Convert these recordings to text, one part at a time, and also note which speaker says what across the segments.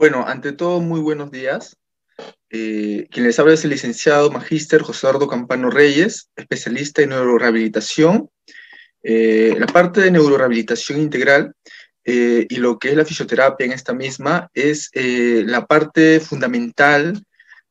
Speaker 1: Bueno, ante todo, muy buenos días. Eh, quien les habla es el licenciado
Speaker 2: magíster José Eduardo Campano Reyes, especialista en neurorehabilitación. Eh, la parte de neurorehabilitación integral eh, y lo que es la fisioterapia en esta misma es la parte fundamental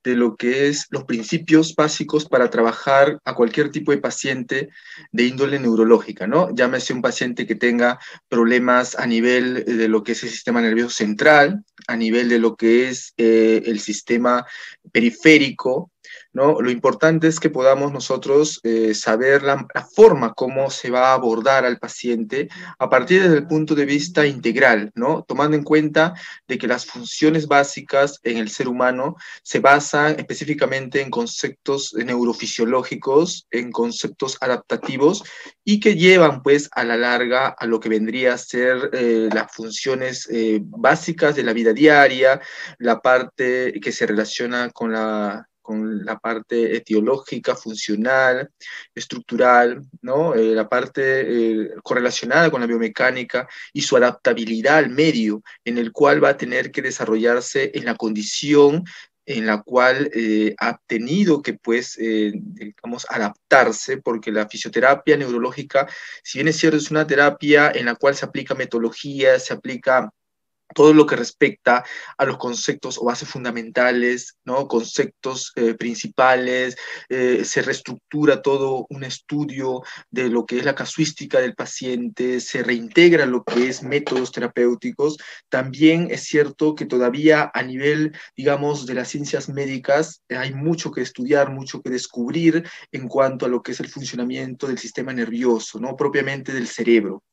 Speaker 2: de lo que es los principios básicos para trabajar a cualquier tipo de paciente de índole neurológica, ¿no? Llámese un paciente que tenga problemas a nivel de lo que es el sistema nervioso central, a nivel de lo que es eh, el sistema periférico, lo importante es que podamos nosotros eh, saber la, forma cómo se va a abordar al paciente a partir del punto de vista integral, ¿no? Tomando en cuenta de que las funciones básicas en el ser humano se basan específicamente en conceptos neurofisiológicos, en conceptos adaptativos y que llevan pues a la larga a lo que vendría a ser eh, las funciones eh, básicas de la vida diaria, la parte que se relaciona con la con la parte etiológica, funcional, estructural, ¿no? Eh, la parte eh, correlacionada con la biomecánica y su adaptabilidad al medio en el cual va a tener que desarrollarse en la condición en la cual eh, ha tenido que, pues, digamos, adaptarse, porque la fisioterapia neurológica, si bien es cierto, es una terapia en la cual se aplica metodología, se aplica todo lo que respecta a los conceptos o bases fundamentales, ¿no? conceptos eh, principales, eh, se reestructura todo un estudio de lo que es la casuística del paciente, se reintegra lo que es métodos terapéuticos. También es cierto que todavía a nivel, digamos, de las ciencias médicas eh, hay mucho que estudiar, mucho que descubrir en cuanto a lo que es el funcionamiento del sistema nervioso, ¿no? propiamente del cerebro.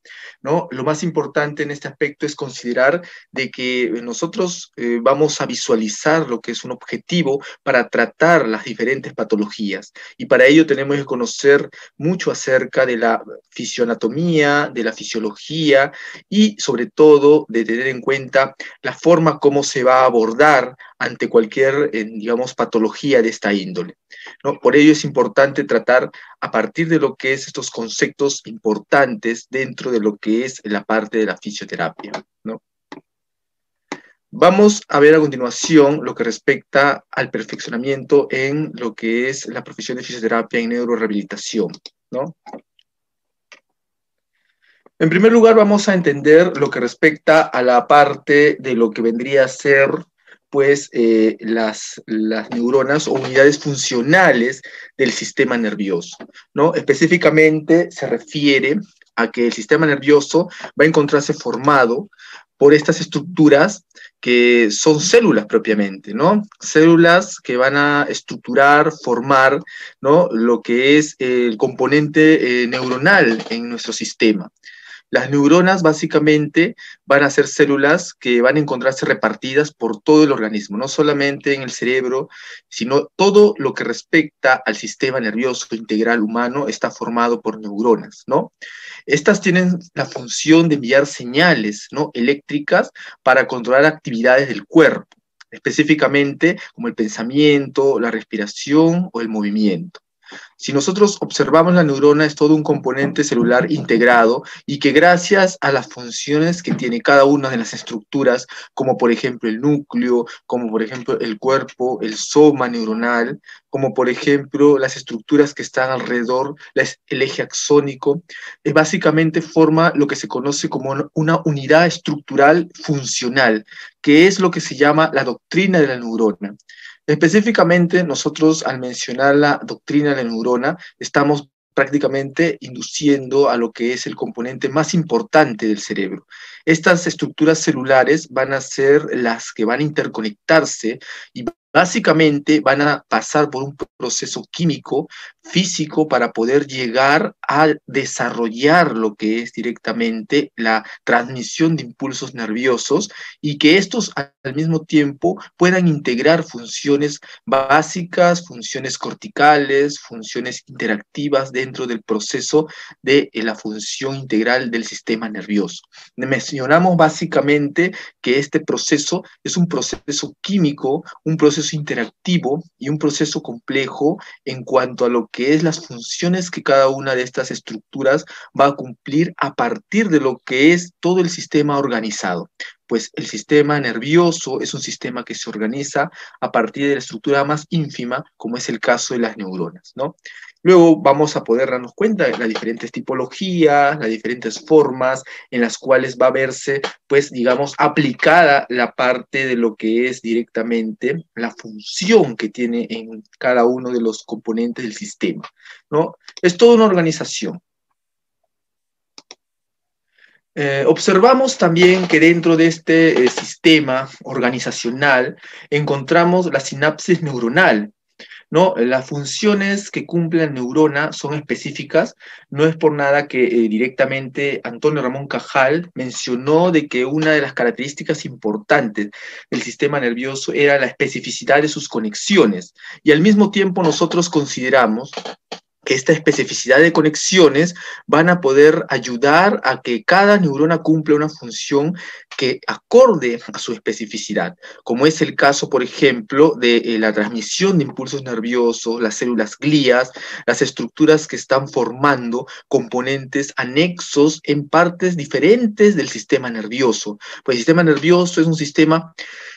Speaker 2: ¿no? Lo más importante en este aspecto es considerar de que eh, nosotros eh, vamos a visualizar lo que es un objetivo para tratar las diferentes patologías. Y para ello tenemos que conocer mucho acerca de la fisionatomía, de la fisiología y sobre todo de tener en cuenta la forma como se va a abordar ante cualquier, eh, digamos, patología de esta índole. ¿no? Por ello es importante tratar a partir de lo que es estos conceptos importantes dentro de lo que es la parte de la fisioterapia. ¿no? Vamos a ver a continuación lo que respecta al perfeccionamiento en lo que es la profesión de fisioterapia y neurorehabilitación, ¿no? En primer lugar, vamos a entender lo que respecta a la parte de lo que vendría a ser pues eh, las, las, neuronas o unidades funcionales del sistema nervioso. ¿no? Específicamente se refiere a que el sistema nervioso va a encontrarse formado por estas estructuras que son células propiamente, ¿no? Células que van a estructurar, formar, ¿no? Lo que es el componente eh, neuronal en nuestro sistema. Las neuronas básicamente van a ser células que van a encontrarse repartidas por todo el organismo, no solamente en el cerebro, sino todo lo que respecta al sistema nervioso integral humano está formado por neuronas, ¿no? Estas tienen la función de enviar señales, ¿no? eléctricas para controlar actividades del cuerpo, específicamente como el pensamiento, la respiración o el movimiento. Si nosotros observamos la neurona es todo un componente celular integrado y que gracias a las funciones que tiene cada una de las estructuras, como por ejemplo el núcleo, como por ejemplo el cuerpo, el soma neuronal, como por ejemplo las estructuras que están alrededor, el eje axónico, eh, básicamente forma lo que se conoce como una unidad estructural funcional, que es lo que se llama la doctrina de la neurona. Específicamente, nosotros al mencionar la doctrina de la neurona, estamos prácticamente induciendo a lo que es el componente más importante del cerebro. Estas estructuras celulares van a ser las que van a interconectarse y básicamente van a pasar por un proceso químico, físico, para poder llegar a desarrollar lo que es directamente la transmisión de impulsos nerviosos y que estos al mismo tiempo puedan integrar funciones básicas, funciones corticales, funciones interactivas dentro del proceso de eh, la función integral del sistema nervioso. Mencionamos básicamente que este proceso es un proceso químico, un proceso interactivo y un proceso complejo en cuanto a lo que es las funciones que cada una de estas estructuras va a cumplir a partir de lo que es todo el sistema organizado. Pues el sistema nervioso es un sistema que se organiza a partir de la estructura más ínfima, como es el caso de las neuronas, ¿no? Luego vamos a poder darnos cuenta de las diferentes tipologías, las diferentes formas en las cuales va a verse, pues, digamos, aplicada la parte de lo que es directamente la función que tiene en cada uno de los componentes del sistema, ¿no? Es toda una organización. Eh, observamos también que dentro de este eh, sistema organizacional encontramos la sinapsis neuronal, ¿no? Las funciones que cumple la neurona son específicas. No es por nada que eh, directamente Antonio Ramón Cajal mencionó de que una de las características importantes del sistema nervioso era la especificidad de sus conexiones. Y al mismo tiempo nosotros consideramos que esta especificidad de conexiones van a poder ayudar a que cada neurona cumpla una función que acorde a su especificidad, como es el caso, por ejemplo, de eh, la transmisión de impulsos nerviosos, las células glías, las estructuras que están formando componentes anexos en partes diferentes del sistema nervioso. Pues el sistema nervioso es un sistema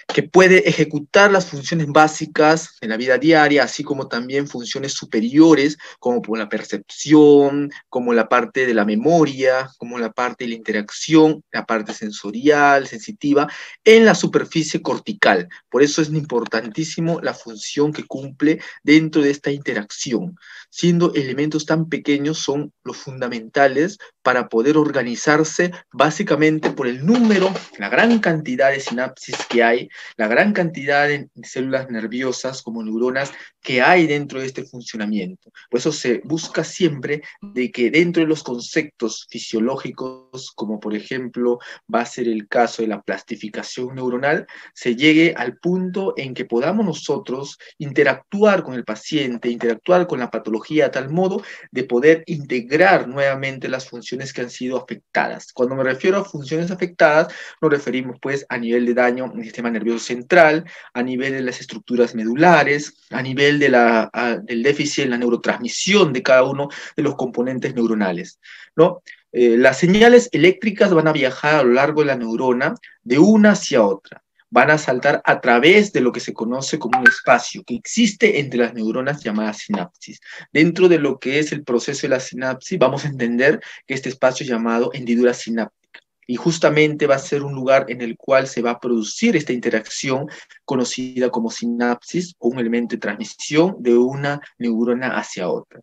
Speaker 2: que puede ejecutar las funciones básicas en la vida diaria, así como también funciones superiores, como por la percepción, como la parte de la memoria, como la parte de la interacción, la parte sensorial, sensitiva, en la superficie cortical. Por eso es importantísimo la función que cumple dentro de esta interacción. Siendo elementos tan pequeños, son los fundamentales para poder organizarse básicamente por el número, la gran cantidad de sinapsis que hay, la gran cantidad de células nerviosas como neuronas que hay dentro de este funcionamiento. Por eso se busca siempre de que dentro de los conceptos fisiológicos, como por ejemplo va a ser el caso de la plastificación neuronal, se llegue al punto en que podamos nosotros interactuar con el paciente, interactuar con la patología a tal modo de poder integrar nuevamente las funciones que han sido afectadas. Cuando me refiero a funciones afectadas, nos referimos pues a nivel de daño en el sistema nervioso central, a nivel de las estructuras medulares, a nivel de del déficit en la neurotransmisión de cada uno de los componentes neuronales. ¿no? Eh, las señales eléctricas van a viajar a lo largo de la neurona de una hacia otra van a saltar a través de lo que se conoce como un espacio que existe entre las neuronas llamadas sinapsis. Dentro de lo que es el proceso de la sinapsis, vamos a entender que este espacio es llamado hendidura sináptica. Y justamente va a ser un lugar en el cual se va a producir esta interacción conocida como sinapsis o un elemento de transmisión de una neurona hacia otra.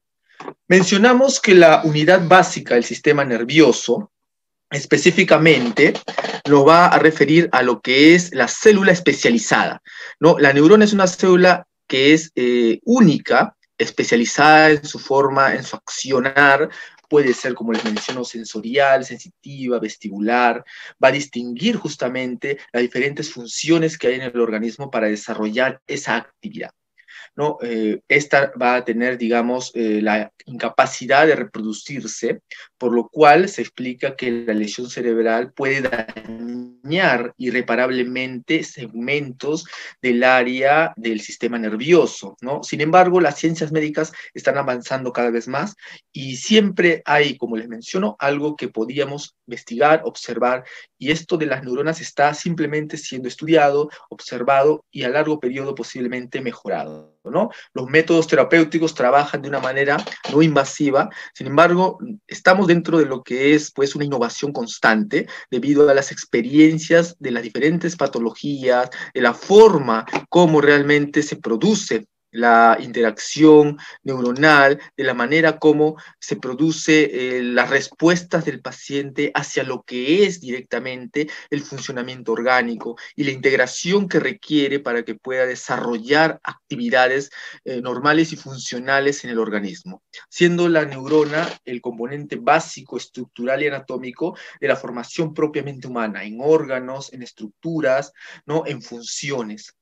Speaker 2: Mencionamos que la unidad básica del sistema nervioso específicamente nos va a referir a lo que es la célula especializada. ¿no? La neurona es una célula que es eh, única, especializada en su forma, en su accionar, puede ser, como les menciono, sensorial, sensitiva, vestibular, va a distinguir justamente las diferentes funciones que hay en el organismo para desarrollar esa actividad. ¿no? Eh, esta va a tener, digamos, eh, la incapacidad de reproducirse, por lo cual se explica que la lesión cerebral puede dañar irreparablemente segmentos del área del sistema nervioso, ¿no? Sin embargo, las ciencias médicas están avanzando cada vez más y siempre hay, como les menciono, algo que podíamos investigar, observar, y esto de las neuronas está simplemente siendo estudiado, observado y a largo periodo posiblemente mejorado. Los métodos terapéuticos trabajan de una manera no invasiva, sin embargo, estamos dentro de lo que es pues una innovación constante debido a las experiencias de las diferentes patologías, de la forma como realmente se produce la interacción neuronal, de la manera como se produce eh, las respuestas del paciente hacia lo que es directamente el funcionamiento orgánico y la integración que requiere para que pueda desarrollar actividades eh, normales y funcionales en el organismo, siendo la neurona el componente básico, estructural y anatómico de la formación propiamente humana, en órganos, en estructuras, ¿no? en funciones.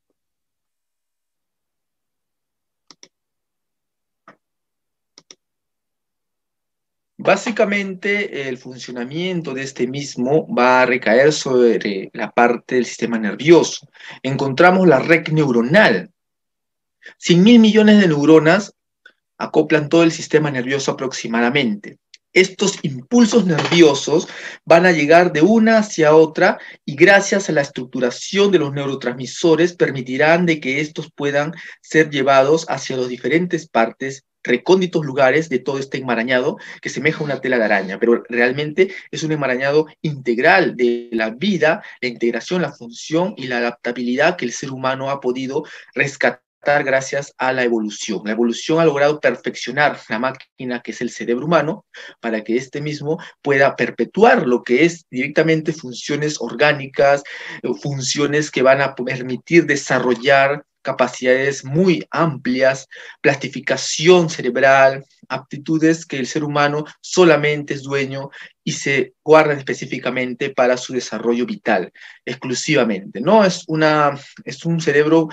Speaker 2: Básicamente, el funcionamiento de este mismo va a recaer sobre la parte del sistema nervioso. Encontramos la red neuronal. 100 mil millones de neuronas acoplan todo el sistema nervioso aproximadamente. Estos impulsos nerviosos van a llegar de una hacia otra y gracias a la estructuración de los neurotransmisores permitirán de que estos puedan ser llevados hacia las diferentes partes recónditos lugares de todo este enmarañado que semeja una tela de araña, pero realmente es un enmarañado integral de la vida, la integración, la función y la adaptabilidad que el ser humano ha podido rescatar gracias a la evolución. La evolución ha logrado perfeccionar la máquina que es el cerebro humano para que éste mismo pueda perpetuar lo que es directamente funciones orgánicas, eh, funciones que van a permitir desarrollar capacidades muy amplias, plastificación cerebral, aptitudes que el ser humano solamente es dueño y se guardan específicamente para su desarrollo vital, exclusivamente. No es una es un cerebro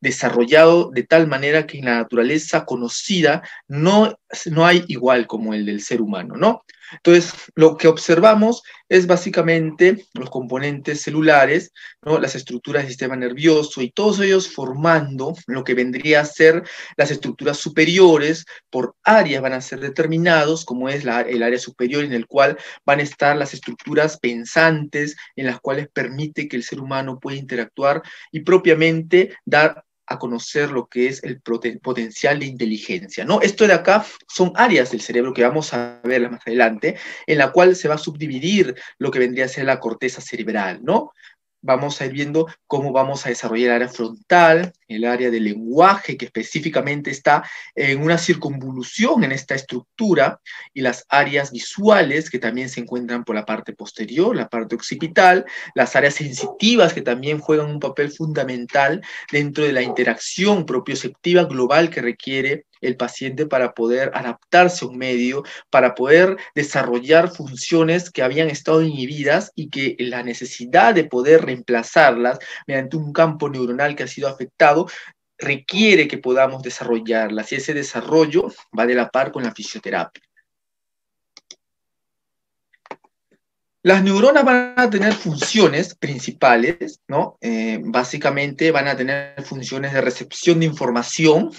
Speaker 2: desarrollado de tal manera que en la naturaleza conocida no no hay igual como el del ser humano, ¿no? Entonces, lo que observamos es básicamente los componentes celulares, ¿no? las estructuras del sistema nervioso y todos ellos formando lo que vendría a ser las estructuras superiores por áreas van a ser determinados, como es el área superior en el cual van a estar las estructuras pensantes en las cuales permite que el ser humano pueda interactuar y propiamente dar a conocer lo que es el potencial de inteligencia. ¿no? Esto de acá son áreas del cerebro que vamos a ver más adelante, en la cual se va a subdividir lo que vendría a ser la corteza cerebral. ¿no? Vamos a ir viendo cómo vamos a desarrollar el área frontal, el área del lenguaje, que específicamente está en una circunvolución en esta estructura, y las áreas visuales, que también se encuentran por la parte posterior, la parte occipital, las áreas sensitivas, que también juegan un papel fundamental dentro de la interacción propioceptiva global que requiere el paciente para poder adaptarse a un medio, para poder desarrollar funciones que habían estado inhibidas y que la necesidad de poder reemplazarlas mediante un campo neuronal que ha sido afectado requiere que podamos desarrollarlas y ese desarrollo va de la par con la fisioterapia. Las neuronas van a tener funciones principales, ¿no? Eh, básicamente van a tener funciones de recepción de información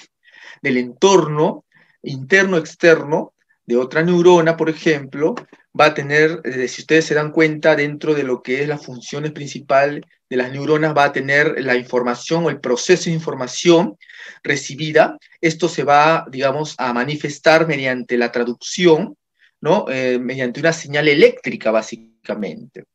Speaker 2: del entorno interno-externo de otra neurona, por ejemplo, va a tener, eh, si ustedes se dan cuenta, dentro de lo que es las funciones principales de las neuronas, va a tener la información o el proceso de información recibida. Esto se va, digamos, a manifestar mediante la traducción, ¿no? Eh, mediante una señal eléctrica, básicamente.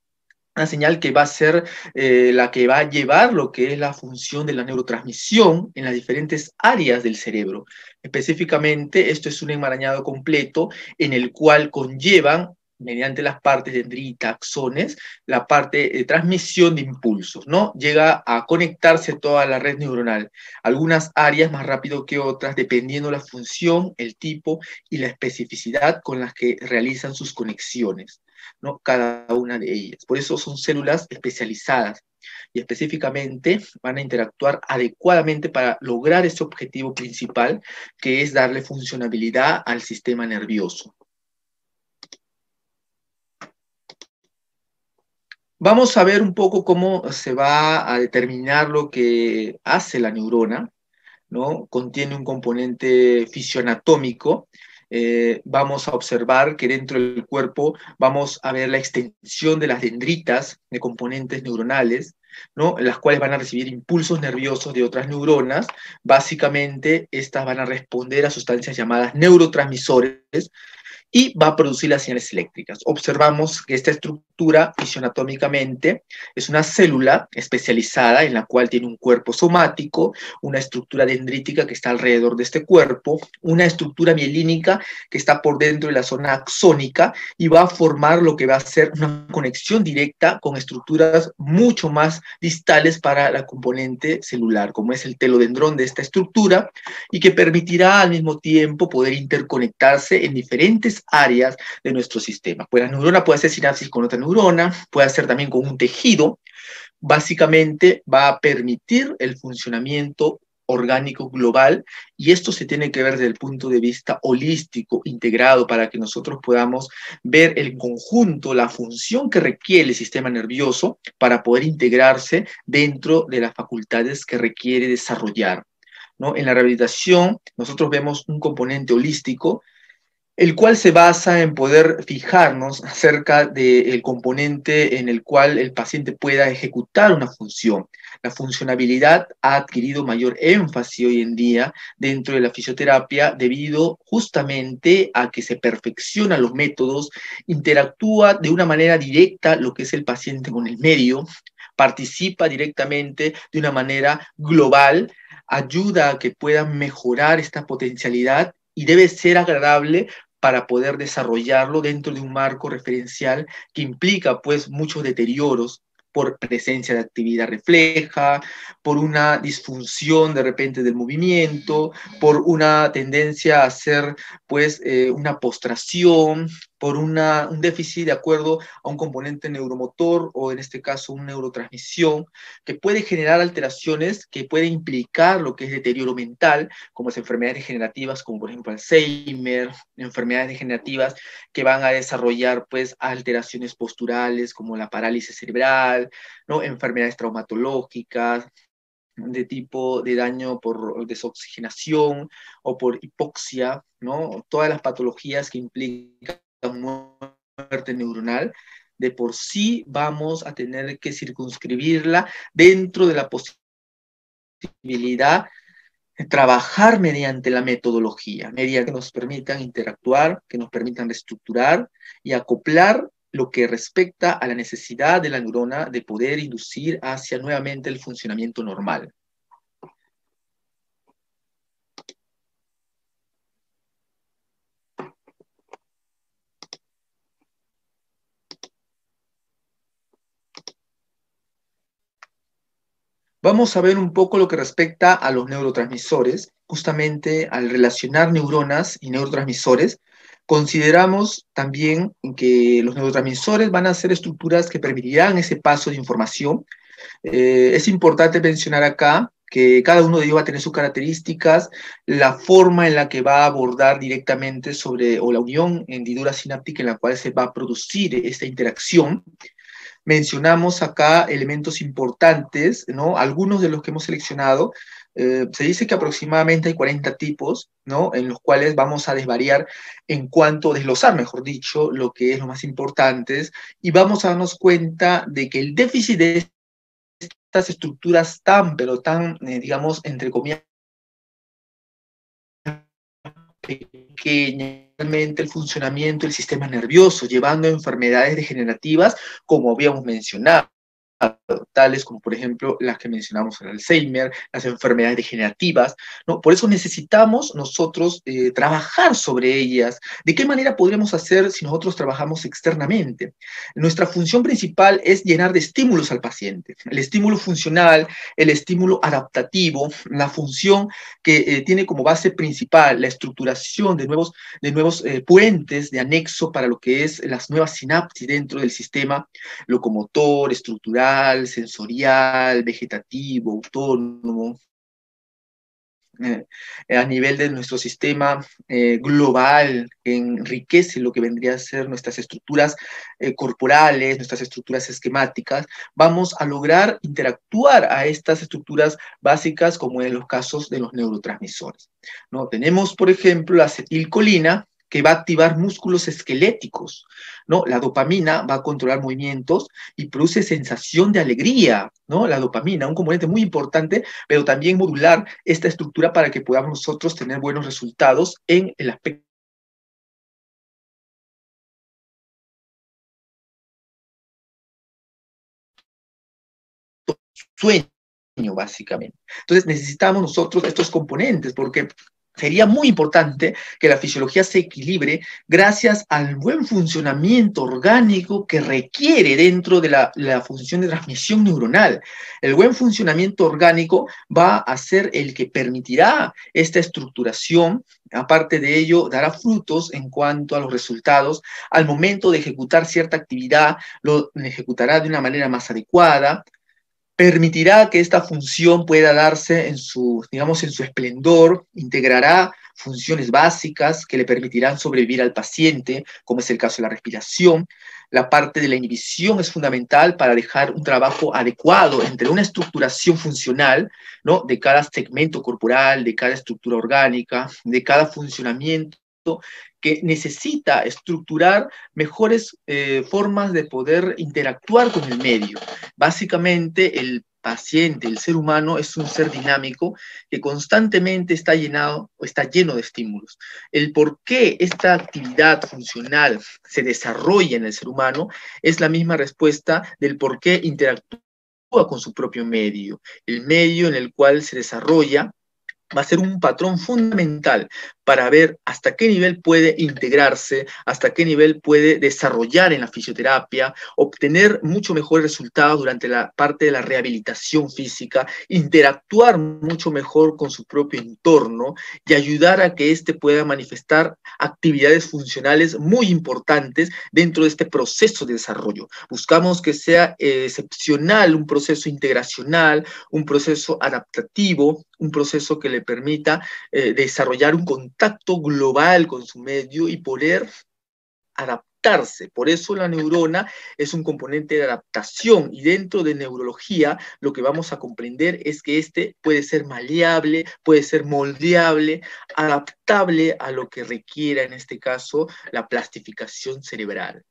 Speaker 2: Una señal que va a ser eh, la que va a llevar lo que es la función de la neurotransmisión en las diferentes áreas del cerebro. Específicamente, esto es un enmarañado completo en el cual conllevan mediante las partes dendrita, axones, la parte de transmisión de impulsos, ¿no? Llega a conectarse toda la red neuronal, algunas áreas más rápido que otras, dependiendo la función, el tipo y la especificidad con las que realizan sus conexiones, ¿no? Cada una de ellas. Por eso son células especializadas y específicamente van a interactuar adecuadamente para lograr ese objetivo principal, que es darle funcionabilidad al sistema nervioso. Vamos a ver un poco cómo se va a determinar lo que hace la neurona, ¿no? Contiene un componente fisionatómico, eh, vamos a observar que dentro del cuerpo vamos a ver la extensión de las dendritas de componentes neuronales, ¿no? las cuales van a recibir impulsos nerviosos de otras neuronas. Básicamente, estas van a responder a sustancias llamadas neurotransmisores, y va a producir las señales eléctricas. Observamos que esta estructura fisionatómicamente, es una célula especializada en la cual tiene un cuerpo somático, una estructura dendrítica que está alrededor de este cuerpo, una estructura mielínica que está por dentro de la zona axónica y va a formar lo que va a ser una conexión directa con estructuras mucho más distales para la componente celular, como es el telodendrón de esta estructura y que permitirá al mismo tiempo poder interconectarse en diferentes áreas de nuestro sistema. Pues la neurona puede hacer sinapsis con otra neurona, puede hacer también con un tejido. Básicamente va a permitir el funcionamiento orgánico global y esto se tiene que ver desde el punto de vista holístico, integrado, para que nosotros podamos ver el conjunto, la función que requiere el sistema nervioso para poder integrarse dentro de las facultades que requiere desarrollar. ¿no? En la rehabilitación nosotros vemos un componente holístico el cual se basa en poder fijarnos acerca del componente en el cual el paciente pueda ejecutar una función. La funcionabilidad ha adquirido mayor énfasis hoy en día dentro de la fisioterapia debido justamente a que se perfeccionan los métodos, interactúa de una manera directa lo que es el paciente con el medio, participa directamente de una manera global, ayuda a que pueda mejorar esta potencialidad y debe ser agradable para poder desarrollarlo dentro de un marco referencial que implica pues muchos deterioros por presencia de actividad refleja, por una disfunción de repente del movimiento, por una tendencia a ser pues eh, una postración, por un déficit de acuerdo a un componente neuromotor o en este caso una neurotransmisión que puede generar alteraciones que pueden implicar lo que es deterioro mental, como las enfermedades degenerativas, como por ejemplo Alzheimer, enfermedades degenerativas que van a desarrollar pues alteraciones posturales como la parálisis cerebral, ¿no? enfermedades traumatológicas, de tipo de daño por desoxigenación o por hipoxia, ¿no? Todas las patologías que implican muerte neuronal, de por sí vamos a tener que circunscribirla dentro de la posibilidad de trabajar mediante la metodología, mediante que nos permitan interactuar, que nos permitan reestructurar y acoplar lo que respecta a la necesidad de la neurona de poder inducir hacia nuevamente el funcionamiento
Speaker 1: normal. Vamos
Speaker 2: a ver un poco lo que respecta a los neurotransmisores. Justamente al relacionar neuronas y neurotransmisores, consideramos también que los neurotransmisores van a ser estructuras que permitirán ese paso de información. Eh, es importante mencionar acá que cada uno de ellos va a tener sus características, la forma en la que va a abordar directamente sobre, o la unión hendidura sináptica en la cual se va a producir esta interacción, mencionamos acá elementos importantes, ¿no? Algunos de los que hemos seleccionado. Eh, se dice que aproximadamente hay 40 tipos, ¿no? En los cuales vamos a desvariar en cuanto, desglosar, mejor dicho, lo que es lo más importante y vamos a darnos cuenta de que el déficit de estas estructuras tan, pero tan, eh, digamos, entre comillas, pequeñas, el funcionamiento del sistema nervioso, llevando a enfermedades degenerativas, como habíamos mencionado tales como por ejemplo las que mencionamos, el Alzheimer, las enfermedades degenerativas. ¿no? Por eso necesitamos nosotros eh, trabajar sobre ellas. ¿De qué manera podríamos hacer si nosotros trabajamos externamente? Nuestra función principal es llenar de estímulos al paciente. El estímulo funcional, el estímulo adaptativo, la función que eh, tiene como base principal la estructuración de nuevos, de nuevos eh, puentes de anexo para lo que es las nuevas sinapsis dentro del sistema locomotor, estructural, sensorial, vegetativo, autónomo, eh, a nivel de nuestro sistema eh, global que enriquece lo que vendría a ser nuestras estructuras eh, corporales, nuestras estructuras esquemáticas, vamos a lograr interactuar a estas estructuras básicas como en los casos de los neurotransmisores. ¿no? Tenemos, por ejemplo, la acetilcolina, que va a activar músculos esqueléticos, ¿no? La dopamina va a controlar movimientos y produce sensación de alegría, ¿no? La dopamina, un componente muy importante,
Speaker 1: pero también modular esta estructura para que podamos nosotros tener buenos resultados en el aspecto sueño básicamente. Entonces necesitamos nosotros estos componentes porque Sería muy importante
Speaker 2: que la fisiología se equilibre gracias al buen funcionamiento orgánico que requiere dentro de la, función de transmisión neuronal. El buen funcionamiento orgánico va a ser el que permitirá esta estructuración. Aparte de ello, dará frutos en cuanto a los resultados. Al momento de ejecutar cierta actividad, lo ejecutará de una manera más adecuada permitirá que esta función pueda darse en su, digamos, en su esplendor, integrará funciones básicas que le permitirán sobrevivir al paciente, como es el caso de la respiración. La parte de la inhibición es fundamental para dejar un trabajo adecuado entre una estructuración funcional ¿no? de cada segmento corporal, de cada estructura orgánica, de cada funcionamiento que necesita estructurar mejores eh, formas de poder interactuar con el medio. Básicamente, el paciente, el ser humano, es un ser dinámico que constantemente está llenado o está lleno de estímulos. El por qué esta actividad funcional se desarrolla en el ser humano es la misma respuesta del por qué interactúa con su propio medio. El medio en el cual se desarrolla va a ser un patrón fundamental para ver hasta qué nivel puede integrarse, hasta qué nivel puede desarrollar en la fisioterapia, obtener mucho mejores resultados durante la parte de la rehabilitación física, interactuar mucho mejor con su propio entorno y ayudar a que éste pueda manifestar actividades funcionales muy importantes dentro de este proceso de desarrollo. Buscamos que sea eh, excepcional, un proceso integracional, un proceso adaptativo, un proceso que le permita eh, desarrollar un control contacto global con su medio y poder adaptarse. Por eso la neurona es un componente de adaptación y dentro de neurología lo que vamos a comprender es que este puede ser maleable, puede ser moldeable, adaptable a lo que requiera en este caso la plastificación cerebral.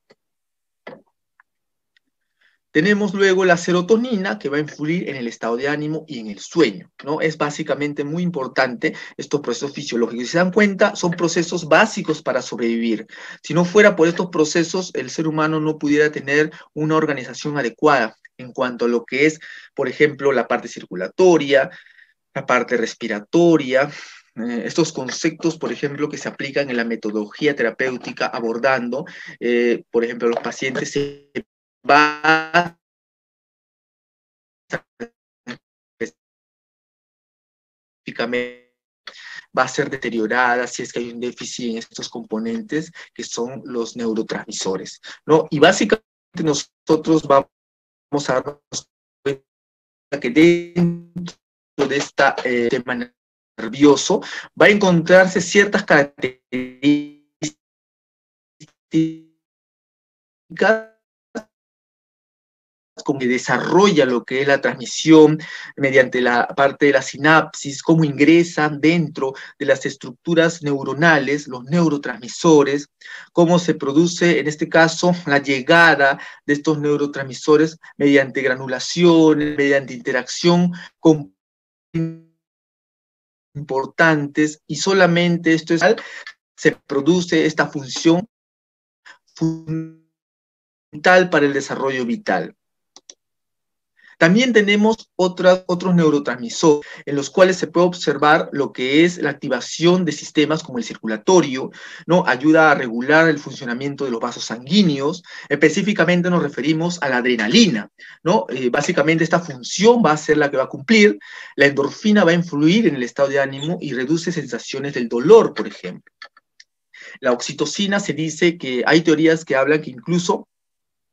Speaker 2: Tenemos luego la serotonina que va a influir en el estado de ánimo y en el sueño, ¿no? Es básicamente muy importante estos procesos fisiológicos. Si se dan cuenta, son procesos básicos para sobrevivir. Si no fuera por estos procesos, el ser humano no pudiera tener una organización adecuada en cuanto a lo que es, por ejemplo, la parte circulatoria, la parte respiratoria, eh, estos conceptos, por ejemplo, que se aplican
Speaker 1: en la metodología terapéutica abordando, eh, por ejemplo, los pacientes va va a ser deteriorada si es que hay un déficit
Speaker 2: en estos componentes que son los neurotransmisores, ¿no? Y básicamente nosotros vamos a darnos que dentro
Speaker 1: de este eh, nervioso va a encontrarse ciertas características cómo desarrolla lo que es la transmisión mediante la
Speaker 2: parte de la sinapsis, cómo ingresan dentro de las estructuras neuronales los neurotransmisores, cómo se produce en este caso la llegada de estos neurotransmisores mediante granulación, mediante interacción con importantes y solamente esto es se produce esta función fundamental para el desarrollo vital. También tenemos otros neurotransmisores en los cuales se puede observar lo que es la activación de sistemas como el circulatorio, ¿no? Ayuda a regular el funcionamiento de los vasos sanguíneos. Específicamente nos referimos a la adrenalina, ¿no? Eh, básicamente esta función va a ser la que va a cumplir. La endorfina va a influir en el estado de ánimo y reduce sensaciones del dolor, por ejemplo. La oxitocina se dice que hay teorías que hablan que incluso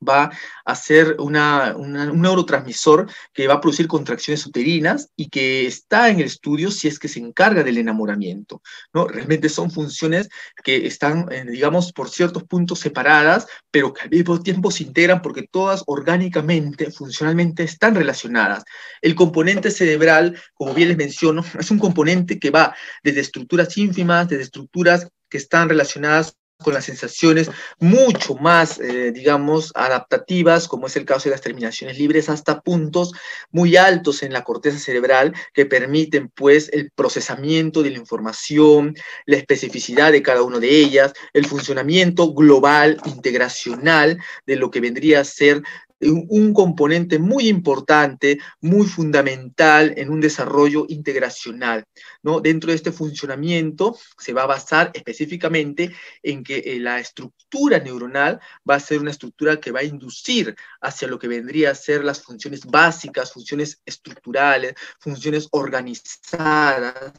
Speaker 2: va a ser un neurotransmisor que va a producir contracciones uterinas y que está en el estudio si es que se encarga del enamoramiento. ¿no? Realmente son funciones que están, eh, digamos, por ciertos puntos separadas, pero que al mismo tiempo se integran porque todas orgánicamente, funcionalmente están relacionadas. El componente cerebral, como bien les menciono, es un componente que va desde estructuras ínfimas, desde estructuras que están relacionadas con las sensaciones mucho más, eh, digamos, adaptativas, como es el caso de las terminaciones libres, hasta puntos muy altos en la corteza cerebral que permiten, pues, el procesamiento de la información, la especificidad de cada una de ellas, el funcionamiento global, integracional de lo que vendría a ser eh, un componente muy importante, muy fundamental en un desarrollo integracional. ¿no? Dentro de este funcionamiento se va a basar específicamente en que eh, la estructura neuronal va a ser una estructura que va a inducir hacia lo que vendría a ser las funciones básicas, funciones estructurales, funciones organizadas,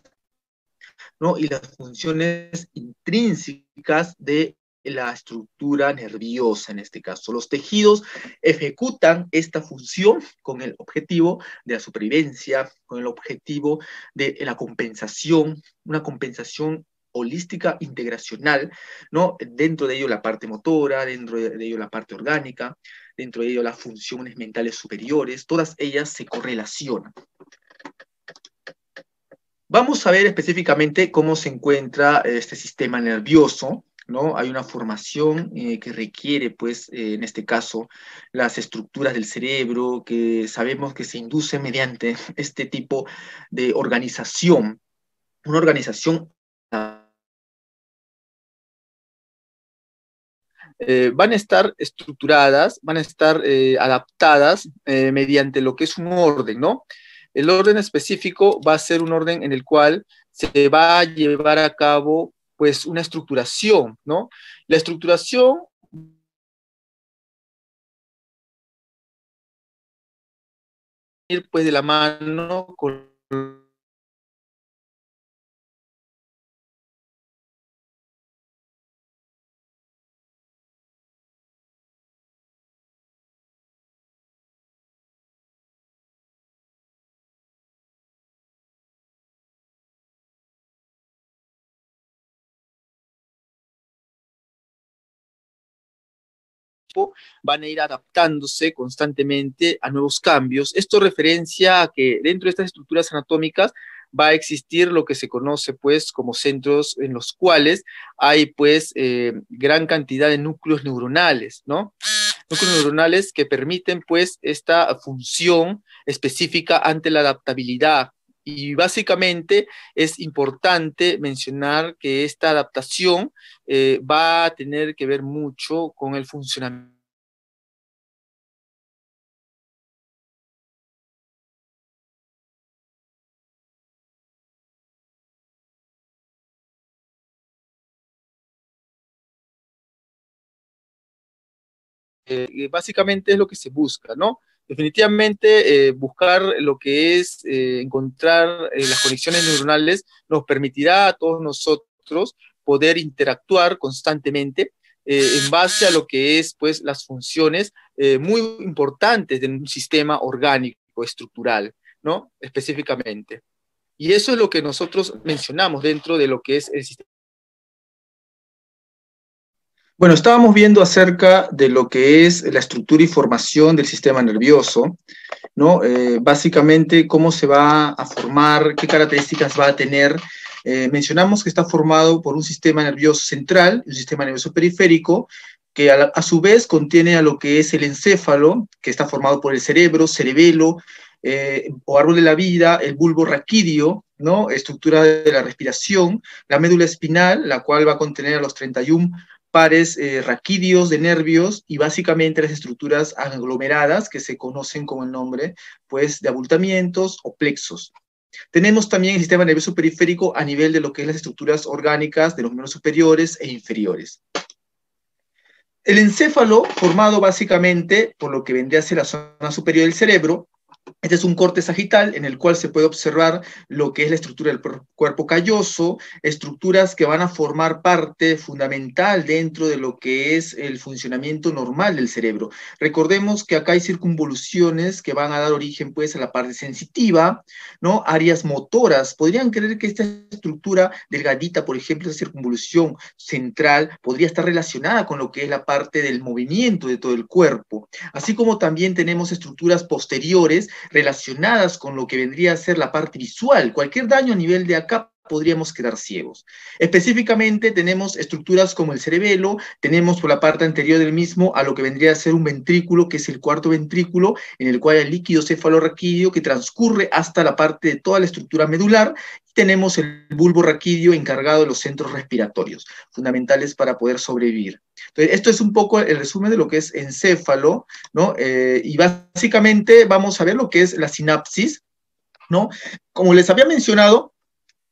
Speaker 2: ¿no? y las funciones intrínsecas de la estructura nerviosa en este caso. Los tejidos ejecutan esta función con el objetivo de la supervivencia, con el objetivo de la compensación, una compensación holística integracional, ¿no? Dentro de ello la parte motora, dentro de ello la parte orgánica, dentro de ello las funciones mentales superiores, todas ellas se correlacionan. Vamos a ver específicamente cómo se encuentra este sistema nervioso ¿no? Hay una formación eh, que requiere, pues, eh, en este caso, las estructuras del cerebro que sabemos que se induce mediante este tipo
Speaker 1: de organización, una organización... Eh, van a estar estructuradas, van a
Speaker 2: estar adaptadas mediante lo que es un orden, ¿no? El orden específico va a ser un orden en el cual se va a llevar a cabo pues una
Speaker 1: estructuración, ¿no? La estructuración ir pues de la mano con van a ir adaptándose constantemente a nuevos cambios. Esto referencia a que dentro de estas estructuras
Speaker 2: anatómicas va a existir lo que se conoce pues como centros en los cuales hay pues eh, gran cantidad de núcleos neuronales, ¿no? Núcleos neuronales que permiten pues esta función específica ante la adaptabilidad y básicamente es importante mencionar que esta adaptación
Speaker 1: eh, va a tener que ver mucho con el funcionamiento eh, básicamente es lo que se busca, ¿no? Definitivamente eh, buscar lo que es eh,
Speaker 2: encontrar eh, las conexiones neuronales nos permitirá a todos nosotros poder interactuar constantemente en base a lo que es pues las funciones muy importantes de un sistema orgánico estructural, ¿no? Específicamente. Y eso es lo que nosotros mencionamos dentro de lo que es el sistema bueno, estábamos viendo acerca de lo que es la estructura y formación del sistema nervioso, ¿no? Eh, básicamente, cómo se va a formar, qué características va a tener. Eh, mencionamos que está formado por un sistema nervioso central un sistema nervioso periférico, que a, su vez contiene a lo que es el encéfalo, que está formado por el cerebro, cerebelo, eh, o árbol de la vida, el bulbo raquídeo, ¿no? estructura de la respiración, la médula espinal, la cual va a contener a los 31 pares raquidios eh, raquídeos de nervios y básicamente las estructuras aglomeradas que se conocen con el nombre pues, de abultamientos o plexos. Tenemos también el sistema nervioso periférico a nivel de lo que es las estructuras orgánicas de los miembros superiores e inferiores. El encéfalo, formado básicamente por lo que vendría a ser la zona superior del cerebro, este es un corte sagital en el cual se puede observar lo que es la estructura del cuerpo calloso, estructuras que van a formar parte fundamental dentro de lo que es el funcionamiento normal del cerebro. Recordemos que acá hay circunvoluciones que van a dar origen pues a la parte sensitiva, ¿no? Áreas motoras. Podrían creer que esta estructura delgadita, por ejemplo, esa circunvolución central podría estar relacionada con lo que es la parte del movimiento de todo el cuerpo, así como también tenemos estructuras posteriores relacionadas con lo que vendría a ser la parte visual. Cualquier daño a nivel de acá podríamos quedar ciegos. Específicamente tenemos estructuras como el cerebelo, tenemos por la parte anterior del mismo a lo que vendría a ser un ventrículo, que es el cuarto ventrículo, en el cual el líquido cefalorraquídeo que transcurre hasta la parte de toda la estructura medular, y tenemos el bulbo raquídeo encargado de los centros respiratorios, fundamentales para poder sobrevivir. Entonces, esto es un poco el resumen de lo que es encéfalo, ¿no? Eh, y básicamente vamos a ver lo que es la sinapsis, ¿no? Como les había mencionado,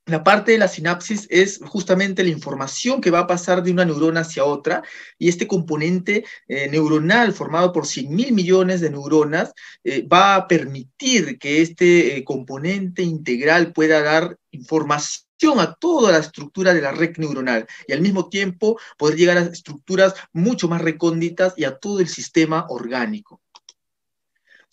Speaker 2: la parte de la sinapsis es justamente la información que va a pasar de una neurona hacia otra y este componente eh, neuronal formado por 100 mil millones de neuronas eh, va a permitir que este eh, componente integral pueda dar información a toda la estructura de la red neuronal y al mismo tiempo poder llegar a estructuras mucho más recónditas y a todo el sistema orgánico.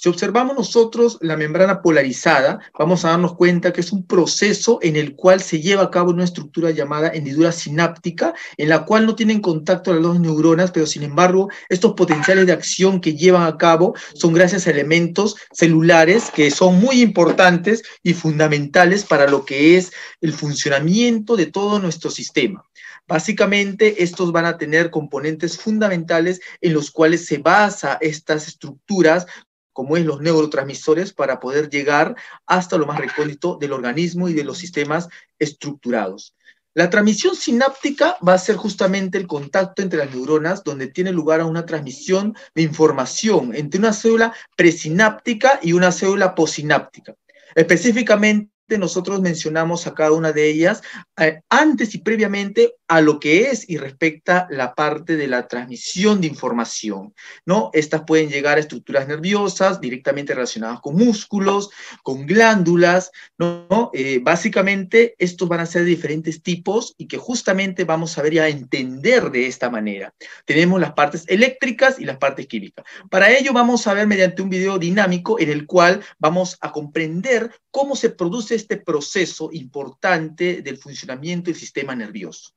Speaker 2: Si observamos nosotros la membrana polarizada, vamos a darnos cuenta que es un proceso en el cual se lleva a cabo una estructura llamada hendidura sináptica, en la cual no tienen contacto las dos neuronas, pero sin embargo, estos potenciales de acción que llevan a cabo son gracias a elementos celulares que son muy importantes y fundamentales para lo que es el funcionamiento de todo nuestro sistema. Básicamente, estos van a tener componentes fundamentales en los cuales se basa estas estructuras como es los neurotransmisores, para poder llegar hasta lo más recóndito del organismo y de los sistemas estructurados. La transmisión sináptica va a ser justamente el contacto entre las neuronas, donde tiene lugar a una transmisión de información entre una célula presináptica y una célula posináptica. Específicamente, este, nosotros mencionamos a cada una de ellas eh, antes y previamente a lo que es y respecta la parte de la transmisión de información, ¿no? Estas pueden llegar a estructuras nerviosas directamente relacionadas con músculos, con glándulas, ¿no? Eh, básicamente estos van a ser de diferentes tipos y que justamente vamos a ver y a entender de esta manera. Tenemos las partes eléctricas y las partes químicas. Para ello vamos a ver mediante un video dinámico en el cual vamos a comprender cómo se produce este proceso importante del funcionamiento del sistema nervioso.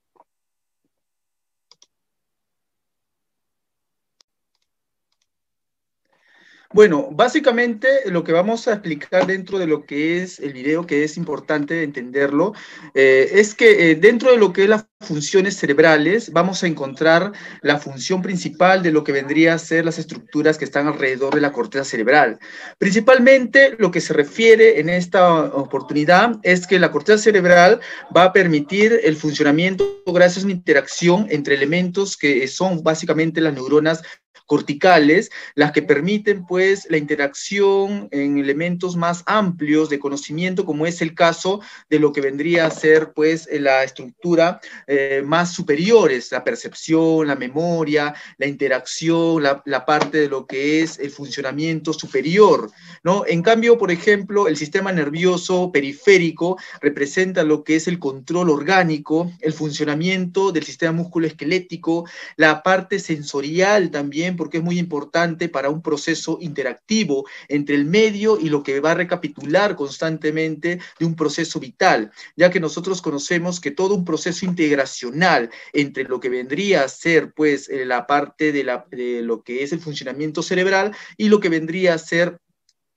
Speaker 2: Bueno, básicamente lo que vamos a explicar dentro de lo que es el video, que es importante entenderlo, eh, es que eh, dentro de lo que es las funciones cerebrales vamos a encontrar la función principal de lo que vendría a ser las estructuras que están alrededor de la corteza cerebral. Principalmente lo que se refiere en esta oportunidad es que la corteza cerebral va a permitir el funcionamiento gracias a una interacción entre elementos que son básicamente las neuronas corticales, las que permiten pues la interacción en elementos más amplios de conocimiento, como es el caso de lo que vendría a ser pues eh, la estructura eh, más superiores, la percepción, la memoria, la interacción, la, parte de lo que es el funcionamiento superior, ¿no? En cambio, por ejemplo, el sistema nervioso periférico representa lo que es el control orgánico, el funcionamiento del sistema músculo esquelético, la parte sensorial también porque es muy importante para un proceso interactivo entre el medio y lo que va a recapitular constantemente de un proceso vital, ya que nosotros conocemos que todo un proceso integracional entre lo que vendría a ser pues eh, la parte de, la, de lo que es el funcionamiento cerebral y lo que vendría a ser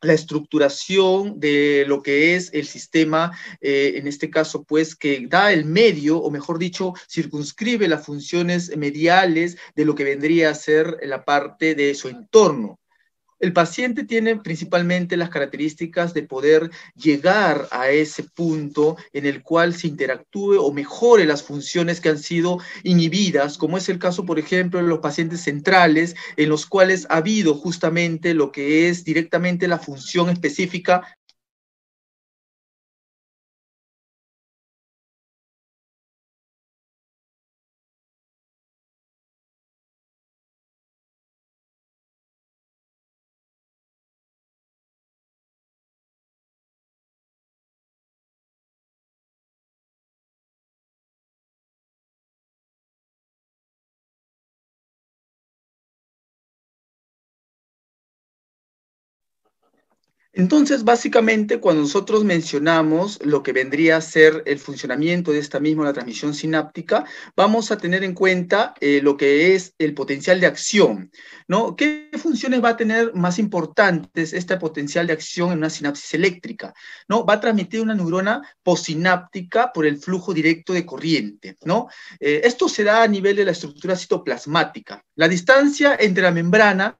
Speaker 2: la estructuración de lo que es el sistema, eh, en este caso, pues, que da el medio, o mejor dicho, circunscribe las funciones mediales de lo que vendría a ser la parte de su entorno. El paciente tiene principalmente las características de poder llegar a ese punto en el cual se interactúe o mejore las funciones que han sido inhibidas, como es el caso, por ejemplo, de los pacientes centrales, en los cuales ha habido justamente
Speaker 1: lo que es directamente la función específica Entonces, básicamente, cuando nosotros mencionamos
Speaker 2: lo que vendría a ser el funcionamiento de esta misma la transmisión sináptica, vamos a tener en cuenta eh, lo que es el potencial de acción, ¿no? ¿Qué funciones va a tener más importantes este potencial de acción en una sinapsis eléctrica? ¿No? Va a transmitir una neurona posináptica por el flujo directo de corriente, ¿no? Eh, esto se da a nivel de la estructura citoplasmática. La distancia entre la membrana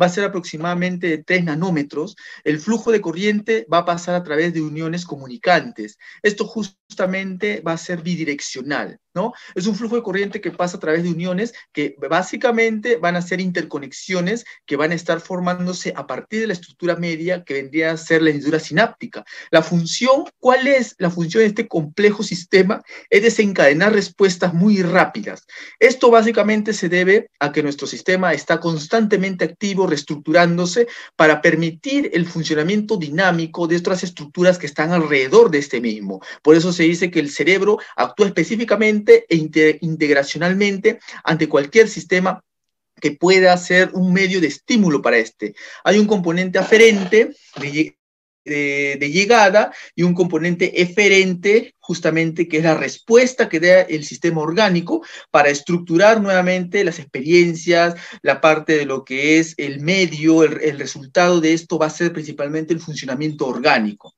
Speaker 2: va a ser aproximadamente de 3 nanómetros, el flujo de corriente va a pasar a través de uniones comunicantes. Esto justamente va a ser bidireccional, ¿no? Es un flujo de corriente que pasa a través de uniones que básicamente van a ser interconexiones que van a estar formándose a partir de la estructura media que vendría a ser la hendidura sináptica. La función, ¿cuál es la función de este complejo sistema? Es desencadenar respuestas muy rápidas. Esto básicamente se debe a que nuestro sistema está constantemente reestructurándose para permitir el funcionamiento dinámico de estas estructuras que están alrededor de este mismo. Por eso se dice que el cerebro actúa específicamente e integracionalmente ante cualquier sistema que pueda ser un medio de estímulo para este. Hay un componente aferente de, llegada y un componente eferente, justamente que es la respuesta que da el sistema orgánico para estructurar nuevamente las experiencias, la parte de lo que es el medio, el resultado de esto va a ser principalmente el funcionamiento orgánico.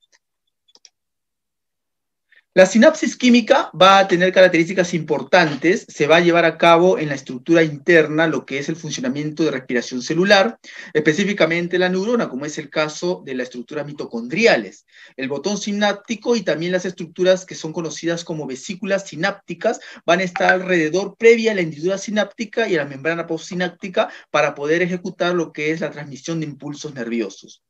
Speaker 2: La sinapsis química va a tener características importantes, se va a llevar a cabo en la estructura interna, lo que es el funcionamiento de respiración celular, específicamente la neurona, como es el caso de la estructura mitocondriales, el botón sináptico y también las estructuras que son conocidas como vesículas sinápticas van a estar alrededor previa a la hendidura sináptica y a la membrana postsináptica para poder ejecutar lo que es la transmisión de impulsos nerviosos.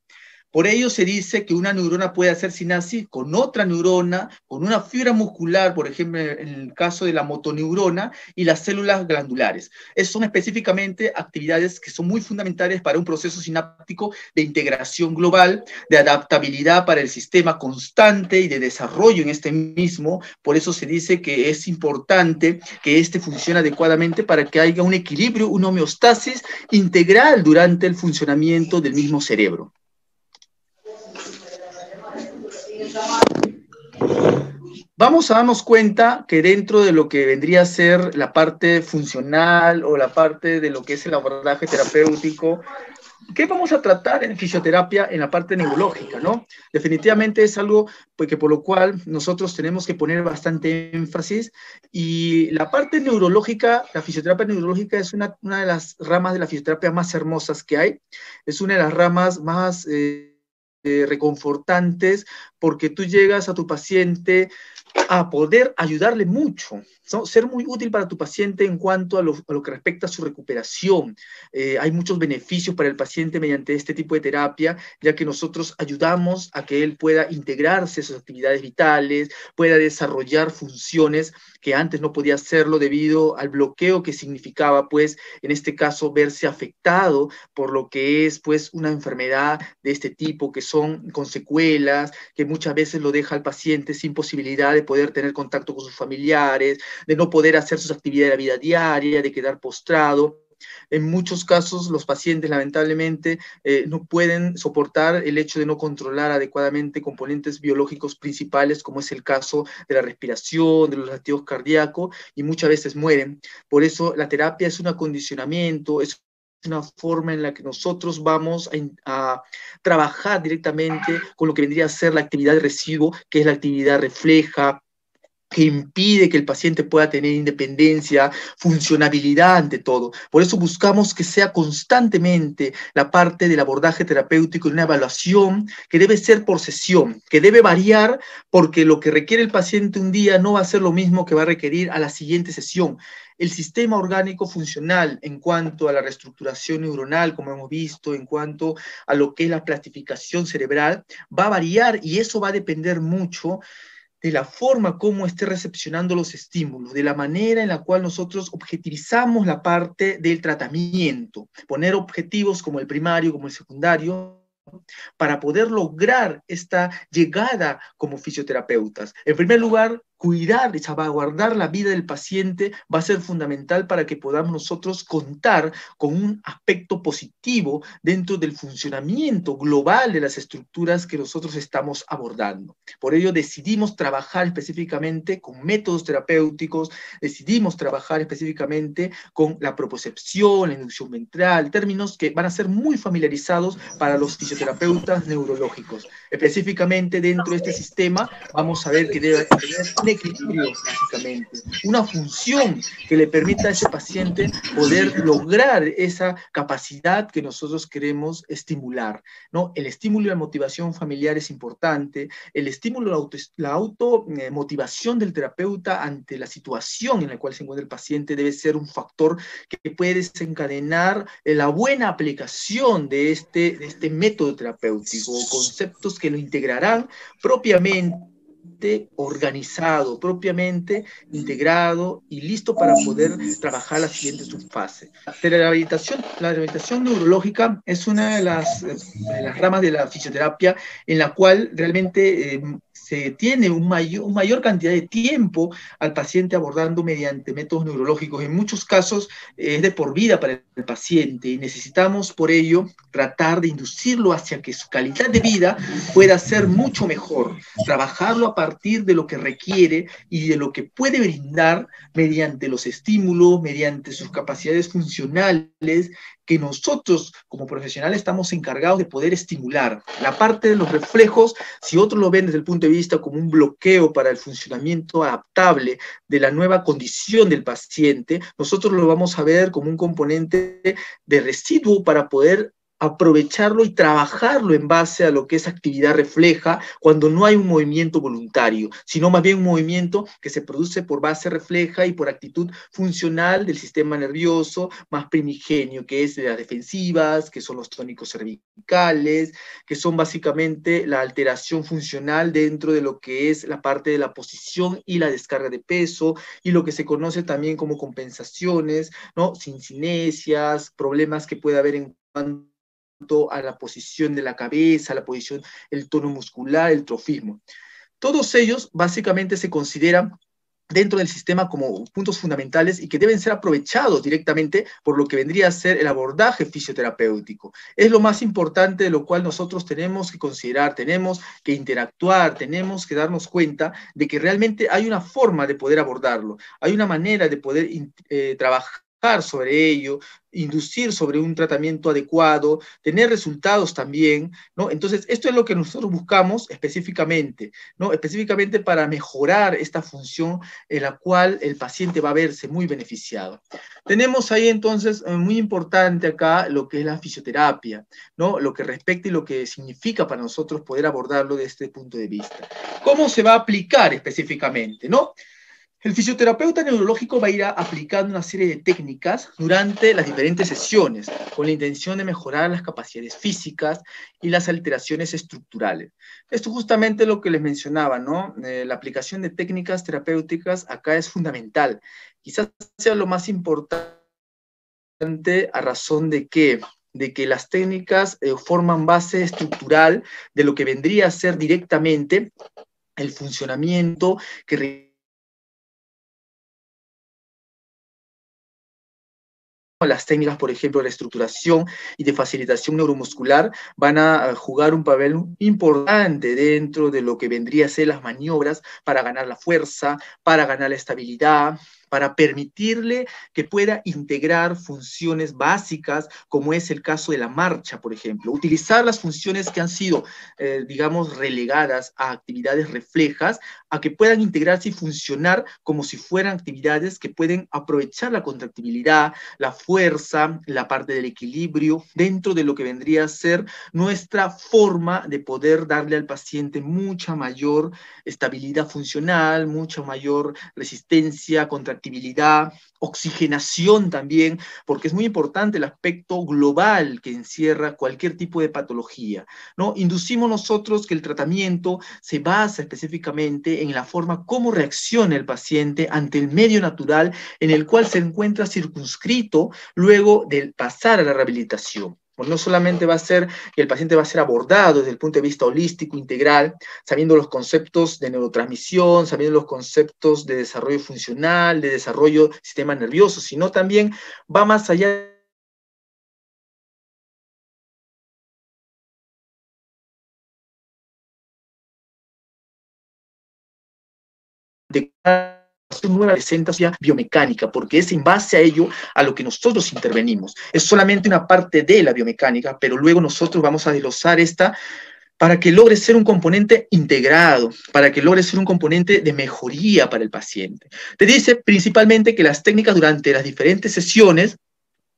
Speaker 2: Por ello se dice que una neurona puede hacer sinapsis con otra neurona, con una fibra muscular, por ejemplo, en el caso de la motoneurona y las células glandulares. Esas son específicamente actividades que son muy fundamentales para un proceso sináptico de integración global, de adaptabilidad para el sistema constante y de desarrollo en este mismo. Por eso se dice que es importante que este funcione adecuadamente para que haya un equilibrio, una homeostasis integral durante el funcionamiento del mismo cerebro. Vamos a darnos cuenta que dentro de lo que vendría a ser la parte funcional o la parte de lo que es el abordaje terapéutico, ¿qué vamos a tratar en fisioterapia en la parte neurológica, no? Definitivamente es algo porque pues, por lo cual nosotros tenemos que poner bastante énfasis y la parte neurológica, la fisioterapia neurológica es una, una de las ramas de la fisioterapia más hermosas que hay, es una de las ramas más... Eh, eh, reconfortantes porque tú llegas a tu paciente a poder ayudarle mucho, ser muy útil para tu paciente en cuanto a lo, que respecta a su recuperación. Eh, hay muchos beneficios para el paciente mediante este tipo de terapia, ya que nosotros ayudamos a que él pueda integrarse a sus actividades vitales, pueda desarrollar funciones que antes no podía hacerlo debido al bloqueo que significaba, pues, en este caso, verse afectado por lo que es, pues, una enfermedad de este tipo, que son con que muchas veces lo deja al paciente sin posibilidad de poder tener contacto con sus familiares, de no poder hacer sus actividades de la vida diaria, de quedar postrado en muchos casos, los pacientes lamentablemente eh, no pueden soportar el hecho de no controlar adecuadamente componentes biológicos principales, como es el caso de la respiración, de los latidos cardíacos, y muchas veces mueren. Por eso la terapia es un acondicionamiento, es una forma en la que nosotros vamos a, trabajar directamente con lo que vendría a ser la actividad de residuo, que es la actividad refleja, que impide que el paciente pueda tener independencia, funcionabilidad ante todo. Por eso buscamos que sea constantemente la parte del abordaje terapéutico y una evaluación que debe ser por sesión, que debe variar porque lo que requiere el paciente un día no va a ser lo mismo que va a requerir a la siguiente sesión el sistema orgánico funcional en cuanto a la reestructuración neuronal, como hemos visto, en cuanto a lo que es la plastificación cerebral, va a variar y eso va a depender mucho de la forma como esté recepcionando los estímulos, de la manera en la cual nosotros objetivizamos la parte del tratamiento, poner objetivos como el primario, como el secundario, para poder lograr esta llegada como fisioterapeutas. En primer lugar, cuidar y salvaguardar la vida del paciente va a ser fundamental para que podamos nosotros contar con un aspecto positivo dentro del funcionamiento global de las estructuras que nosotros estamos abordando. Por ello decidimos trabajar específicamente con métodos terapéuticos, decidimos trabajar específicamente con la propriocepción, la inducción ventral, términos que van a ser muy familiarizados para los fisioterapeutas neurológicos. Específicamente dentro de este sistema vamos a ver que debe tener un equilibrio básicamente, una función que le permita a ese paciente poder lograr esa capacidad que nosotros queremos estimular. ¿no? El estímulo y la motivación familiar es importante, el estímulo, la, auto, la automotivación eh, del terapeuta ante la situación en la cual se encuentra el paciente debe ser un factor que puede desencadenar la buena aplicación de este, de este método terapéutico, conceptos que lo integrarán propiamente organizado, propiamente integrado y listo para poder trabajar la siguiente subfase. la rehabilitación, la rehabilitación neurológica es una de las, eh, las ramas de la fisioterapia en la cual realmente eh, se tiene un mayor, una mayor cantidad de tiempo al paciente abordando mediante métodos neurológicos. En muchos casos eh, es de por vida para el paciente y necesitamos por ello tratar de inducirlo hacia que su calidad de vida pueda ser mucho mejor, trabajarlo a partir de lo que requiere y de lo que puede brindar mediante los estímulos, mediante sus capacidades funcionales que nosotros como profesionales estamos encargados de poder estimular. La parte de los reflejos, si otros lo ven desde el punto de vista como un bloqueo para el funcionamiento adaptable de la nueva condición del paciente, nosotros lo vamos a ver como un componente de residuo para poder aprovecharlo y trabajarlo en base a lo que esa actividad refleja cuando no hay un movimiento voluntario, sino más bien un movimiento que se produce por base refleja y por actitud funcional del sistema nervioso más primigenio, que es de las defensivas, que son los tónicos cervicales, que son básicamente la alteración funcional dentro de lo que es la parte de la posición y la descarga de peso y lo que se conoce también como compensaciones, ¿no? sincinesias problemas que puede haber en cuanto a la posición de la cabeza, la posición, el tono muscular, el trofismo. Todos ellos básicamente se consideran dentro del sistema como puntos fundamentales y que deben ser aprovechados directamente por lo que vendría a ser el abordaje fisioterapéutico. Es lo más importante de lo cual nosotros tenemos que considerar, tenemos que interactuar, tenemos que darnos cuenta de que realmente hay una forma de poder abordarlo, hay una manera de poder eh, trabajar sobre ello, inducir sobre un tratamiento adecuado, tener resultados también, ¿no? Entonces, esto es lo que nosotros buscamos específicamente, ¿no? Específicamente para mejorar esta función en la cual el paciente va a verse muy beneficiado. Tenemos ahí entonces eh, muy importante acá lo que es la fisioterapia, ¿no? Lo que respecta y lo que significa para nosotros poder abordarlo desde este punto de vista. ¿Cómo se va a aplicar específicamente, ¿no? El fisioterapeuta neurológico va a ir aplicando una serie de técnicas durante las diferentes sesiones con la intención de mejorar las capacidades físicas y las alteraciones estructurales. Esto justamente lo que les mencionaba, ¿no? Eh, la aplicación de técnicas terapéuticas acá es fundamental. Quizás sea lo más importante a razón de que de que las técnicas eh, forman base estructural de lo que vendría a ser directamente el
Speaker 1: funcionamiento que las técnicas, por ejemplo, de estructuración y de facilitación neuromuscular
Speaker 2: van a jugar un papel importante dentro de lo que vendría a ser las maniobras para ganar la fuerza, para ganar la estabilidad, para permitirle que pueda integrar funciones básicas, como es el caso de la marcha, por ejemplo. Utilizar las funciones que han sido, eh, digamos, relegadas a actividades reflejas, a que puedan integrarse y funcionar como si fueran actividades que pueden aprovechar la contractibilidad, la fuerza, la parte del equilibrio, dentro de lo que vendría a ser nuestra forma de poder darle al paciente mucha mayor estabilidad funcional, mucha mayor resistencia, contra oxigenación también, porque es muy importante el aspecto global que encierra cualquier tipo de patología. ¿no? Inducimos nosotros que el tratamiento se basa específicamente en la forma como reacciona el paciente ante el medio natural en el cual se encuentra circunscrito luego del pasar a la rehabilitación. Pues, no solamente va a ser que el paciente va a ser abordado desde el punto de vista holístico, integral, sabiendo los conceptos de neurotransmisión, sabiendo los conceptos de desarrollo funcional, de desarrollo sistema nervioso, sino
Speaker 1: también va más allá de una una presentación biomecánica, porque es en base
Speaker 2: a ello a lo que nosotros intervenimos. Es solamente una parte de la biomecánica, pero luego nosotros vamos a desglosar esta para que logre ser un componente integrado, para que logre ser un componente de mejoría para el paciente. Te dice principalmente que las técnicas durante las diferentes sesiones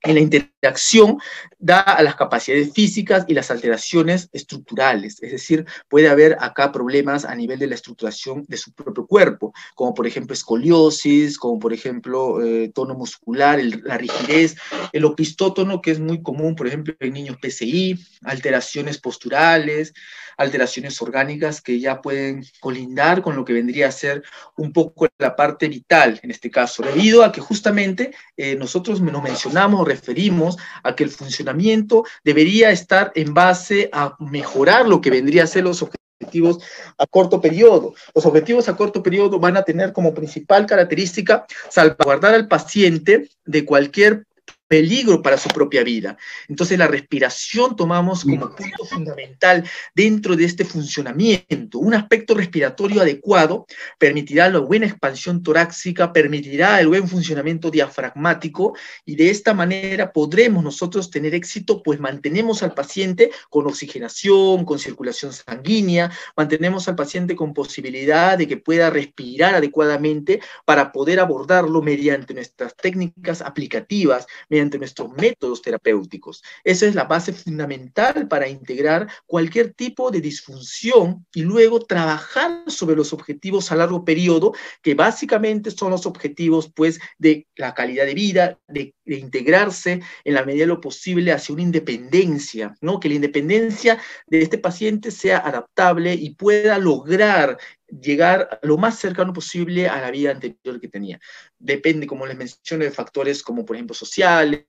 Speaker 2: en la interacción da a las capacidades físicas y las alteraciones estructurales, es decir, puede haber acá problemas a nivel de la estructuración de su propio cuerpo, como por ejemplo escoliosis, como por ejemplo eh, tono muscular, la rigidez, el opistótono que es muy común, por ejemplo, en niños PCI, alteraciones posturales, alteraciones orgánicas que ya pueden colindar con lo que vendría a ser un poco la parte vital en este caso, debido a que justamente eh, nosotros nos mencionamos referimos a que el funcionamiento debería estar en base a mejorar lo que vendría a ser los objetivos a corto periodo. Los objetivos a corto periodo van a tener como principal característica salvaguardar al paciente de cualquier peligro para su propia vida. Entonces la respiración tomamos como punto fundamental dentro de este funcionamiento. Un aspecto respiratorio adecuado permitirá la buena expansión torácica, permitirá el buen funcionamiento diafragmático y de esta manera podremos nosotros tener éxito, pues mantenemos al paciente con oxigenación, con circulación sanguínea, mantenemos al paciente con posibilidad de que pueda respirar adecuadamente para poder abordarlo mediante nuestras técnicas aplicativas, mediante entre nuestros métodos terapéuticos. Esa es la base fundamental para integrar cualquier tipo de disfunción y luego trabajar sobre los objetivos a largo periodo, que básicamente son los objetivos pues de la calidad de vida, de, integrarse en la medida de lo posible hacia una independencia, ¿no? Que la independencia de este paciente sea adaptable y pueda lograr llegar lo más cercano posible a la vida anterior que tenía. Depende, como les mencioné, de factores como, por ejemplo, sociales,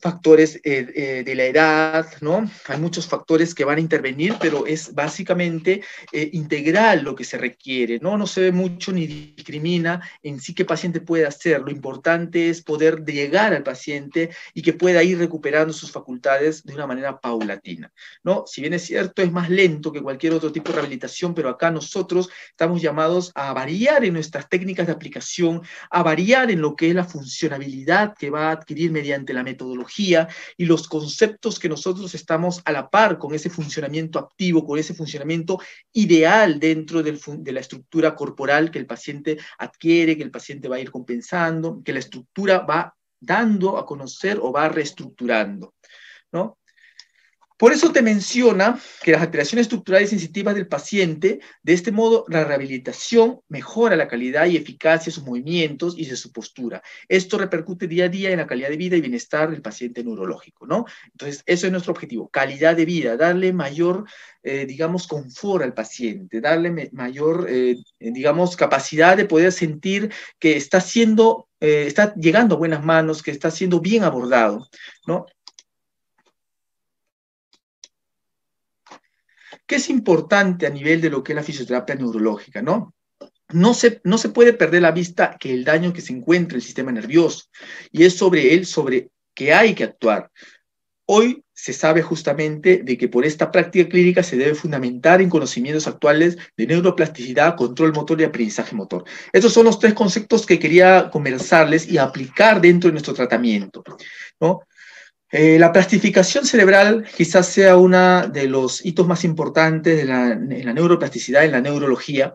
Speaker 2: factores eh, eh, de la edad, ¿no? Hay muchos factores que van a intervenir, pero es básicamente eh, integral lo que se requiere, ¿no? No se ve mucho ni discrimina en sí qué paciente puede hacer. Lo importante es poder llegar al paciente y que pueda ir recuperando sus facultades de una manera paulatina, ¿no? Si bien es cierto, es más lento que cualquier otro tipo de rehabilitación, pero acá nosotros estamos llamados a variar en nuestras técnicas de aplicación, a variar en lo que es la funcionabilidad que va a adquirir mediante la metodología y los conceptos que nosotros estamos a la par con ese funcionamiento activo, con ese funcionamiento ideal dentro de la estructura corporal que el paciente adquiere, que el paciente va a ir compensando, que la estructura va dando a conocer o va reestructurando. ¿no? Por eso te menciona que las alteraciones estructurales sensitivas del paciente, de este modo la rehabilitación mejora la calidad y eficacia de sus movimientos y de su postura. Esto repercute día a día en la calidad de vida y bienestar del paciente neurológico, ¿no? Entonces, eso es nuestro objetivo, calidad de vida, darle mayor, eh, digamos, confort al paciente, darle mayor, eh, digamos, capacidad de poder sentir que está siendo, eh, está llegando a buenas manos, que está siendo bien abordado, ¿no? Qué es importante a nivel de lo que es la fisioterapia neurológica, ¿no? No se, no se puede perder la vista que el daño que se encuentra en el sistema nervioso y es sobre él, sobre que hay que actuar. Hoy se sabe justamente de que por esta práctica clínica se debe fundamentar en conocimientos actuales de neuroplasticidad, control motor y aprendizaje motor. Esos son los tres conceptos que quería conversarles y aplicar dentro de nuestro tratamiento. ¿no? Eh, la plastificación cerebral quizás sea uno de los hitos más importantes en la neuroplasticidad, en la neurología,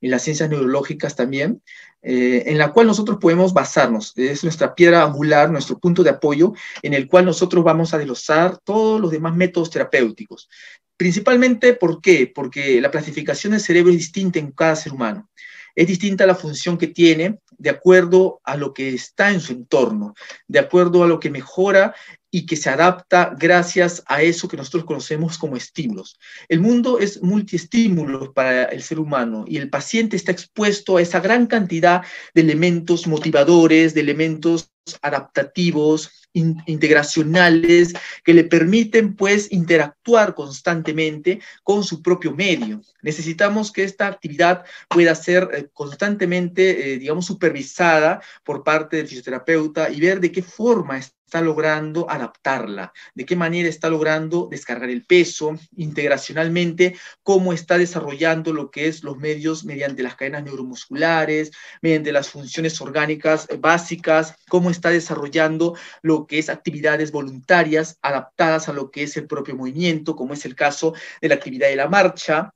Speaker 2: en las ciencias neurológicas también, eh, en la cual nosotros podemos basarnos. Es nuestra piedra angular, nuestro punto de apoyo, en el cual nosotros vamos a desglosar todos los demás métodos terapéuticos. Principalmente, ¿por qué? Porque la plastificación del cerebro es distinta en cada ser humano. Es distinta la función que tiene de acuerdo a lo que está en su entorno, de acuerdo a lo que mejora y que se adapta gracias a eso que nosotros conocemos como estímulos. El mundo es multiestímulos para el ser humano y el paciente está expuesto a esa gran cantidad de elementos motivadores, de elementos adaptativos, integracionales que le permiten pues interactuar constantemente con su propio medio. Necesitamos que esta actividad pueda ser eh, constantemente, eh, digamos, supervisada por parte del fisioterapeuta y ver de qué forma está logrando adaptarla, de qué manera está logrando descargar el peso integracionalmente, cómo está desarrollando lo que es los medios mediante las cadenas neuromusculares, mediante las funciones orgánicas eh, básicas, cómo está desarrollando lo que es actividades voluntarias adaptadas a lo que es el propio movimiento, como es el caso de la actividad de la marcha,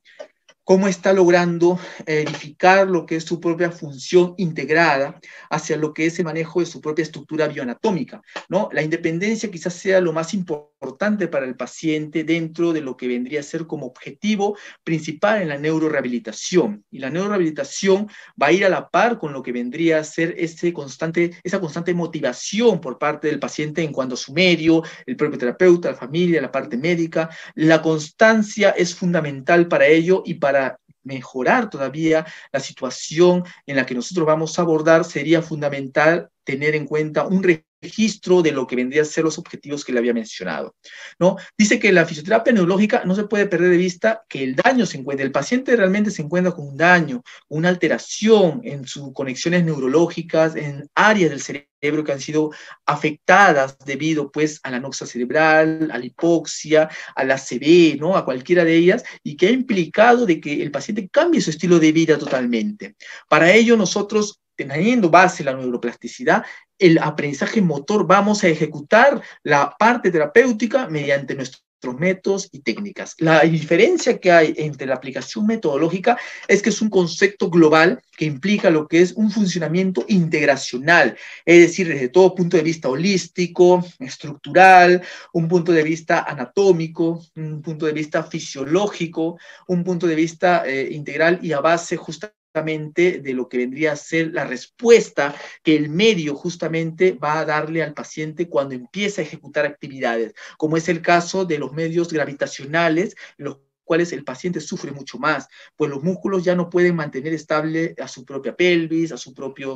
Speaker 2: cómo está logrando eh, edificar lo que es su propia función integrada hacia lo que es el manejo de su propia estructura bioanatómica. ¿no? La independencia quizás sea lo más importante para el paciente dentro de lo que vendría a ser como objetivo principal en la neurorehabilitación. Y la neurorehabilitación va a ir a la par con lo que vendría a ser ese constante, esa constante motivación por parte del paciente en cuanto a su medio, el propio terapeuta, la familia, la parte médica. La constancia es fundamental para ello y para para mejorar todavía la situación en la que nosotros vamos a abordar, sería fundamental tener en cuenta un registro de lo que vendría a ser los objetivos que le había mencionado. ¿no? Dice que la fisioterapia neurológica no se puede perder de vista que el daño se encuentra, el paciente realmente se encuentra con un daño, una alteración en sus conexiones neurológicas, en áreas del cerebro que han sido afectadas debido pues a la anoxia cerebral, a la hipoxia, a la CB, ¿no? a cualquiera de ellas, y que ha implicado de que el paciente cambie su estilo de vida totalmente. Para ello nosotros teniendo base la neuroplasticidad, el aprendizaje motor, vamos a ejecutar la parte terapéutica mediante nuestros métodos y técnicas. La diferencia que hay entre la aplicación metodológica es que es un concepto global que implica lo que es un funcionamiento integracional, es decir, desde todo punto de vista holístico, estructural, un punto de vista anatómico, un punto de vista fisiológico, un punto de vista eh, integral y a base justamente de lo que vendría a ser la respuesta que el medio justamente va a darle al paciente cuando empieza a ejecutar actividades, como es el caso de los medios gravitacionales, los cuales el paciente sufre mucho más, pues los músculos ya no pueden mantener estable a su propia pelvis, a su propia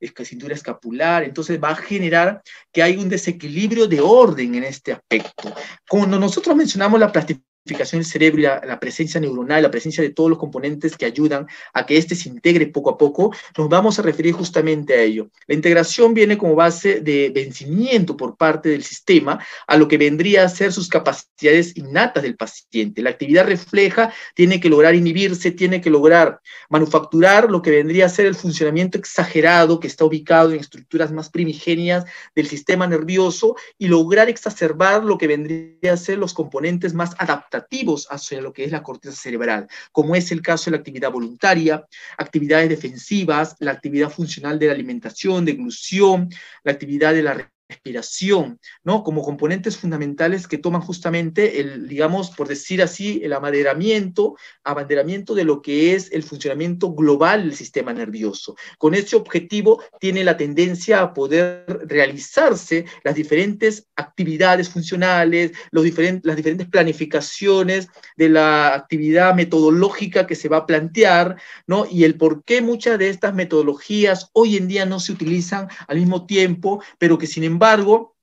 Speaker 2: eh, cintura escapular, entonces va a generar que hay un desequilibrio de orden en este aspecto. Cuando nosotros mencionamos la plasticidad, del cerebro la, la, presencia neuronal, la presencia de todos los componentes que ayudan a que éste se integre poco a poco, nos vamos a referir justamente a ello. La integración viene como base de vencimiento por parte del sistema a lo que vendría a ser sus capacidades innatas del paciente. La actividad refleja tiene que lograr inhibirse, tiene que lograr manufacturar lo que vendría a ser el funcionamiento exagerado que está ubicado en estructuras más primigenias del sistema nervioso y lograr exacerbar lo que vendría a ser los componentes más adaptados adaptativos hacia lo que es la corteza cerebral, como es el caso de la actividad voluntaria, actividades defensivas, la actividad funcional de la alimentación, de glución, la actividad de la respiración, ¿no? Como componentes fundamentales que toman justamente el, digamos, por decir así, el amaderamiento, abanderamiento de lo que es el funcionamiento global del sistema nervioso. Con ese objetivo tiene la tendencia a poder realizarse las diferentes actividades funcionales, los las diferentes planificaciones de la actividad metodológica que se va a plantear, ¿no? Y el por qué muchas de estas metodologías hoy en día no se utilizan al mismo tiempo, pero que sin embargo embargo,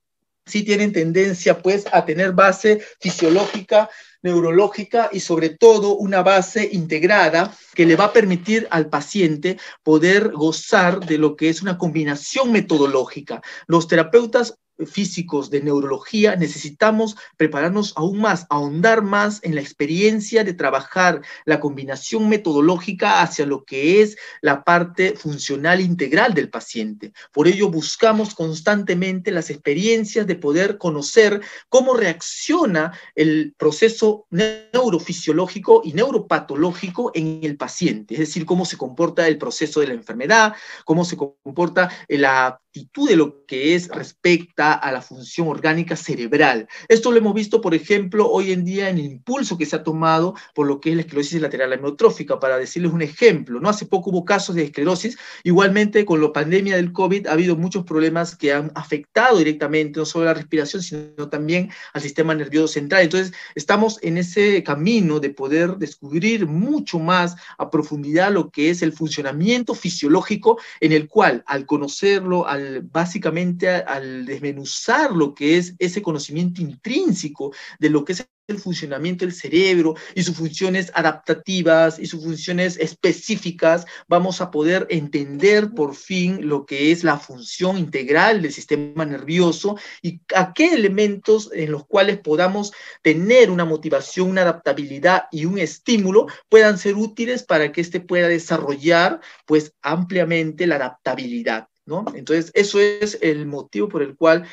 Speaker 2: sí tienen tendencia pues a tener base fisiológica, neurológica y sobre todo una base integrada que le va a permitir al paciente poder gozar de lo que es una combinación metodológica. Los terapeutas físicos, de neurología, necesitamos prepararnos aún más, ahondar más en la experiencia de trabajar la combinación metodológica hacia lo que es la parte funcional integral del paciente. Por ello buscamos constantemente las experiencias de poder conocer cómo reacciona el proceso neurofisiológico y neuropatológico en el paciente, es decir, cómo se comporta el proceso de la enfermedad, cómo se comporta la actitud de lo que es respecta a la función orgánica cerebral. Esto lo hemos visto, por ejemplo, hoy en día en el impulso que se ha tomado por lo que es la esclerosis lateral amiotrófica, para decirles un ejemplo. ¿no? Hace poco hubo casos de esclerosis. Igualmente, con la pandemia del COVID ha habido muchos problemas que han afectado directamente no solo la respiración, sino también al sistema nervioso central. Entonces, estamos en ese camino de poder descubrir mucho más a profundidad lo que es el funcionamiento fisiológico en el cual, al conocerlo, al básicamente al desmenuzar, usar lo que es ese conocimiento intrínseco de lo que es el funcionamiento del cerebro y sus funciones adaptativas y sus funciones específicas, vamos a poder entender por fin lo que es la función integral del sistema nervioso y a qué elementos en los cuales podamos tener una motivación, una adaptabilidad y un estímulo puedan ser útiles para que éste pueda desarrollar pues ampliamente la adaptabilidad. ¿no? Entonces, eso es el motivo por el cual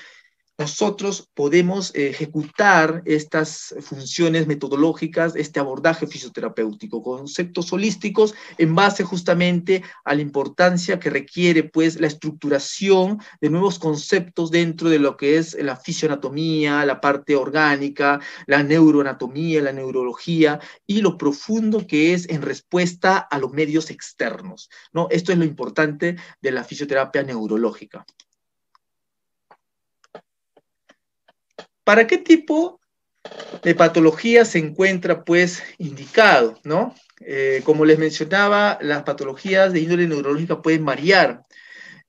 Speaker 2: nosotros podemos ejecutar estas funciones metodológicas, este abordaje fisioterapéutico, conceptos holísticos en base justamente a la importancia que requiere pues la estructuración de nuevos conceptos dentro de lo que es la fisioanatomía, la parte orgánica, la neuroanatomía, la neurología y lo profundo que es en respuesta a los medios externos, ¿no? Esto es lo importante de la fisioterapia neurológica. ¿Para qué tipo de patología se encuentra pues indicado? ¿no? Eh, como les mencionaba, las patologías de índole neurológica pueden variar.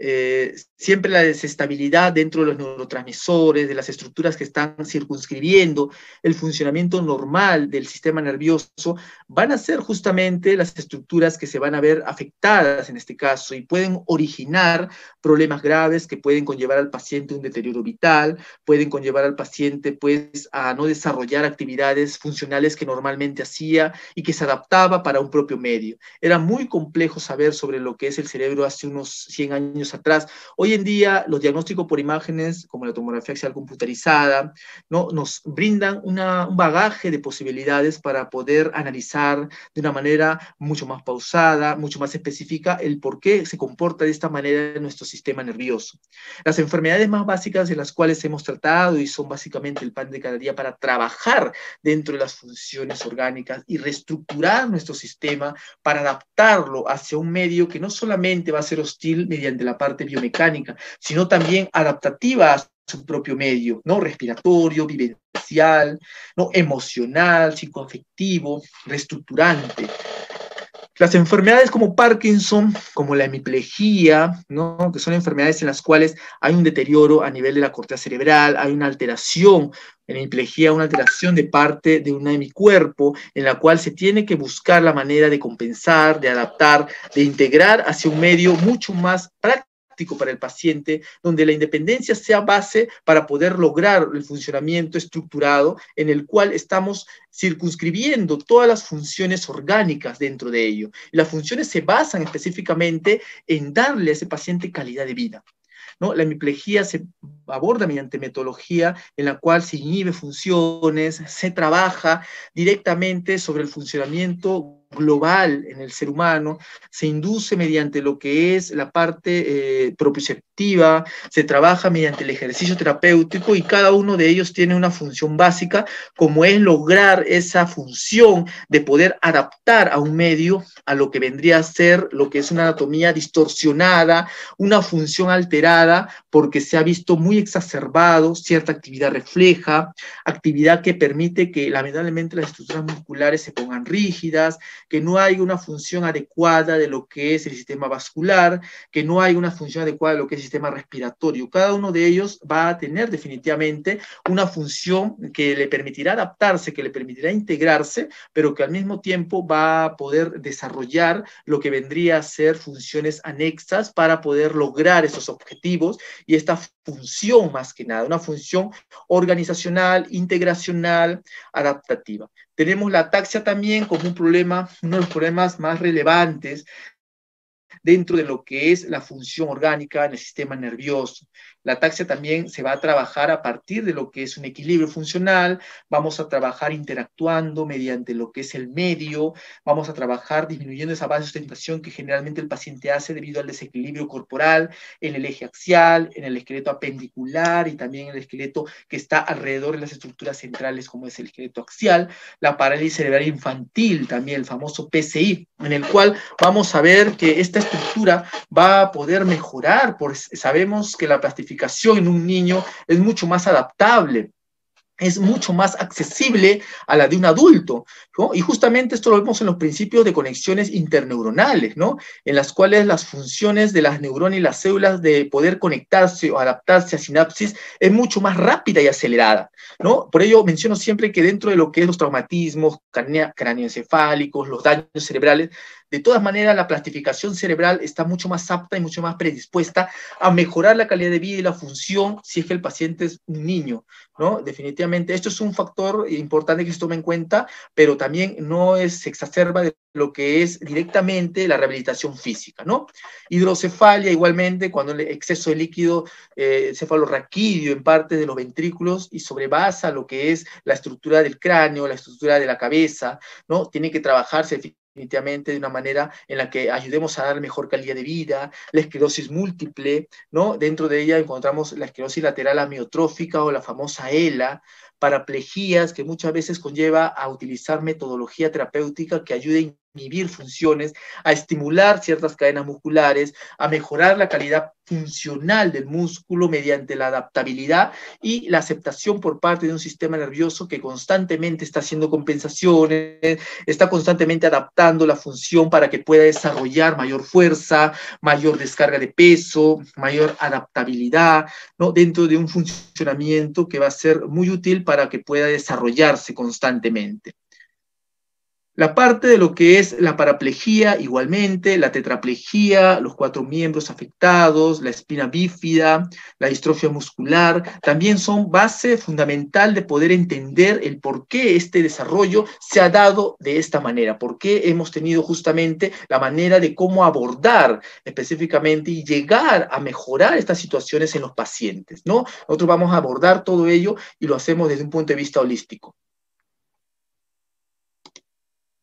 Speaker 2: Eh, siempre la desestabilidad dentro de los neurotransmisores, de las estructuras que están circunscribiendo el funcionamiento normal del sistema nervioso, van a ser justamente las estructuras que se van a ver afectadas en este caso y pueden originar problemas graves que pueden conllevar al paciente un deterioro vital, pueden conllevar al paciente pues a no desarrollar actividades funcionales que normalmente hacía y que se adaptaba para un propio medio. Era muy complejo saber sobre lo que es el cerebro hace unos 100 años atrás. Hoy en día los diagnósticos por imágenes como la tomografía axial computarizada ¿no? nos brindan un bagaje de posibilidades para poder analizar de una manera mucho más pausada, mucho más específica el por qué se comporta de esta manera en nuestro sistema nervioso. Las enfermedades más básicas de las cuales hemos tratado y son básicamente el pan de cada día para trabajar dentro de las funciones orgánicas y reestructurar nuestro sistema para adaptarlo hacia un medio que no solamente va a ser hostil mediante la parte biomecánica, sino también adaptativa a su propio medio, ¿no? Respiratorio, vivencial, ¿no? Emocional, psicoafectivo, reestructurante. Las enfermedades como Parkinson, como la hemiplegia, ¿no? que son enfermedades en las cuales hay un deterioro a nivel de la corteza cerebral, hay una alteración en hemiplegia, una alteración de parte de un hemicuerpo, en la cual se tiene que buscar la manera de compensar, de adaptar, de integrar hacia un medio mucho más práctico para el paciente, donde la independencia sea base para poder lograr el funcionamiento estructurado en el cual estamos circunscribiendo todas las funciones orgánicas dentro de ello. Las funciones se basan específicamente en darle a ese paciente calidad de vida. ¿No? La hemiplegia se aborda mediante metodología en la cual se inhibe funciones, se trabaja directamente sobre el funcionamiento global en el ser humano, se induce mediante lo que es la parte eh, propioceptiva, se trabaja mediante el ejercicio terapéutico y cada uno de ellos tiene una función básica, como es lograr esa función de poder adaptar a un medio a lo que vendría a ser lo que es una anatomía distorsionada, una función alterada, porque se ha visto muy exacerbado cierta actividad refleja, actividad que permite que lamentablemente las estructuras musculares se pongan rígidas, que no hay una función adecuada de lo que es el sistema vascular, que no hay una función adecuada de lo que es el sistema respiratorio. Cada uno de ellos va a tener definitivamente una función que le permitirá adaptarse, que le permitirá integrarse, pero que al mismo tiempo va a poder desarrollar lo que vendría a ser funciones anexas para poder lograr esos objetivos y esta función más que nada, una función organizacional, integracional, adaptativa. Tenemos la taxia también como un problema, uno de los problemas más relevantes dentro de lo que es la función orgánica en el sistema nervioso. La taxia también se va a trabajar a partir de lo que es un equilibrio funcional, vamos a trabajar interactuando mediante lo que es el medio, vamos a trabajar disminuyendo esa base de sustentación que generalmente el paciente hace debido al desequilibrio corporal en el eje axial, en el esqueleto apendicular y también en el esqueleto que está alrededor de las estructuras centrales como es el esqueleto axial, la parálisis cerebral infantil también, el famoso PCI, en el cual vamos a ver que esta estructura va a poder mejorar, sabemos que la plastificación en un niño es mucho más adaptable es mucho más accesible a la de un adulto, Y justamente esto lo vemos en los principios de conexiones interneuronales, ¿no? En las cuales las funciones de las neuronas y las células de poder conectarse o adaptarse a sinapsis es mucho más rápida y acelerada, ¿no? Por ello menciono siempre que dentro de lo que es los traumatismos craneoencefálicos, los daños cerebrales, de todas maneras, la plastificación cerebral está mucho más apta y mucho más predispuesta a mejorar la calidad de vida y la función si es que el paciente es un niño, ¿no? Definitivamente, esto es un factor importante que se tome en cuenta, pero también no es, se exacerba de lo que es directamente la rehabilitación física, ¿no? Hidrocefalia, igualmente, cuando el exceso de líquido eh, cefalorraquídeo en parte de los ventrículos y sobrebasa lo que es la estructura del cráneo, la estructura de la cabeza, ¿no? Tiene que trabajarse definitivamente de una manera en la que ayudemos a dar mejor calidad de vida, la esclerosis múltiple, ¿no? Dentro de ella encontramos la esclerosis lateral amiotrófica o la famosa ELA, paraplejías que muchas veces conlleva a utilizar metodología terapéutica que ayude inhibir funciones, a estimular ciertas cadenas musculares, a mejorar la calidad funcional del músculo mediante la adaptabilidad y la aceptación por parte de un sistema nervioso que constantemente está haciendo compensaciones, está constantemente adaptando la función para que pueda desarrollar mayor fuerza, mayor descarga de peso, mayor adaptabilidad, dentro de un funcionamiento que va a ser muy útil para que pueda desarrollarse constantemente. La parte de lo que es la paraplejía, igualmente, la tetraplejía, los cuatro miembros afectados, la espina bífida, la distrofia muscular, también son base fundamental de poder entender el por qué este desarrollo se ha dado de esta manera, por qué hemos tenido justamente la manera de cómo abordar específicamente y llegar a mejorar estas situaciones en los pacientes, ¿no? Nosotros vamos a abordar todo ello y lo hacemos desde un punto de vista holístico.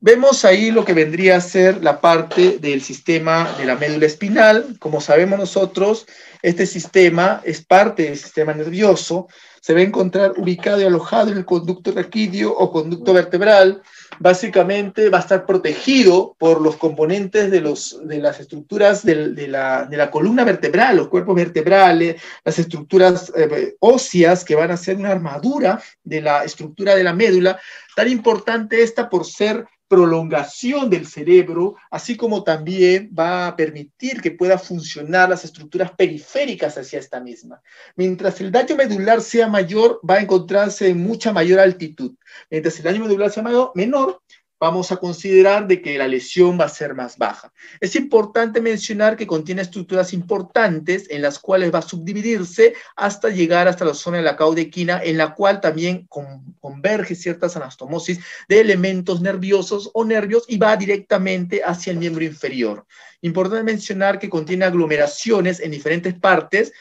Speaker 2: Vemos ahí lo que vendría a ser la parte del sistema de la médula espinal. Como sabemos nosotros, este sistema es parte del sistema nervioso. Se va a encontrar ubicado y alojado en el conducto raquídeo o conducto vertebral. Básicamente va a estar protegido por los componentes de, los, de las estructuras de, la, columna vertebral, los cuerpos vertebrales, las estructuras eh, óseas que van a ser una armadura de la estructura de la médula. Tan importante esta por ser prolongación del cerebro, así como también va a permitir que puedan funcionar las estructuras periféricas hacia esta misma. Mientras el daño medular sea mayor, va a encontrarse en mucha mayor altitud. Mientras el daño medular sea mayor, menor, vamos a considerar de que la lesión va a ser más baja. Es importante mencionar que contiene estructuras importantes en las cuales va a subdividirse hasta llegar hasta la zona de la caudequina, en la cual también converge ciertas anastomosis de elementos nerviosos o nervios y va directamente hacia el miembro inferior. Importante mencionar que contiene aglomeraciones en diferentes partes,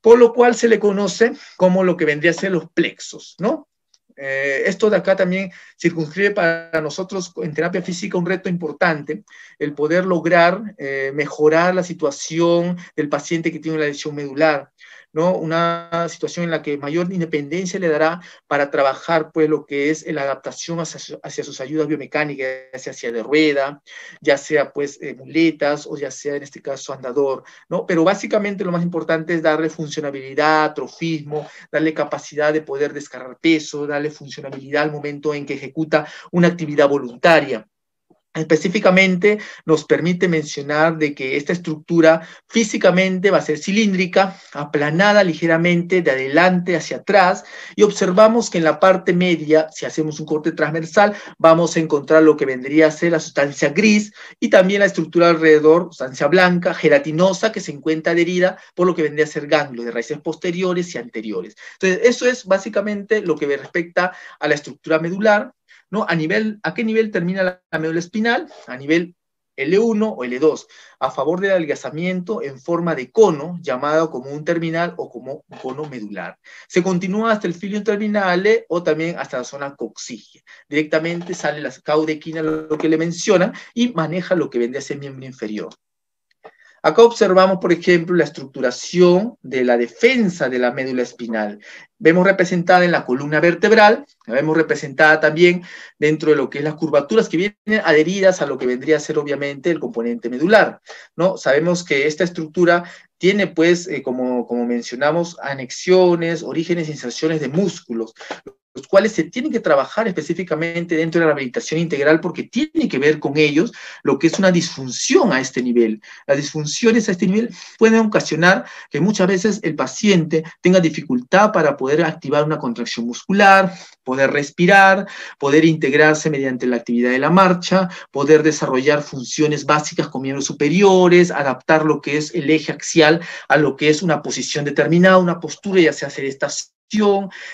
Speaker 2: por lo cual se le conoce como lo que vendría a ser los plexos, ¿no? Eh, esto de acá también circunscribe para nosotros en terapia física un reto importante, el poder lograr eh, mejorar la situación del paciente que tiene una lesión medular. Una situación en la que mayor independencia le dará para trabajar, pues, lo que es la adaptación hacia, hacia sus ayudas biomecánicas, ya sea, hacia de rueda, ya sea, pues, eh, muletas o ya sea, en este caso, andador, ¿no? Pero básicamente lo más importante es darle funcionabilidad, trofismo, darle capacidad de poder descargar peso, darle funcionabilidad al momento en que ejecuta una actividad voluntaria. Específicamente nos permite mencionar de que esta estructura físicamente va a ser cilíndrica, aplanada ligeramente de adelante hacia atrás y observamos que en la parte media, si hacemos un corte transversal, vamos a encontrar lo que vendría a ser la sustancia gris y también la estructura alrededor, sustancia blanca, gelatinosa que se encuentra adherida por lo que vendría a ser ganglio de raíces posteriores y anteriores. Entonces, eso es básicamente lo que respecta a la estructura medular a, nivel, ¿A qué nivel termina la, médula espinal? A nivel L1 o L2, a favor del adelgazamiento en forma de cono, llamado como un terminal o como un cono medular. Se continúa hasta el filo terminal eh, o también hasta la zona coxígea. Directamente sale la caudequina, lo que le menciona, y maneja lo que vende a ser miembro inferior. Acá observamos, por ejemplo, la estructuración de la defensa de la médula espinal. Vemos representada en la columna vertebral, la vemos representada también dentro de lo que es las curvaturas que vienen adheridas a lo que vendría a ser obviamente el componente medular. ¿no? Sabemos que esta estructura tiene pues, eh, como, como mencionamos, anexiones, orígenes, inserciones de músculos, los cuales se tienen que trabajar específicamente dentro de la rehabilitación integral porque tiene que ver con ellos lo que es una disfunción a este nivel. Las disfunciones a este nivel pueden ocasionar que muchas veces el paciente tenga dificultad para poder activar una contracción muscular, poder respirar, poder integrarse mediante la actividad de la marcha, poder desarrollar funciones básicas con miembros superiores, adaptar lo que es el eje axial a lo que es una posición determinada, una postura ya sea estas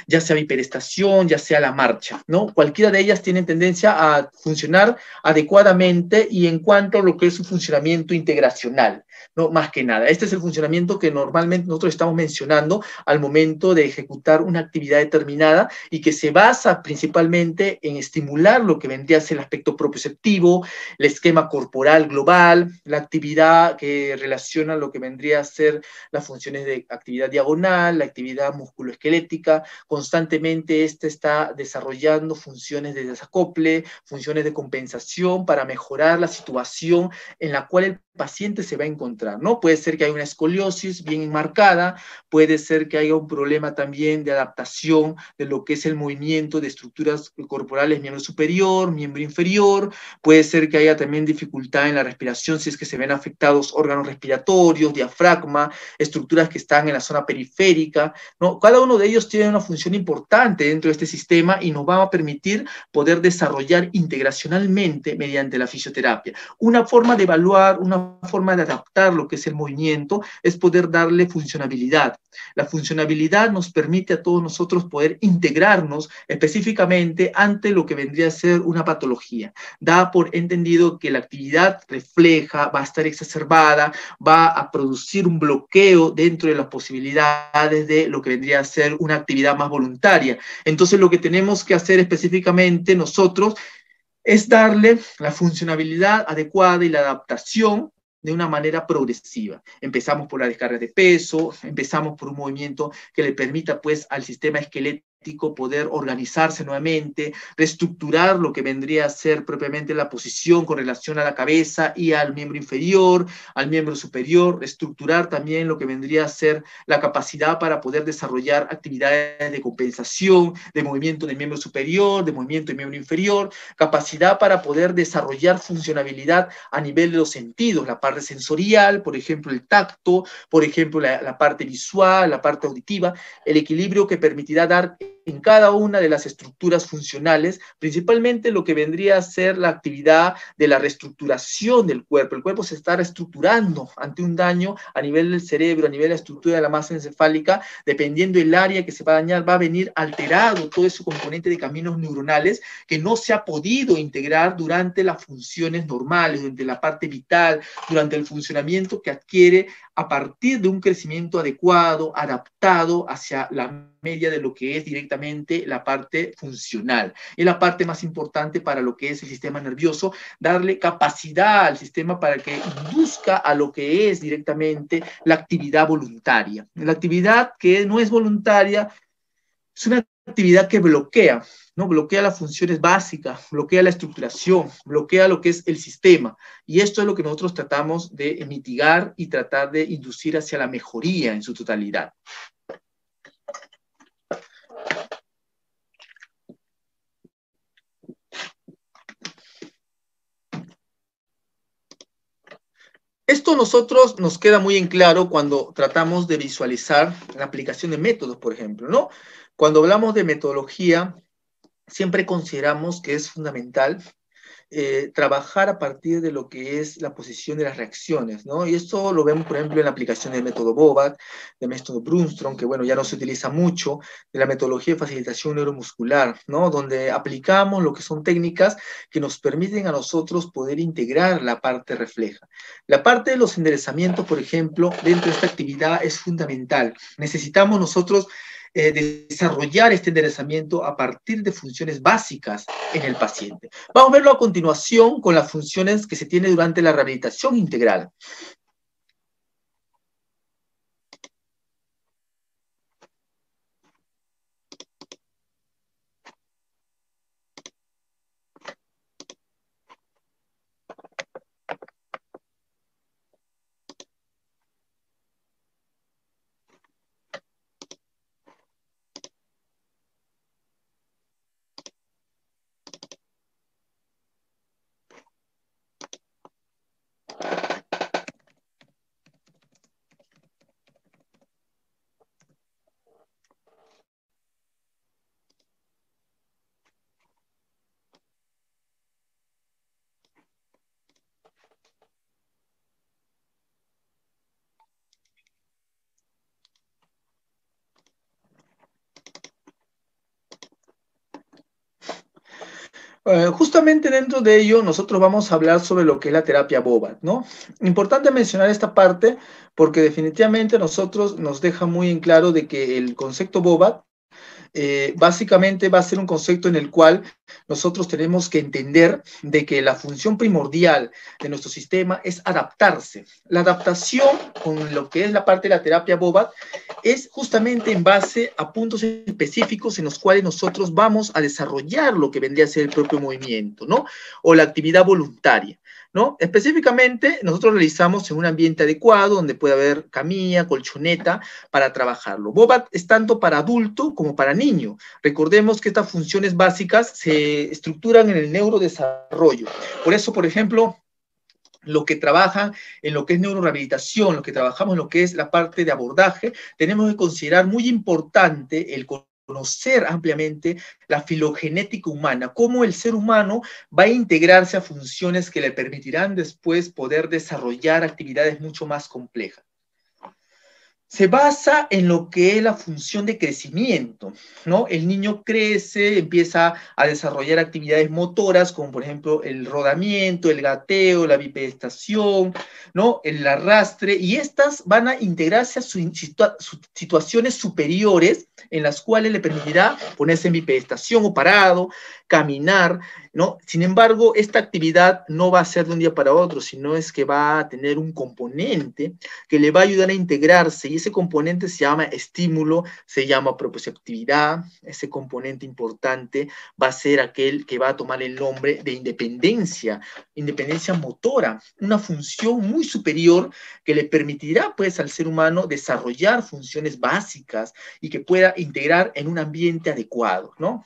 Speaker 2: ya sea hiperestación, ya sea la marcha, ¿no? Cualquiera de ellas tiene tendencia a funcionar adecuadamente y en cuanto a lo que es su funcionamiento integracional. ¿no? Más que nada, este es el funcionamiento que normalmente nosotros estamos mencionando al momento de ejecutar una actividad determinada y que se basa principalmente en estimular lo que vendría a ser el aspecto propioceptivo, el esquema corporal global, la actividad que relaciona lo que vendría a ser las funciones de actividad diagonal, la actividad musculoesquelética, constantemente este está desarrollando funciones de desacople, funciones de compensación para mejorar la situación en la cual el paciente se va a encontrar ¿no? Puede ser que haya una escoliosis bien enmarcada, puede ser que haya un problema también de adaptación de lo que es el movimiento de estructuras corporales, miembro superior, miembro inferior, puede ser que haya también dificultad en la respiración si es que se ven afectados órganos respiratorios, diafragma, estructuras que están en la zona periférica, ¿no? Cada uno de ellos tiene una función importante dentro de este sistema y nos va a permitir poder desarrollar integracionalmente mediante la fisioterapia. Una forma de evaluar, una forma de adaptar lo que es el movimiento, es poder darle funcionabilidad. La funcionabilidad nos permite a todos nosotros poder integrarnos específicamente ante lo que vendría a ser una patología. Da por entendido que la actividad refleja va a estar exacerbada, va a producir un bloqueo dentro de las posibilidades de lo que vendría a ser una actividad más voluntaria. Entonces lo que tenemos que hacer específicamente nosotros es darle la funcionabilidad adecuada y la adaptación de una manera progresiva. Empezamos por la descarga de peso, empezamos por un movimiento que le permita pues al sistema esqueleto poder organizarse nuevamente, reestructurar lo que vendría a ser propiamente la posición con relación a la cabeza y al miembro inferior, al miembro superior, reestructurar también lo que vendría a ser la capacidad para poder desarrollar actividades de compensación, de movimiento del miembro superior, de movimiento del miembro inferior, capacidad para poder desarrollar funcionabilidad a nivel de los sentidos, la parte sensorial, por ejemplo, el tacto, por ejemplo, la, la parte visual, la parte auditiva, el equilibrio que permitirá dar en cada una de las estructuras funcionales, principalmente lo que vendría a ser la actividad de la reestructuración del cuerpo. El cuerpo se está reestructurando ante un daño a nivel del cerebro, a nivel de la estructura de la masa encefálica, dependiendo del área que se va a dañar, va a venir alterado todo ese componente de caminos neuronales que no se ha podido integrar durante las funciones normales, durante la parte vital, durante el funcionamiento que adquiere a partir de un crecimiento adecuado, adaptado hacia la media de lo que es directamente la parte funcional. Y la parte más importante para lo que es el sistema nervioso, darle capacidad al sistema para que induzca a lo que es directamente la actividad voluntaria. La actividad que no es voluntaria es una actividad que bloquea, ¿no? Bloquea las funciones básicas, bloquea la estructuración, bloquea lo que es el sistema. Y esto es lo que nosotros tratamos de mitigar y tratar de inducir hacia la mejoría en su totalidad. Esto nosotros nos queda muy en claro cuando tratamos de visualizar la aplicación de métodos, por ejemplo, ¿no? Cuando hablamos de metodología, siempre consideramos que es fundamental eh, trabajar a partir de lo que es la posición de las reacciones, ¿no? Y esto lo vemos, por ejemplo, en la aplicación del método BOVAT, del método Brunstrom, que, bueno, ya no se utiliza mucho, de la metodología de facilitación neuromuscular, ¿no? Donde aplicamos lo que son técnicas que nos permiten a nosotros poder integrar la parte refleja. La parte de los enderezamientos, por ejemplo, dentro de esta actividad es fundamental. Necesitamos nosotros eh, desarrollar este enderezamiento a partir de funciones básicas en el paciente. Vamos a verlo a continuación con las funciones que se tiene durante la rehabilitación integral. Eh, justamente dentro de ello, nosotros vamos a hablar sobre lo que es la terapia Bobat. ¿no? Importante mencionar esta parte porque definitivamente nosotros nos deja muy en claro de que el concepto Bobat eh, básicamente va a ser un concepto en el cual nosotros tenemos que entender de que la función primordial de nuestro sistema es adaptarse. La adaptación con lo que es la parte de la terapia boba es justamente en base a puntos específicos en los cuales nosotros vamos a desarrollar lo que vendría a ser el propio movimiento, ¿no? O la actividad voluntaria. ¿no? Específicamente, nosotros realizamos en un ambiente adecuado, donde puede haber camilla, colchoneta, para trabajarlo. Bobat es tanto para adulto como para niño. Recordemos que estas funciones básicas se estructuran en el neurodesarrollo. Por eso, por ejemplo, lo que trabaja en lo que es neurorehabilitación, lo que trabajamos en lo que es la parte de abordaje, tenemos que considerar muy importante el conocer ampliamente la filogenética humana, cómo el ser humano va a integrarse a funciones que le permitirán después poder desarrollar actividades mucho más complejas se basa en lo que es la función de crecimiento, ¿no? El niño crece, empieza a desarrollar actividades motoras como por ejemplo el rodamiento, el gateo, la bipedestación, ¿no? El arrastre y estas van a integrarse a sus situaciones superiores en las cuales le permitirá ponerse en bipedestación o parado, caminar, ¿no? Sin embargo, esta actividad no va a ser de un día para otro, sino es que va a tener un componente que le va a ayudar a integrarse y ese componente se llama estímulo, se llama actividad, ese componente importante va a ser aquel que va a tomar el nombre de independencia, independencia motora, una función muy superior que le permitirá pues al ser humano desarrollar funciones básicas y que pueda integrar en un ambiente adecuado, ¿no?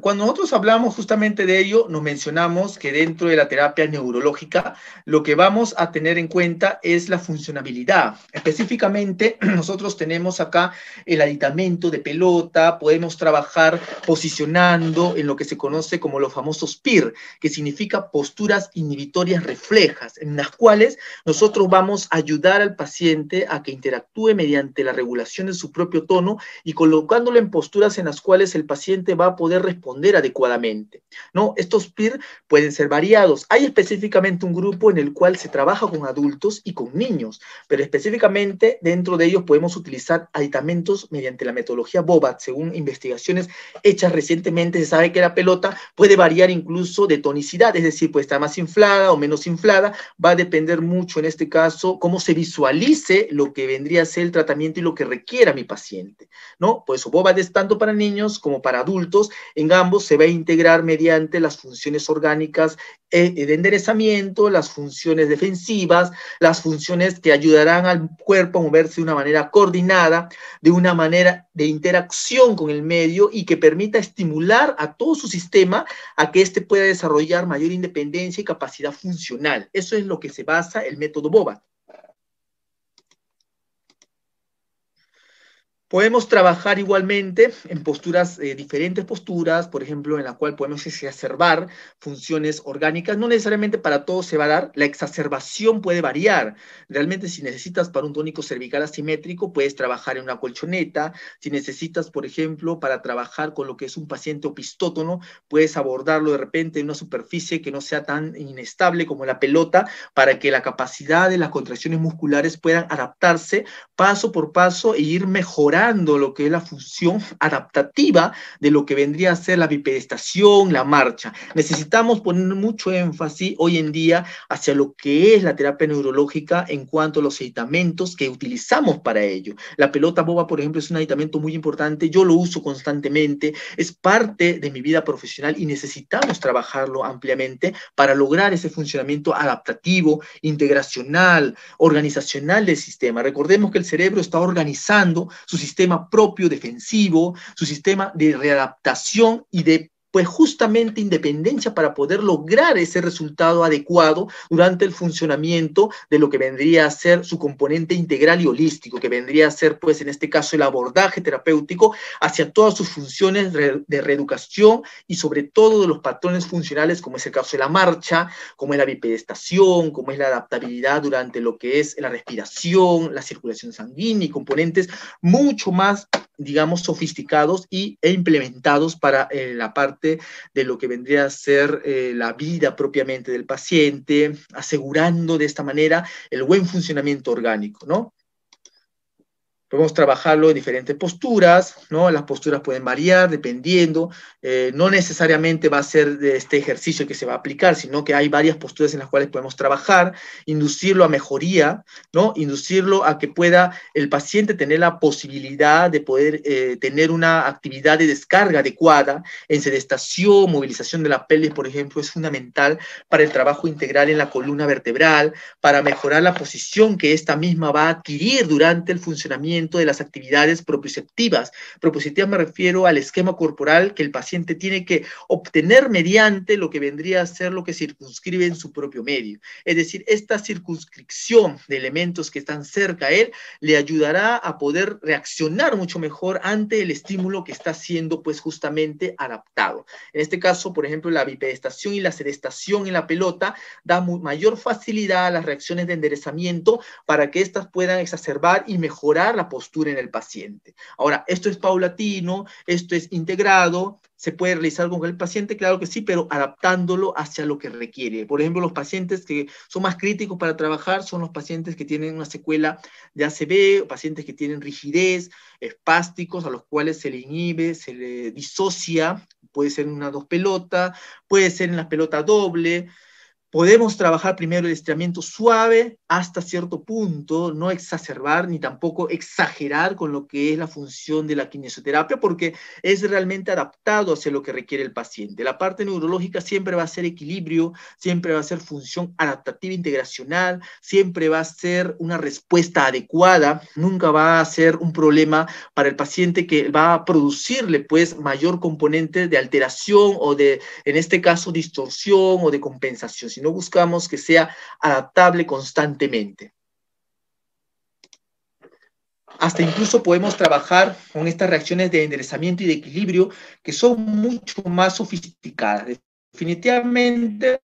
Speaker 2: Cuando nosotros hablamos justamente de ello, nos mencionamos que dentro de la terapia neurológica lo que vamos a tener en cuenta es la funcionabilidad. Específicamente, nosotros tenemos acá el aditamento de pelota, podemos trabajar posicionando en lo que se conoce como los famosos PIR, que significa posturas inhibitorias reflejas, en las cuales nosotros vamos a ayudar al paciente a que interactúe mediante la regulación de su propio tono y colocándolo en posturas en las cuales el paciente va a poder respirar responder adecuadamente. ¿no? Estos PIR pueden ser variados. Hay específicamente un grupo en el cual se trabaja con adultos y con niños, pero específicamente dentro de ellos podemos utilizar aditamentos mediante la metodología BOBAT. Según investigaciones hechas recientemente, se sabe que la pelota puede variar incluso de tonicidad, es decir, puede estar más inflada o menos inflada. Va a depender mucho en este caso cómo se visualice lo que vendría a ser el tratamiento y lo que requiera mi paciente. ¿no? Por eso BOBAT es tanto para niños como para adultos. En ambos se va a integrar mediante las funciones orgánicas eh, eh, de enderezamiento, las funciones defensivas, las funciones que ayudarán al cuerpo a moverse de una manera coordinada, de una manera de interacción con el medio y que permita estimular a todo su sistema a que éste pueda desarrollar mayor independencia y capacidad funcional. Eso es lo que se basa el método Boba. Podemos trabajar igualmente en posturas, eh, diferentes posturas, por ejemplo, en la cual podemos exacerbar funciones orgánicas. No necesariamente para todo se va a dar, la exacerbación puede variar. Realmente si necesitas para un tónico cervical asimétrico, puedes trabajar en una colchoneta. Si necesitas, por ejemplo, para trabajar con lo que es un paciente opistótono, puedes abordarlo de repente en una superficie que no sea tan inestable como la pelota, para que la capacidad de las contracciones musculares puedan adaptarse paso por paso e ir mejorando lo que es la función adaptativa de lo que vendría a ser la bipedestación, la marcha. Necesitamos poner mucho énfasis hoy en día hacia lo que es la terapia neurológica en cuanto a los aditamentos que utilizamos para ello. La pelota boba, por ejemplo, es un aditamento muy importante, yo lo uso constantemente, es parte de mi vida profesional y necesitamos trabajarlo ampliamente para lograr ese funcionamiento adaptativo, integracional, organizacional del sistema. Recordemos que el cerebro está organizando su sistema sistema propio defensivo, su sistema de readaptación y de pues justamente independencia para poder lograr ese resultado adecuado durante el funcionamiento de lo que vendría a ser su componente integral y holístico, que vendría a ser pues en este caso el abordaje terapéutico hacia todas sus funciones de reeducación y sobre todo de los patrones funcionales como es el caso de la marcha, como es la bipedestación, como es la adaptabilidad durante lo que es la respiración, la circulación sanguínea y componentes mucho más digamos, sofisticados y, e implementados para eh, la parte de lo que vendría a ser eh, la vida propiamente del paciente, asegurando de esta manera el buen funcionamiento orgánico, ¿no? podemos trabajarlo en diferentes posturas, ¿no? Las posturas pueden variar dependiendo, eh, no necesariamente va a ser de este ejercicio que se va a aplicar, sino que hay varias posturas en las cuales podemos trabajar, inducirlo a mejoría, ¿no? Inducirlo a que pueda el paciente tener la posibilidad de poder eh, tener una actividad de descarga adecuada en sedestación, movilización de la pelvis, por ejemplo, es fundamental para el trabajo integral en la columna vertebral, para mejorar la posición que esta misma va a adquirir durante el funcionamiento de las actividades proprioceptivas. propositivas me refiero al esquema corporal que el paciente tiene que obtener mediante lo que vendría a ser lo que circunscribe en su propio medio. Es decir, esta circunscripción de elementos que están cerca a él le ayudará a poder reaccionar mucho mejor ante el estímulo que está siendo pues justamente adaptado. En este caso, por ejemplo, la bipedestación y la sedestación en la pelota da mayor facilidad a las reacciones de enderezamiento para que éstas puedan exacerbar y mejorar la postura en el paciente. Ahora, esto es paulatino, esto es integrado, se puede realizar con el paciente, claro que sí, pero adaptándolo hacia lo que requiere. Por ejemplo, los pacientes que son más críticos para trabajar son los pacientes que tienen una secuela de ACB, pacientes que tienen rigidez, espásticos, a los cuales se le inhibe, se le disocia, puede ser en una dos pelota, puede ser en la pelota doble, Podemos trabajar primero el estiramiento suave hasta cierto punto, no exacerbar ni tampoco exagerar con lo que es la función de la kinesioterapia, porque es realmente adaptado hacia lo que requiere el paciente. La parte neurológica siempre va a ser equilibrio, siempre va a ser función adaptativa integracional, siempre va a ser una respuesta adecuada, nunca va a ser un problema para el paciente que va a producirle pues mayor componente de alteración o de, en este caso, distorsión o de compensación no buscamos que sea adaptable constantemente. Hasta incluso podemos trabajar con estas reacciones de enderezamiento y de equilibrio que son mucho más sofisticadas. Definitivamente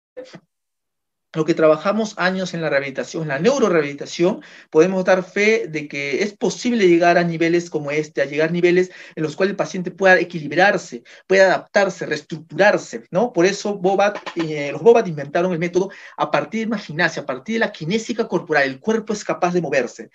Speaker 2: lo que trabajamos años en la rehabilitación, en la neurorehabilitación, podemos dar fe de que es posible llegar a niveles como este, a llegar a niveles en los cuales el paciente pueda equilibrarse, pueda adaptarse, reestructurarse, ¿no? Por eso Bobat, eh, los Bobat inventaron el método a partir de la gimnasia, a partir de la kinésica corporal, el cuerpo es capaz de moverse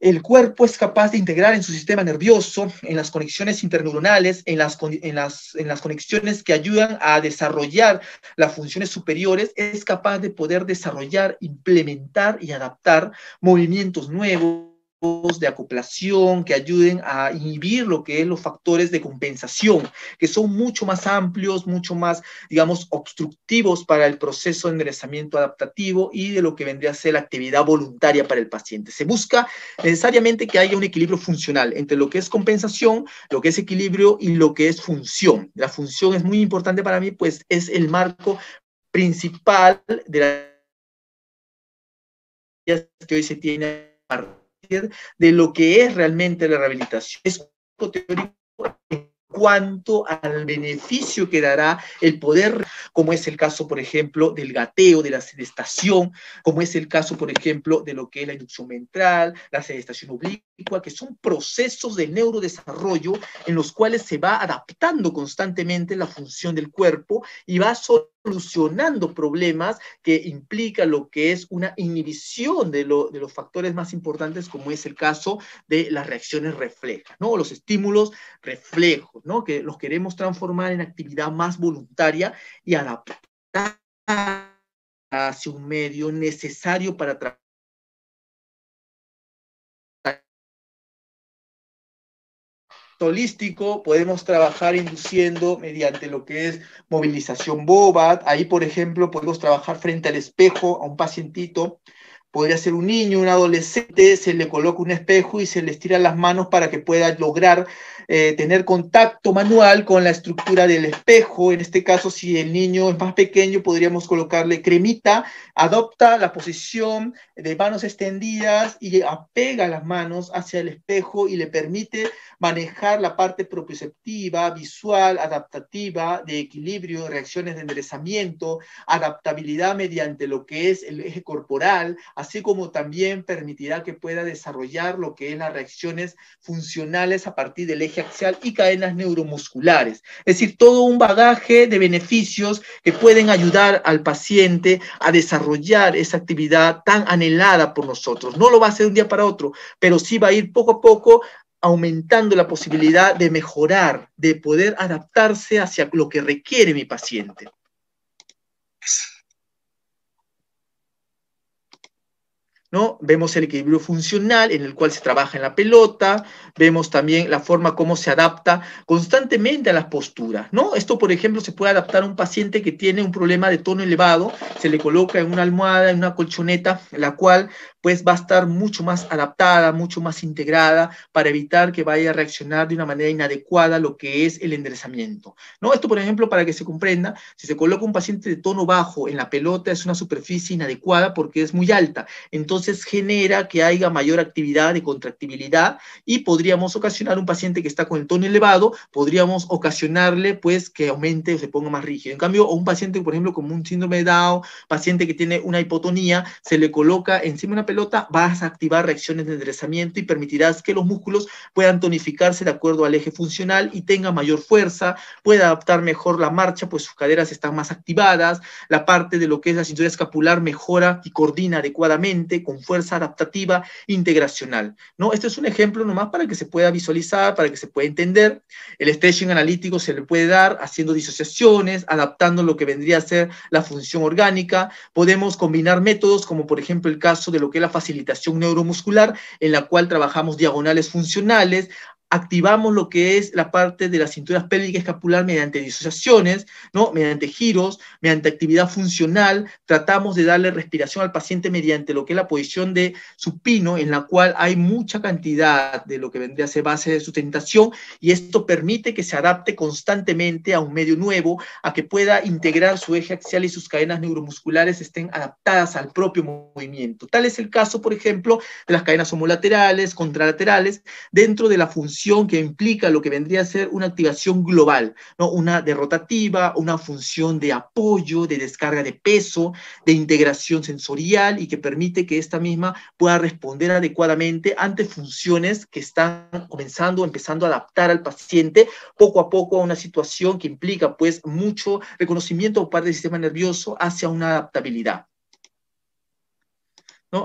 Speaker 2: el cuerpo es capaz de integrar en su sistema nervioso, en las conexiones interneuronales, en las, en las, en las conexiones que ayudan a desarrollar las funciones superiores, es capaz de poder desarrollar, implementar y adaptar movimientos nuevos de acoplación que ayuden a inhibir lo que es los factores de compensación, que son mucho más amplios, mucho más, digamos, obstructivos para el proceso de enderezamiento adaptativo y de lo que vendría a ser la actividad voluntaria para el paciente. Se busca necesariamente que haya un equilibrio funcional entre lo que es compensación, lo que es equilibrio y lo que es función. La función es muy importante para mí, pues es el marco principal de la que hoy se tiene de lo que es realmente la rehabilitación. Es teórico en cuanto al beneficio que dará el poder, como es el caso, por ejemplo, del gateo, de la sedestación, como es el caso, por ejemplo, de lo que es la inducción ventral, la sedestación oblicua, que son procesos de neurodesarrollo en los cuales se va adaptando constantemente la función del cuerpo y va solucionando problemas que implica lo que es una inhibición de, los factores más importantes, como es el caso de las reacciones reflejas, ¿no? Los estímulos reflejos, ¿no? Que los queremos transformar en actividad más voluntaria
Speaker 1: y adaptar hacia un medio necesario para trabajar holístico podemos trabajar induciendo mediante lo que es movilización
Speaker 2: Bobat. Ahí, por ejemplo, podemos trabajar frente al espejo a un pacientito podría ser un niño, un adolescente, se le coloca un espejo y se le estira las manos para que pueda lograr eh, tener contacto manual con la estructura del espejo. En este caso, si el niño es más pequeño, podríamos colocarle cremita, adopta la posición de manos extendidas y apega las manos hacia el espejo y le permite manejar la parte proprioceptiva, visual, adaptativa, de equilibrio, reacciones de enderezamiento, adaptabilidad mediante lo que es el eje corporal, así como también permitirá que pueda desarrollar lo que es las reacciones funcionales a partir del eje axial y cadenas neuromusculares. Es decir, todo un bagaje de beneficios que pueden ayudar al paciente a desarrollar esa actividad tan anhelada por nosotros. No lo va a hacer de un día para otro, pero sí va a ir poco a poco aumentando la posibilidad de mejorar, de poder adaptarse hacia lo que requiere mi paciente. ¿no? Vemos el equilibrio funcional en el cual se trabaja en la pelota, vemos también la forma como se adapta constantemente a las posturas, ¿no? Esto, por ejemplo, se puede adaptar a un paciente que tiene un problema de tono elevado, se le coloca en una almohada, en una colchoneta, la cual pues va a estar mucho más adaptada, mucho más integrada para evitar que vaya a reaccionar de una manera inadecuada lo que es el enderezamiento. ¿no? Esto, por ejemplo, para que se comprenda, si se coloca un paciente de tono bajo en la pelota, es una superficie inadecuada porque es muy alta. Entonces genera que haya mayor actividad de contractibilidad y podríamos ocasionar un paciente que está con el tono elevado, podríamos ocasionarle pues que aumente o se ponga más rígido. En cambio, un paciente, por ejemplo, con un síndrome de Down, paciente que tiene una hipotonía, se le coloca encima una pelota, vas a activar reacciones de enderezamiento y permitirás que los músculos puedan tonificarse de acuerdo al eje funcional y tenga mayor fuerza, pueda adaptar mejor la marcha, pues sus caderas están más activadas, la parte de lo que es la cintura escapular mejora y coordina adecuadamente con fuerza adaptativa integracional. ¿no? Este es un ejemplo nomás para que se pueda visualizar, para que se pueda entender. El stretching analítico se le puede dar haciendo disociaciones, adaptando lo que vendría a ser la función orgánica. Podemos combinar métodos como por ejemplo el caso de lo que la facilitación neuromuscular, en la cual trabajamos diagonales funcionales, activamos lo que es la parte de las cinturas pélvica escapular mediante disociaciones, ¿no? mediante giros, mediante actividad funcional, tratamos de darle respiración al paciente mediante lo que es la posición de supino, en la cual hay mucha cantidad de lo que vendría a ser base de sustentación, y esto permite que se adapte constantemente a un medio nuevo, a que pueda integrar su eje axial y sus cadenas neuromusculares estén adaptadas al propio movimiento. Tal es el caso, por ejemplo, de las cadenas homolaterales, contralaterales, dentro de la función que implica lo que vendría a ser una activación global, ¿no? una derrotativa, una función de apoyo, de descarga de peso, de integración sensorial y que permite que esta misma pueda responder adecuadamente ante funciones que están comenzando, empezando a adaptar al paciente poco a poco a una situación que implica pues mucho reconocimiento por parte del sistema nervioso hacia una adaptabilidad.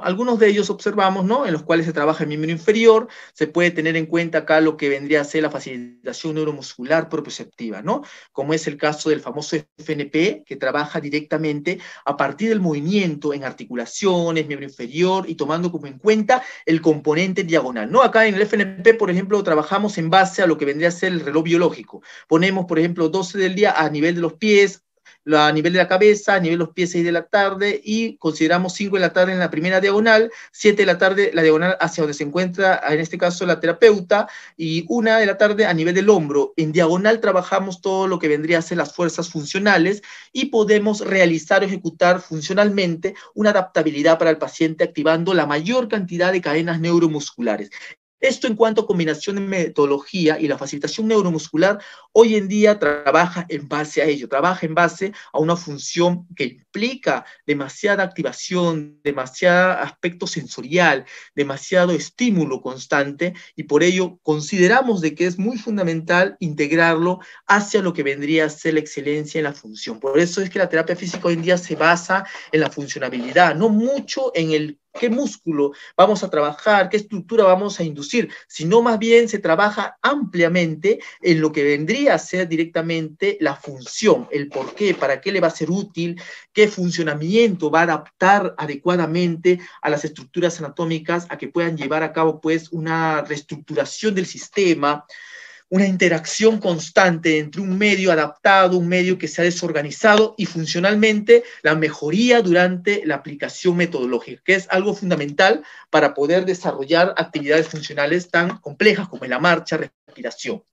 Speaker 2: Algunos de ellos observamos, ¿no? En los cuales se trabaja el miembro inferior, se puede tener en cuenta acá lo que vendría a ser la facilitación neuromuscular proprioceptiva, ¿no? Como es el caso del famoso FNP, que trabaja directamente a partir del movimiento en articulaciones, miembro inferior y tomando como en cuenta el componente diagonal, ¿no? Acá en el FNP, por ejemplo, trabajamos en base a lo que vendría a ser el reloj biológico. Ponemos, por ejemplo, 12 del día a nivel de los pies, a nivel de la cabeza, a nivel de los pies 6 de la tarde y consideramos 5 de la tarde en la primera diagonal, 7 de la tarde la diagonal hacia donde se encuentra en este caso la terapeuta y 1 de la tarde a nivel del hombro. En diagonal trabajamos todo lo que vendría a ser las fuerzas funcionales y podemos realizar o ejecutar funcionalmente una adaptabilidad para el paciente activando la mayor cantidad de cadenas neuromusculares. Esto en cuanto a combinación de metodología y la facilitación neuromuscular, hoy en día trabaja en base a ello, trabaja en base a una función que implica demasiada activación, demasiado aspecto sensorial, demasiado estímulo constante y por ello consideramos de que es muy fundamental integrarlo hacia lo que vendría a ser la excelencia en la función. Por eso es que la terapia física hoy en día se basa en la funcionabilidad, no mucho en el qué músculo vamos a trabajar, qué estructura vamos a inducir, sino más bien se trabaja ampliamente en lo que vendría a ser directamente la función, el por qué, para qué le va a ser útil, qué funcionamiento va a adaptar adecuadamente a las estructuras anatómicas a que puedan llevar a cabo pues una reestructuración del sistema, una interacción constante entre un medio adaptado, un medio que se ha desorganizado y funcionalmente la mejoría durante la aplicación metodológica, que es algo fundamental para poder desarrollar actividades funcionales tan complejas como la marcha,
Speaker 1: respiración.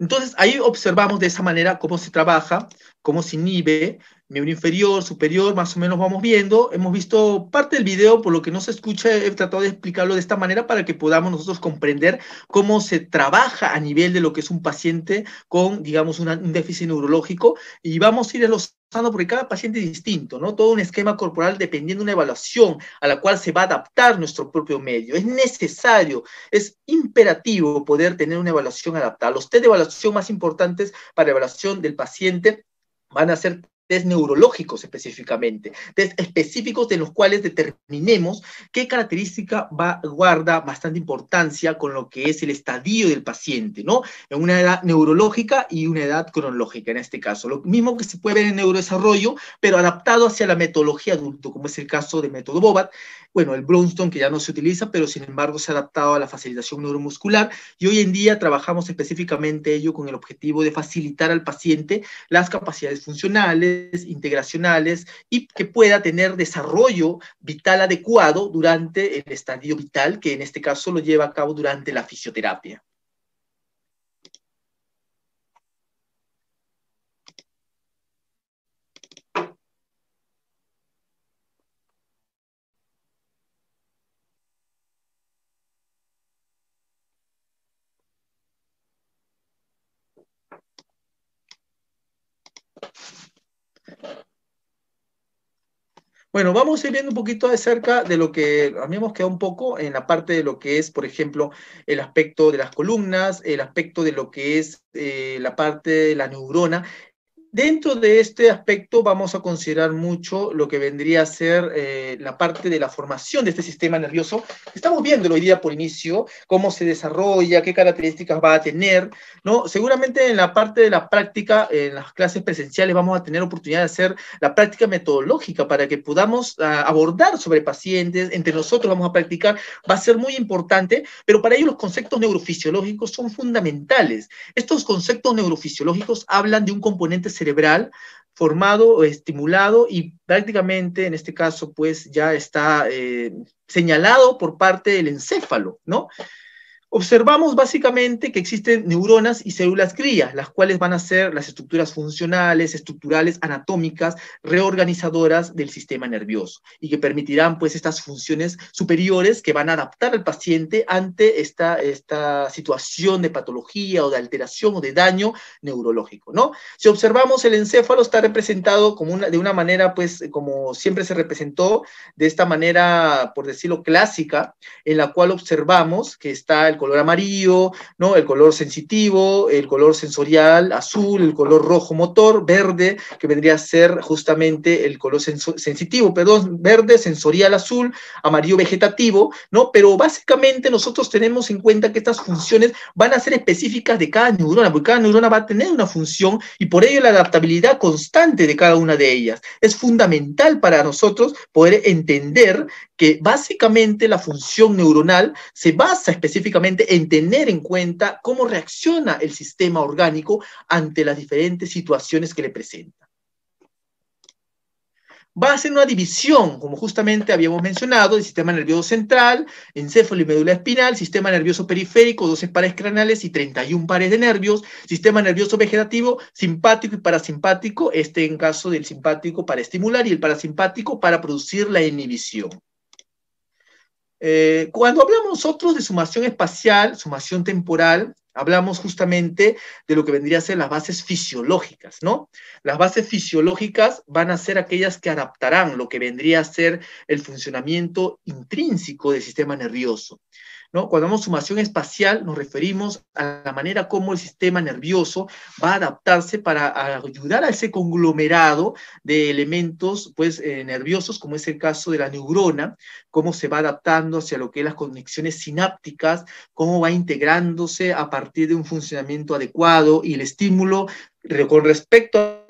Speaker 2: Entonces, ahí observamos de esa manera cómo se trabaja, cómo se inhibe inferior, superior, más o menos vamos viendo. Hemos visto parte del video, por lo que no se escucha, he tratado de explicarlo de esta manera para que podamos nosotros comprender cómo se trabaja a nivel de lo que es un paciente con, digamos, un déficit neurológico. Y vamos a ir a los porque cada paciente es distinto, ¿no? Todo un esquema corporal dependiendo de una evaluación a la cual se va a adaptar nuestro propio medio. Es necesario, es imperativo poder tener una evaluación adaptada. Los test de evaluación más importantes para evaluación del paciente van a ser test neurológicos específicamente, test específicos en los cuales determinemos qué característica guarda bastante importancia con lo que es el estadio del paciente, ¿no? En una edad neurológica y una edad cronológica en este caso. Lo mismo que se puede ver en neurodesarrollo, pero adaptado hacia la metodología adulto, como es el caso del método Bobat, bueno, el Brownstone que ya no se utiliza, pero sin embargo se ha adaptado a la facilitación neuromuscular y hoy en día trabajamos específicamente ello con el objetivo de facilitar al paciente las capacidades funcionales, integracionales y que pueda tener desarrollo vital adecuado durante el estadio vital, que en este caso lo lleva a cabo durante la fisioterapia. Bueno, vamos a ir viendo un poquito de cerca de lo que a mí hemos quedado un poco en la parte de lo que es, por ejemplo, el aspecto de las columnas, el aspecto de lo que es eh, la parte de la neurona Dentro de este aspecto vamos a considerar mucho lo que vendría a ser eh, la parte de la formación de este sistema nervioso. Estamos viendo hoy día por inicio, cómo se desarrolla, qué características va a tener. ¿no? Seguramente en la parte de la práctica, en las clases presenciales, vamos a tener oportunidad de hacer la práctica metodológica para que podamos ah, abordar sobre pacientes, entre nosotros vamos a practicar, va a ser muy importante, pero para ello los conceptos neurofisiológicos son fundamentales. Estos conceptos neurofisiológicos hablan de un componente cerebral cerebral formado o estimulado y prácticamente en este caso pues ya está eh, señalado por parte del encéfalo, ¿no? Observamos básicamente que existen neuronas y células crías, las cuales van a ser las estructuras funcionales, estructurales, anatómicas, reorganizadoras del sistema nervioso y que permitirán pues estas funciones superiores que van a adaptar al paciente ante esta, esta situación de patología o de alteración o de daño neurológico, ¿no? Si observamos el encéfalo está representado como una, de una manera pues como siempre se representó, de esta manera por decirlo clásica, en la cual observamos que está el color amarillo, ¿no? El color sensitivo, el color sensorial azul, el color rojo motor, verde, que vendría a ser justamente el color sensitivo, perdón, verde, sensorial azul, amarillo vegetativo, ¿no? Pero básicamente nosotros tenemos en cuenta que estas funciones van a ser específicas de cada neurona, porque cada neurona va a tener una función y por ello la adaptabilidad constante de cada una de ellas. Es fundamental para nosotros poder entender que básicamente la función neuronal se basa específicamente en tener en cuenta cómo reacciona el sistema orgánico ante las diferentes situaciones que le presenta. Va a ser una división, como justamente habíamos mencionado, del sistema nervioso central, encéfalo y médula espinal, sistema nervioso periférico, 12 pares cranales y 31 pares de nervios, sistema nervioso vegetativo, simpático y parasimpático, este en caso del simpático para estimular y el parasimpático para producir la inhibición. Eh, cuando hablamos nosotros de sumación espacial, sumación temporal, hablamos justamente de lo que vendría a ser las bases fisiológicas, ¿no? Las bases fisiológicas van a ser aquellas que adaptarán lo que vendría a ser el funcionamiento intrínseco del sistema nervioso. Cuando hablamos sumación espacial, nos referimos a la manera como el sistema nervioso va a adaptarse para ayudar a ese conglomerado de elementos pues, eh, nerviosos, como es el caso de la neurona, cómo se va adaptando hacia lo que es las conexiones sinápticas, cómo va integrándose a partir de un funcionamiento adecuado y el estímulo con respecto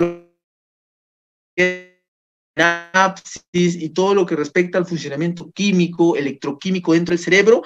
Speaker 2: a sinapsis y todo lo que respecta al funcionamiento químico, electroquímico dentro del cerebro,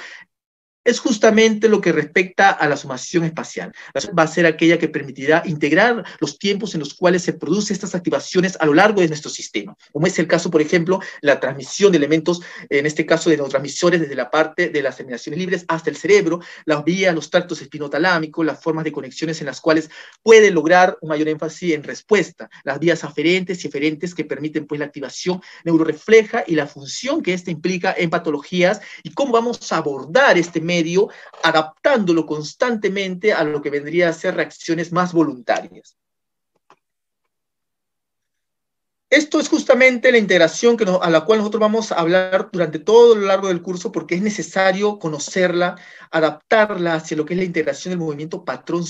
Speaker 2: es justamente lo que respecta a la sumación espacial. Va a ser aquella que permitirá integrar los tiempos en los cuales se producen estas activaciones a lo largo de nuestro sistema, como es el caso, por ejemplo, la transmisión de elementos, en este caso de neurotransmisores desde la parte de las terminaciones libres hasta el cerebro, las vías, los tractos espinotalámicos, las formas de conexiones en las cuales puede lograr un mayor énfasis en respuesta, las vías aferentes y eferentes que permiten pues la activación neurorefleja y la función que ésta implica en patologías y cómo vamos a abordar este método medio, adaptándolo constantemente a lo que vendría a ser reacciones más voluntarias. Esto es justamente la integración que a la cual nosotros vamos a hablar durante todo lo largo del curso porque es necesario conocerla, adaptarla hacia lo que es la integración del movimiento patrón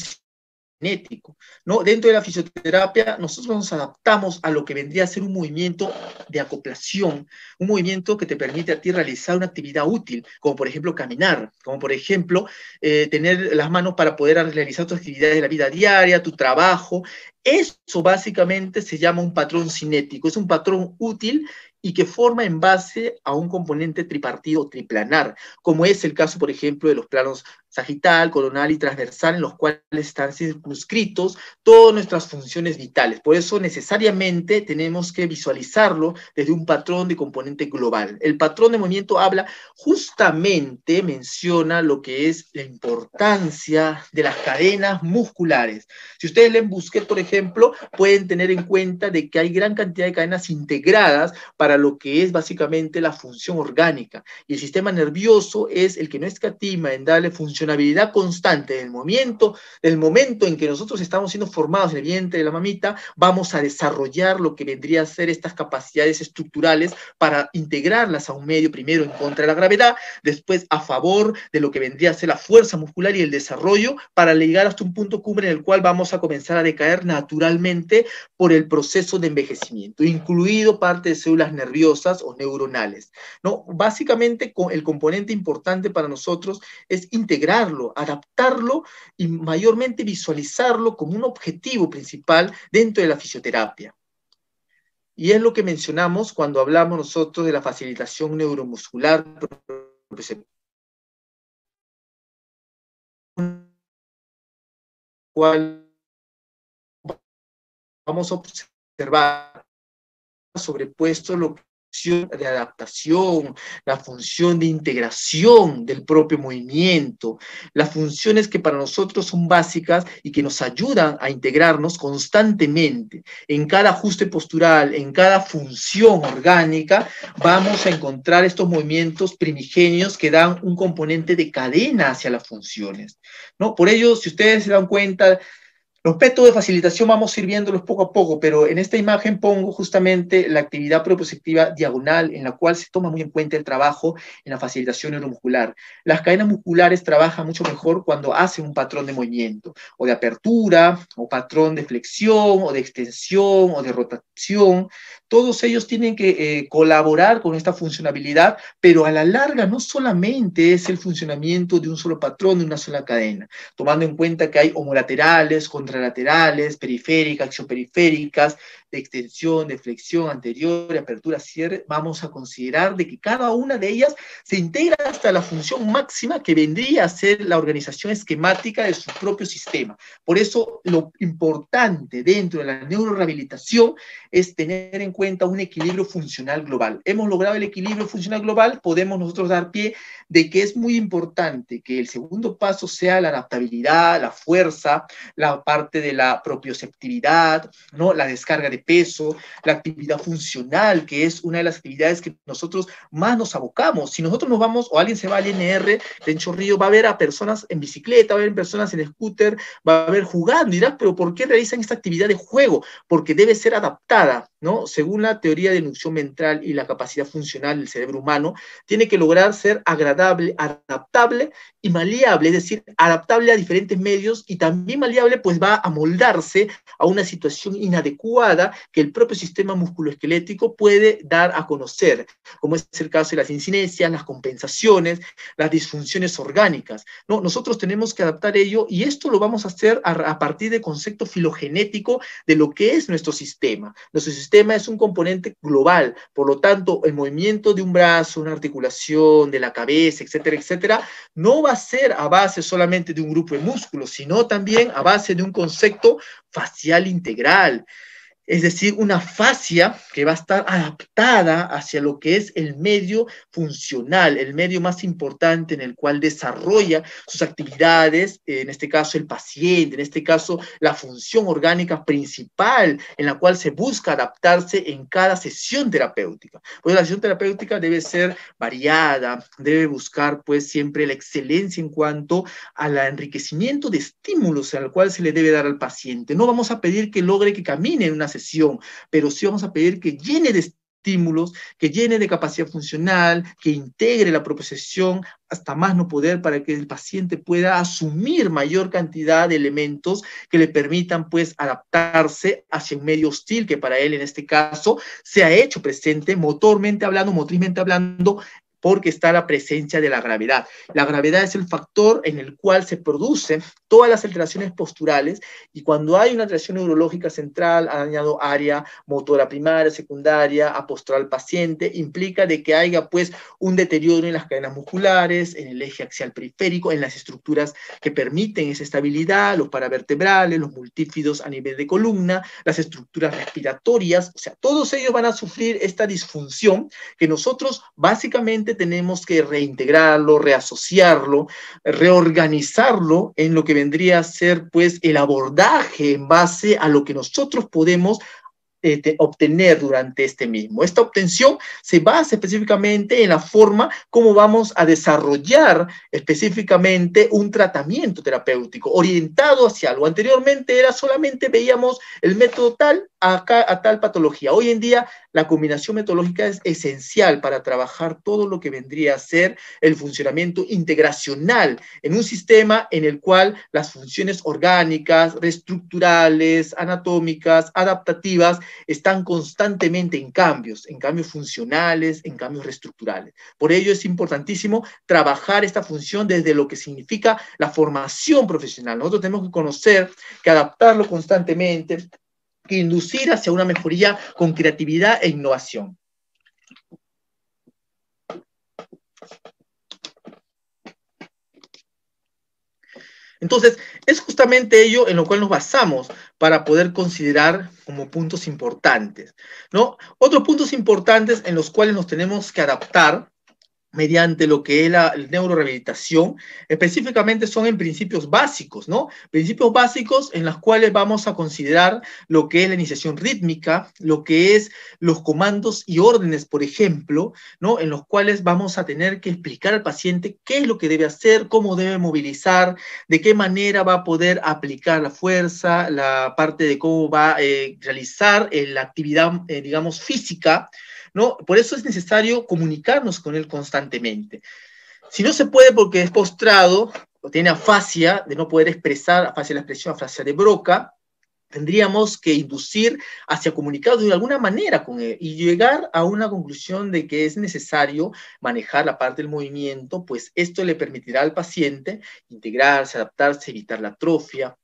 Speaker 2: cinético, ¿no? Dentro de la fisioterapia, nosotros nos adaptamos a lo que vendría a ser un movimiento de acoplación, un movimiento que te permite a ti realizar una actividad útil, como por ejemplo caminar, como por ejemplo eh, tener las manos para poder realizar tus actividades de la vida diaria, tu trabajo. Eso básicamente se llama un patrón cinético, es un patrón útil y que forma en base a un componente tripartido triplanar, como es el caso, por ejemplo, de los planos sagital, coronal y transversal, en los cuales están circunscritos todas nuestras funciones vitales. Por eso necesariamente tenemos que visualizarlo desde un patrón de componente global. El patrón de movimiento habla justamente, menciona lo que es la importancia de las cadenas musculares. Si ustedes leen Busquet, por ejemplo, pueden tener en cuenta de que hay gran cantidad de cadenas integradas para lo que es básicamente la función orgánica. Y el sistema nervioso es el que no escatima en darle función habilidad constante del momento, del momento en que nosotros estamos siendo formados en el vientre de la mamita, vamos a desarrollar lo que vendría a ser estas capacidades estructurales para integrarlas a un medio primero en contra de la gravedad, después a favor de lo que vendría a ser la fuerza muscular y el desarrollo para llegar hasta un punto cumbre en el cual vamos a comenzar a decaer naturalmente por el proceso de envejecimiento, incluido parte de células nerviosas o neuronales. ¿no? Básicamente el componente importante para nosotros es integrar adaptarlo y mayormente visualizarlo como un objetivo principal dentro de la fisioterapia.
Speaker 1: Y es lo que mencionamos cuando hablamos nosotros de la facilitación neuromuscular cual vamos a observar sobrepuesto lo que de adaptación, la función de
Speaker 2: integración del propio movimiento, las funciones que para nosotros son básicas y que nos ayudan a integrarnos constantemente. En cada ajuste postural, en cada función orgánica, vamos a encontrar estos movimientos primigenios que dan un componente de cadena hacia las funciones. ¿no? Por ello, si ustedes se dan cuenta, los métodos de facilitación vamos sirviéndolos poco a poco, pero en esta imagen pongo justamente la actividad proprioceptiva diagonal, en la cual se toma muy en cuenta el trabajo en la facilitación neuromuscular. Las cadenas musculares trabajan mucho mejor cuando hacen un patrón de movimiento, o de apertura, o patrón de flexión, o de extensión, o de rotación. Todos ellos tienen que eh, colaborar con esta funcionabilidad, pero a la larga no solamente es el funcionamiento de un solo patrón, de una sola cadena, tomando en cuenta que hay homolaterales, contra contralaterales, periféricas, axioperiféricas, de extensión, de flexión anterior, de apertura, cierre, vamos a considerar de que cada una de ellas se integra hasta la función máxima que vendría a ser la organización esquemática de su propio sistema. Por eso lo importante dentro de la neurorehabilitación es tener en cuenta un equilibrio funcional global. Hemos logrado el equilibrio funcional global, podemos nosotros dar pie de que es muy importante que el segundo paso sea la adaptabilidad, la fuerza, la parte de la propioceptividad, ¿no? la descarga de peso, la actividad funcional, que es una de las actividades que nosotros más nos abocamos. Si nosotros nos vamos o alguien se va al n.r. de Chorrillo, va a ver a personas en bicicleta, va a ver personas en scooter, va a ver jugando. dirás, pero ¿por qué realizan esta actividad de juego? Porque debe ser adaptada, ¿no? Según la teoría de inducción mental y la capacidad funcional del cerebro humano, tiene que lograr ser agradable, adaptable y maleable, es decir, adaptable a diferentes medios y también maleable, pues va a moldarse a una situación inadecuada que el propio sistema musculoesquelético puede dar a conocer, como es el caso de las incidencias, las compensaciones, las disfunciones orgánicas. Nosotros tenemos que adaptar ello y esto lo vamos a hacer a, a partir del concepto filogenético de lo que es nuestro sistema. Nuestro sistema es un componente global, por lo tanto, el movimiento de un brazo, una articulación, de la cabeza, etcétera, etcétera, no va a ser a base solamente de un grupo de músculos, sino también a base de un concepto facial integral es decir, una fascia que va a estar adaptada hacia lo que es el medio funcional, el medio más importante en el cual desarrolla sus actividades, en este caso el paciente, en este caso la función orgánica principal en la cual se busca adaptarse en cada sesión terapéutica. Pues la sesión terapéutica debe ser variada, debe buscar pues siempre la excelencia en cuanto al enriquecimiento de estímulos al cual se le debe dar al paciente. No vamos a pedir que logre que camine en una sesión pero sí vamos a pedir que llene de estímulos, que llene de capacidad funcional, que integre la proposición hasta más no poder para que el paciente pueda asumir mayor cantidad de elementos que le permitan pues adaptarse hacia un medio hostil que para él en este caso se ha hecho presente motormente hablando, motrizmente hablando porque está la presencia de la gravedad. La gravedad es el factor en el cual se producen todas las alteraciones posturales y cuando hay una alteración neurológica central, ha dañado área motora primaria, secundaria, a paciente, implica de que haya pues un deterioro en las cadenas musculares, en el eje axial periférico, en las estructuras que permiten esa estabilidad, los paravertebrales, los multífidos a nivel de columna, las estructuras respiratorias, o sea, todos ellos van a sufrir esta disfunción que nosotros básicamente tenemos que reintegrarlo, reasociarlo, reorganizarlo en lo que vendría a ser pues el abordaje en base a lo que nosotros podemos este, obtener durante este mismo. Esta obtención se basa específicamente en la forma como vamos a desarrollar específicamente un tratamiento terapéutico orientado hacia algo. Anteriormente era solamente veíamos el método tal a, tal patología. Hoy en día la combinación metodológica es esencial para trabajar todo lo que vendría a ser el funcionamiento integracional en un sistema en el cual las funciones orgánicas, reestructurales, anatómicas, adaptativas están constantemente en cambios, en cambios funcionales, en cambios reestructurales. Por ello es importantísimo trabajar esta función desde lo que significa la formación profesional. Nosotros tenemos que conocer que adaptarlo constantemente, inducir hacia una mejoría con creatividad e innovación. Entonces, es justamente ello en lo cual nos basamos para poder considerar como puntos importantes. ¿no? Otros puntos importantes en los cuales nos tenemos que adaptar mediante lo que es la neurorehabilitación, específicamente son en principios básicos, ¿no? Principios básicos en los cuales vamos a considerar lo que es la iniciación rítmica, lo que es los comandos y órdenes, por ejemplo, ¿no? En los cuales vamos a tener que explicar al paciente qué es lo que debe hacer, cómo debe movilizar, de qué manera va a poder aplicar la fuerza, la parte de cómo va a eh, realizar eh, la actividad, eh, digamos, física, ¿no? Por eso es necesario comunicarnos con él constantemente. Si no se puede porque es postrado, o tiene afasia de no poder expresar, afasia de la expresión, afasia de broca, tendríamos que inducir hacia comunicado de alguna manera con él y llegar a una conclusión de que es necesario manejar la parte del movimiento, pues esto le permitirá al paciente integrarse, adaptarse, evitar la atrofia,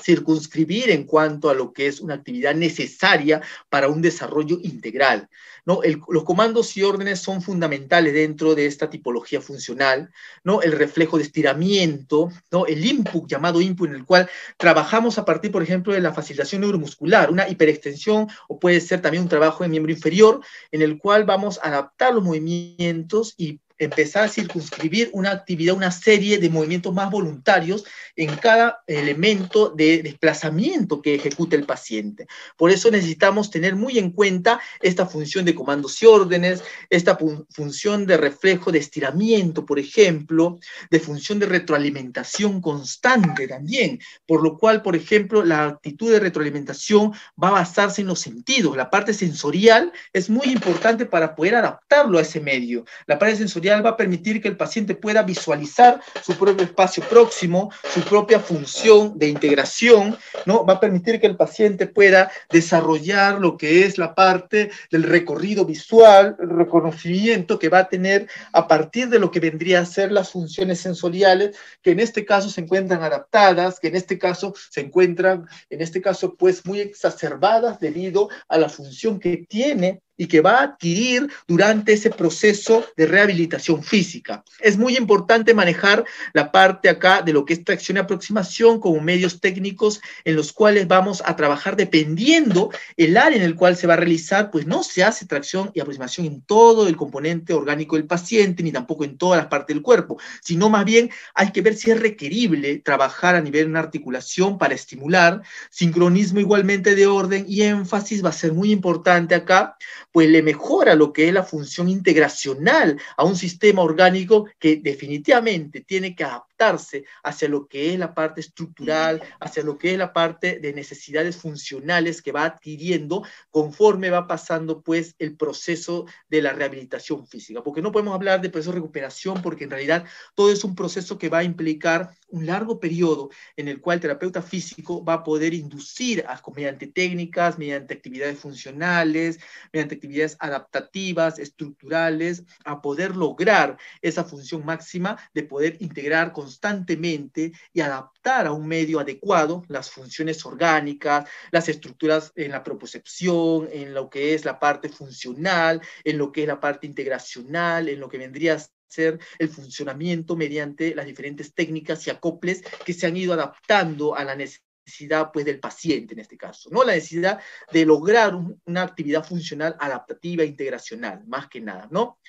Speaker 2: circunscribir en cuanto a lo que es una actividad necesaria para un desarrollo integral. ¿no? los comandos y órdenes son fundamentales dentro de esta tipología funcional, ¿no? el reflejo de estiramiento, ¿no? el input llamado input en el cual trabajamos a partir, por ejemplo, de la facilitación neuromuscular, una hiperextensión o puede ser también un trabajo en miembro inferior en el cual vamos a adaptar los movimientos y empezar a circunscribir una actividad, una serie de movimientos más voluntarios en cada elemento de desplazamiento que ejecute el paciente. Por eso necesitamos tener muy en cuenta esta función de comandos y órdenes, esta función de reflejo de estiramiento, por ejemplo, de función de retroalimentación constante también, por lo cual, por ejemplo, la actitud de retroalimentación va a basarse en los sentidos. La parte sensorial es muy importante para poder adaptarlo a ese medio. La parte sensorial va a permitir que el paciente pueda visualizar su propio espacio próximo, su propia función de integración, ¿no? Va a permitir que el paciente pueda desarrollar lo que es la parte del recorrido visual, el reconocimiento que va a tener a partir de lo que vendría a ser las funciones sensoriales, que en este caso se encuentran adaptadas, que en este caso se encuentran, en este caso, pues muy exacerbadas debido a la función que tiene y que va a adquirir durante ese proceso de rehabilitación física. Es muy importante manejar la parte acá de lo que es tracción y aproximación como medios técnicos en los cuales vamos a trabajar dependiendo el área en el cual se va a realizar, pues no se hace tracción y aproximación en todo el componente orgánico del paciente ni tampoco en todas las partes del cuerpo, sino más bien hay que ver si es requerible trabajar a nivel de una articulación para estimular, sincronismo igualmente de orden y énfasis va a ser muy importante acá pues le mejora lo que es la función integracional a un sistema orgánico que definitivamente tiene que adaptarse hacia lo que es la parte estructural, hacia lo que es la parte de necesidades funcionales que va adquiriendo conforme va pasando pues el proceso de la rehabilitación física, porque no podemos hablar de proceso de recuperación porque en realidad todo es un proceso que va a implicar un largo periodo en el cual el terapeuta físico va a poder inducir mediante técnicas, mediante actividades funcionales, mediante actividades adaptativas, estructurales, a poder lograr esa función máxima de poder integrar con constantemente y adaptar a un medio adecuado las funciones orgánicas, las estructuras en la propriocepción, en lo que es la parte funcional, en lo que es la parte integracional, en lo que vendría a ser el funcionamiento mediante las diferentes técnicas y acoples que se han ido adaptando a la necesidad pues del paciente en este caso, ¿no? La necesidad de lograr una actividad funcional adaptativa, e integracional, más que nada, ¿no?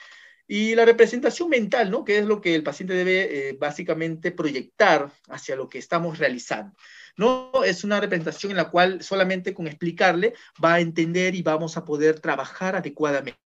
Speaker 2: Y la representación mental, ¿no? Que es lo que el paciente debe eh, básicamente proyectar hacia lo que estamos realizando. No es una representación en la cual solamente con explicarle va a entender y vamos a poder trabajar adecuadamente.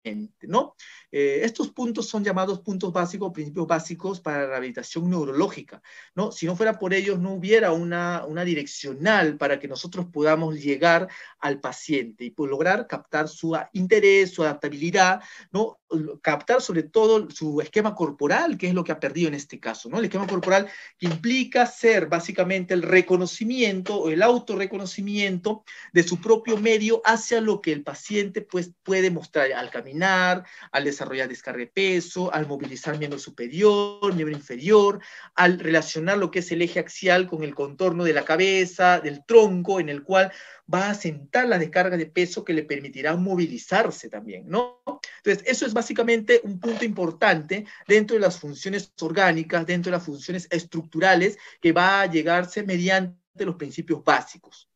Speaker 2: ¿no? Eh, estos puntos son llamados puntos básicos, principios básicos para la rehabilitación neurológica, ¿no? Si no fuera por ellos, no hubiera una, una direccional para que nosotros podamos llegar al paciente y pues lograr captar su interés, su adaptabilidad, ¿no? Captar sobre todo su esquema corporal, que es lo que ha perdido en este caso, ¿no? El esquema corporal que implica ser básicamente el reconocimiento o el autorreconocimiento de su propio medio hacia lo que el paciente pues, puede mostrar al caminar al desarrollar descarga de peso, al movilizar miembro superior, miembro inferior, al relacionar lo que es el eje axial con el contorno de la cabeza, del tronco, en el cual va a sentar la descarga de peso que le permitirá movilizarse también, ¿no? Entonces, eso es básicamente un punto importante dentro de las funciones orgánicas, dentro de las funciones estructurales que va a llegarse mediante los principios básicos.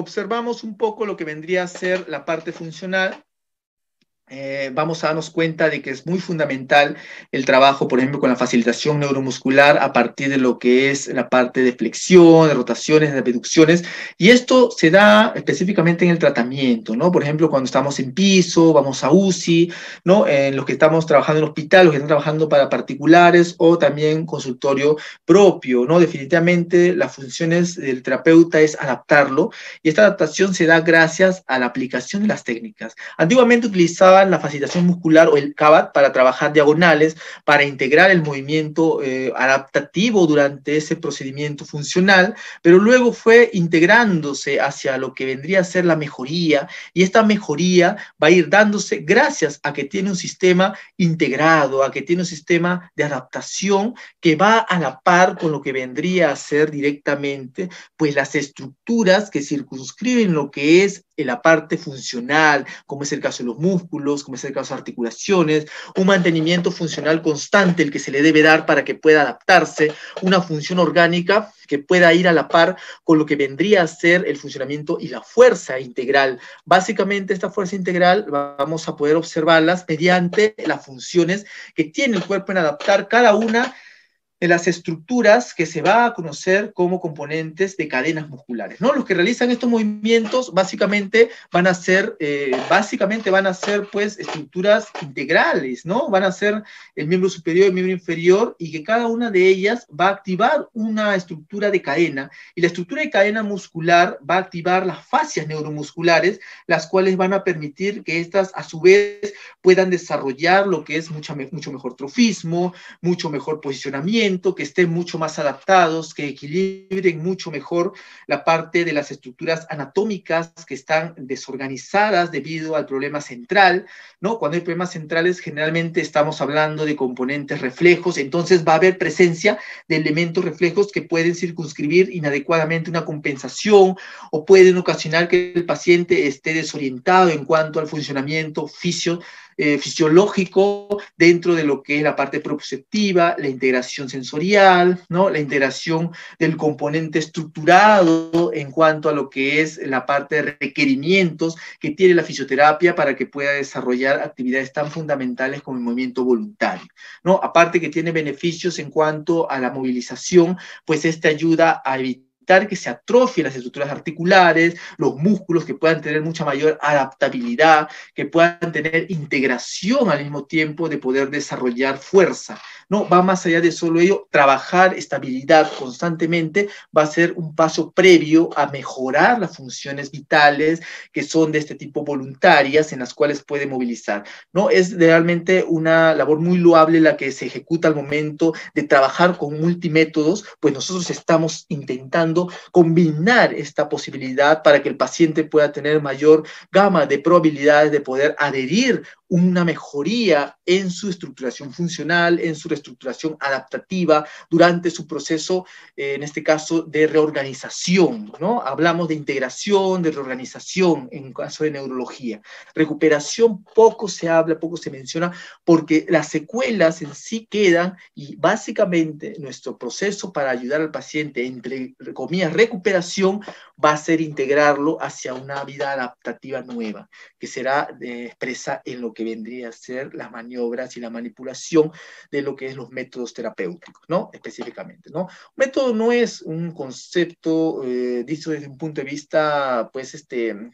Speaker 2: observamos un poco lo que vendría a ser la parte funcional eh, vamos a darnos cuenta de que es muy fundamental el trabajo, por ejemplo, con la facilitación neuromuscular a partir de lo que es la parte de flexión, de rotaciones, de reducciones. Y esto se da específicamente en el tratamiento, ¿no? Por ejemplo, cuando estamos en piso, vamos a UCI, ¿no? En los que estamos trabajando en hospital, los que están trabajando para particulares o también consultorio propio, ¿no? Definitivamente las funciones del terapeuta es adaptarlo y esta adaptación se da gracias a la aplicación de las técnicas. Antiguamente utilizaba la facilitación muscular o el Kabat para trabajar diagonales, para integrar el movimiento eh, adaptativo durante ese procedimiento funcional, pero luego fue integrándose hacia lo que vendría a ser la mejoría y esta mejoría va a ir dándose gracias a que tiene un sistema integrado, a que tiene un sistema de adaptación que va a la par con lo que vendría a ser directamente pues las estructuras que circunscriben lo que es en eh, la parte funcional, como es el caso de los músculos, como es el caso de las articulaciones, un mantenimiento funcional constante el que se le debe dar para que pueda adaptarse, una función orgánica que pueda ir a la par con lo que vendría a ser el funcionamiento y la fuerza integral. Básicamente esta fuerza integral vamos a poder observarlas mediante las funciones que tiene el cuerpo en adaptar cada una en las estructuras que se va a conocer como componentes de cadenas musculares. ¿no? Los que realizan estos movimientos básicamente van a ser, eh, básicamente van a ser pues, estructuras integrales, ¿no? van a ser el miembro superior y el miembro inferior y que cada una de ellas va a activar una estructura de cadena y la estructura de cadena muscular va a activar las fascias neuromusculares, las cuales van a permitir que estas a su vez puedan desarrollar lo que es mucho mejor trofismo, mucho mejor posicionamiento, que estén mucho más adaptados, que equilibren mucho mejor la parte de las estructuras anatómicas que están desorganizadas debido al problema central, ¿no? Cuando hay problemas centrales, generalmente estamos hablando de componentes reflejos, entonces va a haber presencia de elementos reflejos que pueden circunscribir inadecuadamente una compensación o pueden ocasionar que el paciente esté desorientado en cuanto al funcionamiento físico eh, fisiológico dentro de lo que es la parte proprioceptiva, la integración sensorial, ¿no? la integración del componente estructurado en cuanto a lo que es la parte de requerimientos que tiene la fisioterapia para que pueda desarrollar actividades tan fundamentales como el movimiento voluntario. ¿no? Aparte que tiene beneficios en cuanto a la movilización, pues esta ayuda a evitar que se atrofien las estructuras articulares, los músculos que puedan tener mucha mayor adaptabilidad, que puedan tener integración al mismo tiempo de poder desarrollar fuerza. No, va más allá de solo ello, trabajar estabilidad constantemente va a ser un paso previo a mejorar las funciones vitales que son de este tipo voluntarias en las cuales puede movilizar. No, es realmente una labor muy loable la que se ejecuta al momento de trabajar con multimétodos, pues nosotros estamos intentando combinar esta posibilidad para que el paciente pueda tener mayor gama de probabilidades de poder adherir una mejoría en su estructuración funcional, en su reestructuración adaptativa durante su proceso, eh, en este caso, de reorganización. ¿no? Hablamos de integración, de reorganización en caso de neurología. Recuperación poco se habla, poco se menciona, porque las secuelas en sí quedan y básicamente nuestro proceso para ayudar al paciente, entre comillas, recuperación, va a ser integrarlo hacia una vida adaptativa nueva, que será eh, expresa en lo que que vendría a ser las maniobras y la manipulación de lo que es los métodos terapéuticos, ¿no? Específicamente, ¿no? Método no es un concepto eh, dicho desde un punto de vista, pues, este,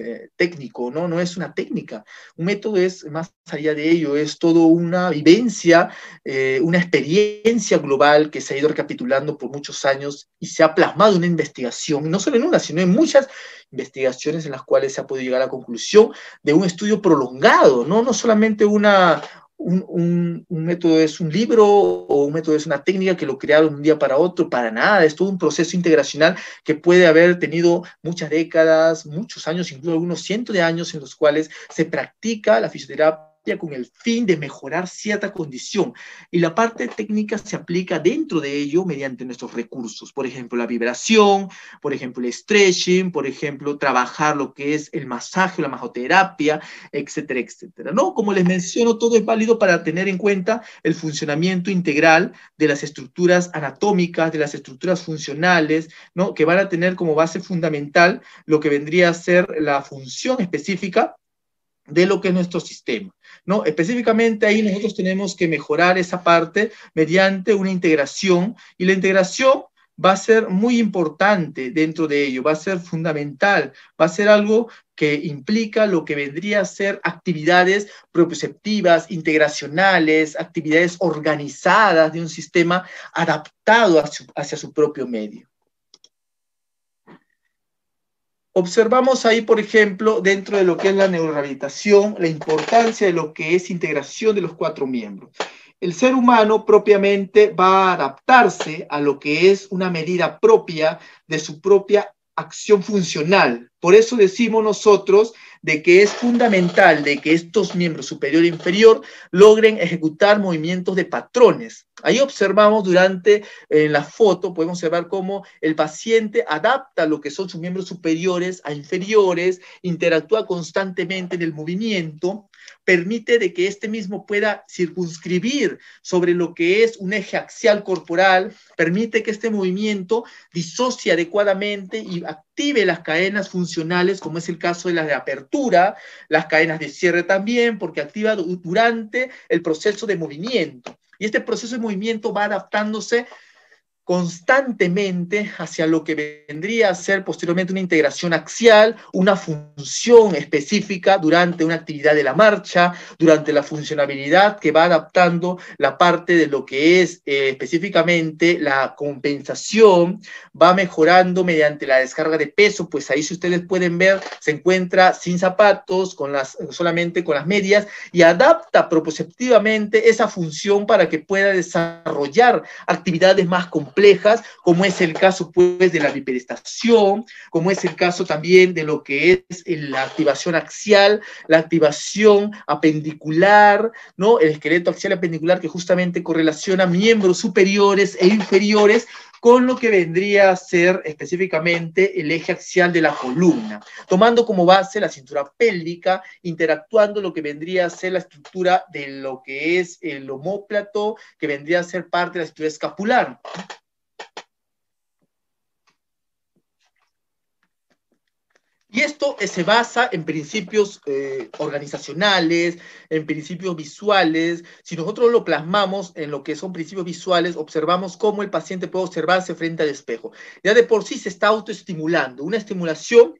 Speaker 2: eh, técnico, ¿no? No es una técnica. Un método es, más allá de ello, es todo una vivencia, eh, una experiencia global que se ha ido recapitulando por muchos años y se ha plasmado en una investigación, no solo en una, sino en muchas investigaciones en las cuales se ha podido llegar a la conclusión de un estudio prolongado, ¿no? No solamente una, un, método es un libro o un método es una técnica que lo crearon un día para otro, para nada, es todo un proceso integracional que puede haber tenido muchas décadas, muchos años, incluso algunos cientos de años en los cuales se practica la fisioterapia con el fin de mejorar cierta condición y la parte técnica se aplica dentro de ello mediante nuestros recursos, por ejemplo la vibración, por ejemplo el stretching, por ejemplo trabajar lo que es el masaje, la masoterapia, etcétera, etcétera. ¿no? Como les menciono, todo es válido para tener en cuenta el funcionamiento integral de las estructuras anatómicas, de las estructuras funcionales, ¿no? que van a tener como base fundamental lo que vendría a ser la función específica de lo que es nuestro sistema. ¿no? Específicamente ahí nosotros tenemos que mejorar esa parte mediante una integración y la integración va a ser muy importante dentro de ello, va a ser fundamental, va a ser algo que implica lo que vendría a ser actividades proprioceptivas, integracionales, actividades organizadas de un sistema adaptado hacia su propio medio. Observamos ahí, por ejemplo, dentro de lo que es la neurorehabilitación, la importancia de lo que es integración de los cuatro miembros. El ser humano propiamente va a adaptarse a lo que es una medida propia de su propia acción funcional. Por eso decimos nosotros de que es fundamental de que estos miembros superior e inferior logren ejecutar movimientos de patrones. Ahí observamos durante en la foto, podemos observar cómo el paciente adapta lo que son sus miembros superiores a inferiores, interactúa constantemente en el movimiento, permite de que este mismo pueda circunscribir sobre lo que es un eje axial corporal, permite que este movimiento disocie adecuadamente y active las cadenas funcionales, como es el caso de las de apertura, las cadenas de cierre también, porque activa durante el proceso de movimiento. Y este proceso de movimiento va adaptándose constantemente hacia lo que vendría a ser posteriormente una integración axial, una función específica durante una actividad de la marcha, durante la funcionabilidad que va adaptando la parte de lo que es eh, específicamente la compensación, va mejorando mediante la descarga de peso, pues ahí si ustedes pueden ver, se encuentra sin zapatos, con las, solamente con las medias, y adapta propositivamente esa función para que pueda desarrollar actividades más complejas como es el caso pues de la hiperestación, como es el caso también de lo que es eh, la activación axial, la activación apendicular, ¿no? El esqueleto axial apendicular que justamente correlaciona miembros superiores e inferiores con lo que vendría a ser específicamente el eje axial de la columna, tomando como base la cintura pélvica, interactuando lo que vendría a ser la estructura de lo que es el homóplato, que vendría a ser parte de la estructura escapular. Y esto eh, se basa en principios eh, organizacionales, en principios visuales. Si nosotros lo plasmamos en lo que son principios visuales, observamos cómo el paciente puede observarse frente al espejo. Ya de por sí se está autoestimulando, una estimulación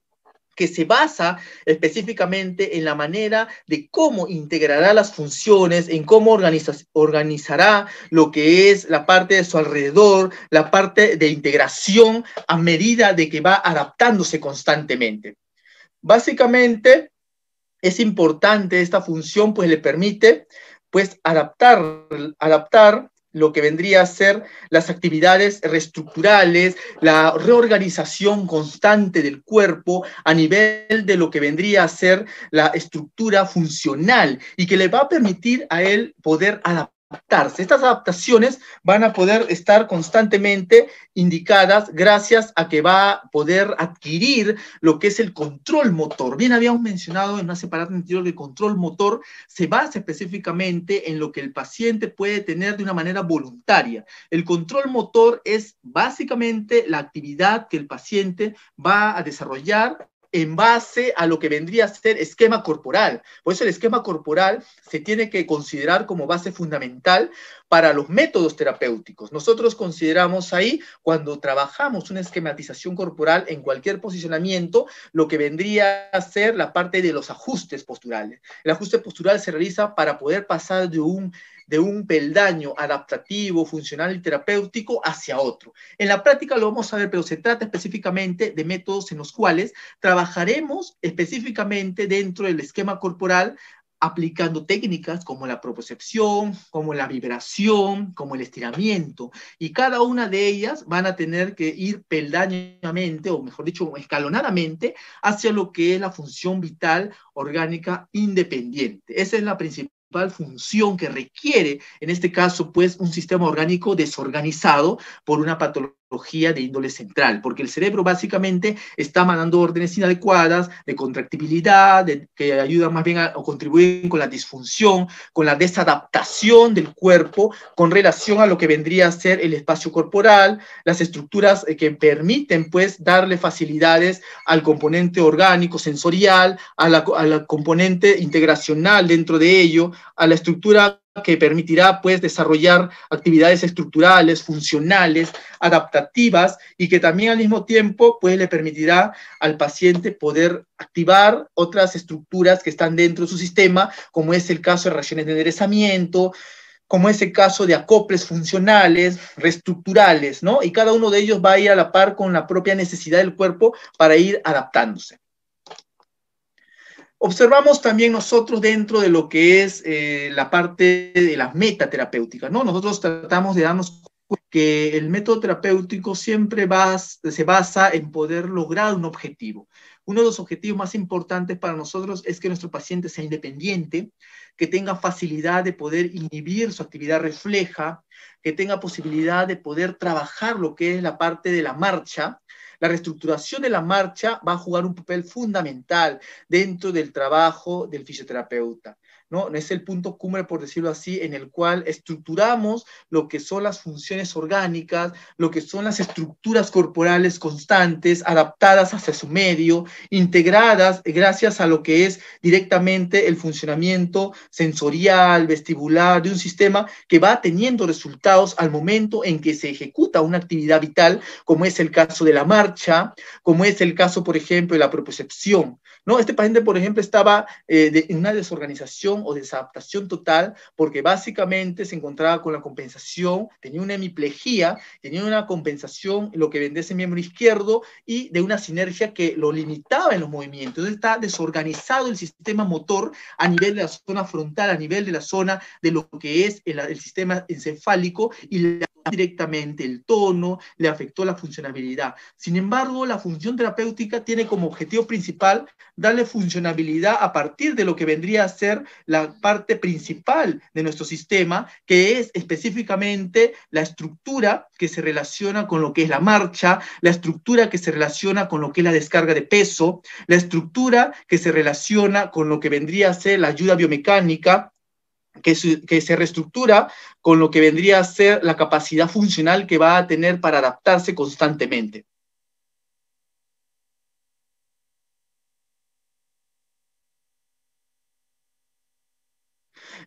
Speaker 2: que se basa específicamente en la manera de cómo integrará las funciones, en cómo organizará lo que es la parte de su alrededor, la parte de integración a medida de que va adaptándose constantemente. Básicamente, es importante esta función, pues le permite pues adaptar, adaptar lo que vendría a ser las actividades reestructurales, la reorganización constante del cuerpo a nivel de lo que vendría a ser la estructura funcional y que le va a permitir a él poder adaptarse estas adaptaciones van a poder estar constantemente indicadas gracias a que va a poder adquirir lo que es el control motor. Bien, habíamos mencionado en una separada anterior que el control motor se basa específicamente en lo que el paciente puede tener de una manera voluntaria. El control motor es básicamente la actividad que el paciente va a desarrollar en base a lo que vendría a ser esquema corporal. Por eso el esquema corporal se tiene que considerar como base fundamental para los métodos terapéuticos. Nosotros consideramos ahí, cuando trabajamos una esquematización corporal en cualquier posicionamiento, lo que vendría a ser la parte de los ajustes posturales. El ajuste postural se realiza para poder pasar de un de un peldaño adaptativo, funcional y terapéutico hacia otro. En la práctica lo vamos a ver, pero se trata específicamente de métodos en los cuales trabajaremos específicamente dentro del esquema corporal aplicando técnicas como la propiocepción, como la vibración, como el estiramiento, y cada una de ellas van a tener que ir peldañamente, o mejor dicho, escalonadamente, hacia lo que es la función vital orgánica independiente. Esa es la principal función que requiere, en este caso, pues, un sistema orgánico desorganizado por una patología de índole central, porque el cerebro básicamente está mandando órdenes inadecuadas de contractibilidad, que ayudan más bien a, contribuir con la disfunción, con la desadaptación del cuerpo con relación a lo que vendría a ser el espacio corporal, las estructuras eh, que permiten pues darle facilidades al componente orgánico, sensorial, al a la componente integracional dentro de ello, a la estructura que permitirá pues desarrollar actividades estructurales, funcionales, adaptativas y que también al mismo tiempo pues le permitirá al paciente poder activar otras estructuras que están dentro de su sistema, como es el caso de reacciones de enderezamiento, como es el caso de acoples funcionales, reestructurales, ¿no? Y cada uno de ellos va a ir a la par con la propia necesidad del cuerpo para ir adaptándose. Observamos también nosotros dentro de lo que es eh, la parte de las metaterapéuticas, ¿no? Nosotros tratamos de darnos cuenta que el método terapéutico siempre bas se basa en poder lograr un objetivo. Uno de los objetivos más importantes para nosotros es que nuestro paciente sea independiente, que tenga facilidad de poder inhibir su actividad refleja, que tenga posibilidad de poder trabajar lo que es la parte de la marcha, la reestructuración de la marcha va a jugar un papel fundamental dentro del trabajo del fisioterapeuta. ¿no? Es el punto cumbre, por decirlo así, en el cual estructuramos lo que son las funciones orgánicas, lo que son las estructuras corporales constantes, adaptadas hacia su medio, integradas gracias a lo que es directamente el funcionamiento sensorial, vestibular de un sistema que va teniendo resultados al momento en que se ejecuta una actividad vital, como es el caso de la marcha, como es el caso, por ejemplo, de la propiocepción, ¿no? Este paciente, por ejemplo, estaba eh, en una desorganización o desadaptación total, porque básicamente se encontraba con la compensación, tenía una hemiplegía, tenía una compensación, lo que vendía ese miembro izquierdo, y de una sinergia que lo limitaba en los movimientos. Entonces está desorganizado el sistema motor a nivel de la zona frontal, a nivel de la zona de lo que es el, sistema encefálico y le directamente el tono, le afectó la funcionabilidad. Sin embargo, la función terapéutica tiene como objetivo principal darle funcionabilidad a partir de lo que vendría a ser la parte principal de nuestro sistema, que es específicamente la estructura que se relaciona con lo que es la marcha, la estructura que se relaciona con lo que es la descarga de peso, la estructura que se relaciona con lo que vendría a ser la ayuda biomecánica, que, se reestructura con lo que vendría a ser la capacidad funcional que va a tener para adaptarse constantemente.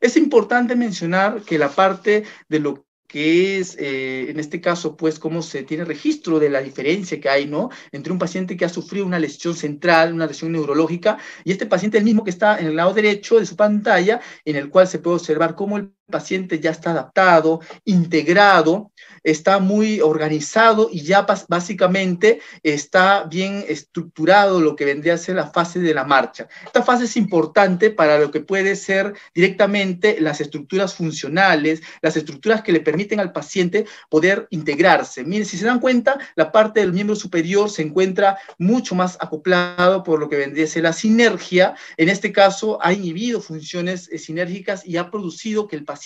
Speaker 2: Es importante mencionar que la parte de lo que es, eh, en este caso, pues, cómo se tiene registro de la diferencia que hay, ¿no? Entre un paciente que ha sufrido una lesión central, una lesión neurológica, y este paciente el mismo que está en el lado derecho de su pantalla, en el cual se puede observar cómo el paciente ya está adaptado, integrado, está muy organizado y ya básicamente está bien estructurado lo que vendría a ser la fase de la marcha. Esta fase es importante para lo que puede ser directamente las estructuras funcionales, las estructuras que le permiten al paciente poder integrarse. Miren, si se dan cuenta, la parte del miembro superior se encuentra mucho más acoplado por lo que vendría a ser la sinergia. En este caso, ha inhibido funciones eh, sinérgicas y ha producido que el paciente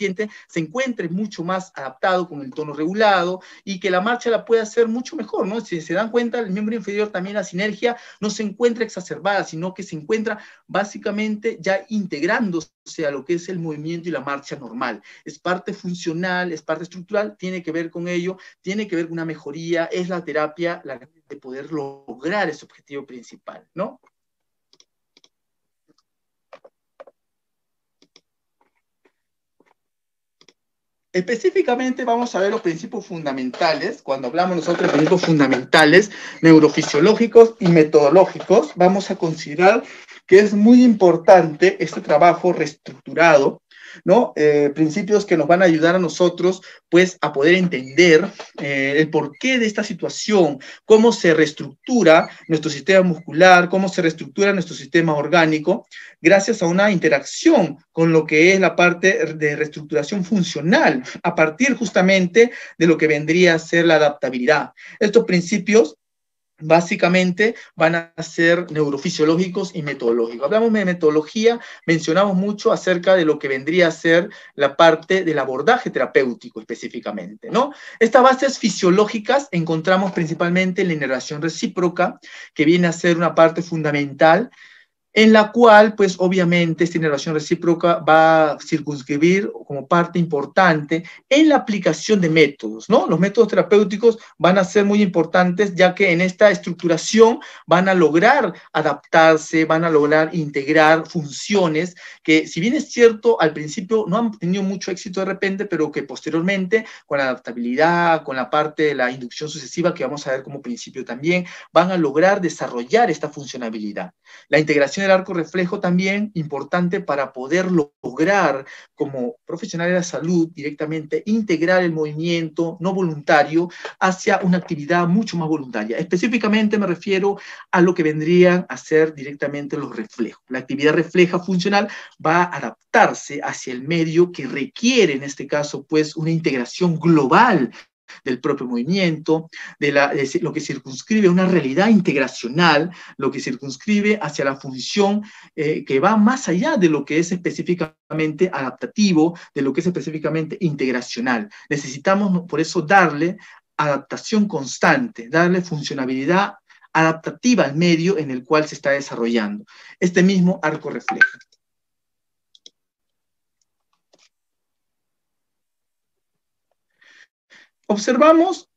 Speaker 2: se encuentre mucho más adaptado con el tono regulado y que la marcha la pueda hacer mucho mejor, ¿no? Si se dan cuenta, el miembro inferior también la sinergia no se encuentra exacerbada, sino que se encuentra básicamente ya integrándose a lo que es el movimiento y la marcha normal. Es parte funcional, es parte estructural, tiene que ver con ello, tiene que ver con una mejoría, es la terapia la de poder lograr ese objetivo principal, ¿no? Específicamente vamos a ver los principios fundamentales, cuando hablamos nosotros de principios fundamentales, neurofisiológicos y metodológicos, vamos a considerar que es muy importante este trabajo reestructurado ¿no? Eh, principios que nos van a ayudar a nosotros, pues, a poder entender eh, el porqué de esta situación, cómo se reestructura nuestro sistema muscular, cómo se reestructura nuestro sistema orgánico, gracias a una interacción con lo que es la parte de reestructuración funcional, a partir justamente de lo que vendría a ser la adaptabilidad. Estos principios básicamente van a ser neurofisiológicos y metodológicos. Hablamos de metodología, mencionamos mucho acerca de lo que vendría a ser la parte del abordaje terapéutico específicamente, ¿no? Estas bases fisiológicas encontramos principalmente en la inervación recíproca, que viene a ser una parte fundamental en la cual, pues obviamente, esta interacción recíproca va a circunscribir como parte importante en la aplicación de métodos, ¿no? Los métodos terapéuticos van a ser muy importantes ya que en esta estructuración van a lograr adaptarse, van a lograr integrar funciones que, si bien es cierto, al principio no han tenido mucho éxito de repente, pero que posteriormente, con la adaptabilidad, con la parte de la inducción sucesiva que vamos a ver como principio también, van a lograr desarrollar esta funcionabilidad. La integración el arco reflejo también importante para poder lograr como profesional de la salud directamente integrar el movimiento no voluntario hacia una actividad mucho más voluntaria. Específicamente me refiero a lo que vendrían a ser directamente los reflejos. La actividad refleja funcional va a adaptarse hacia el medio que requiere en este caso pues una integración global del propio movimiento, de, lo que circunscribe una realidad integracional, lo que circunscribe hacia la función eh, que va más allá de lo que es específicamente adaptativo, de lo que es específicamente integracional. Necesitamos por eso darle adaptación constante, darle funcionabilidad adaptativa al medio en el cual se está desarrollando. Este mismo arco refleja. Observamos,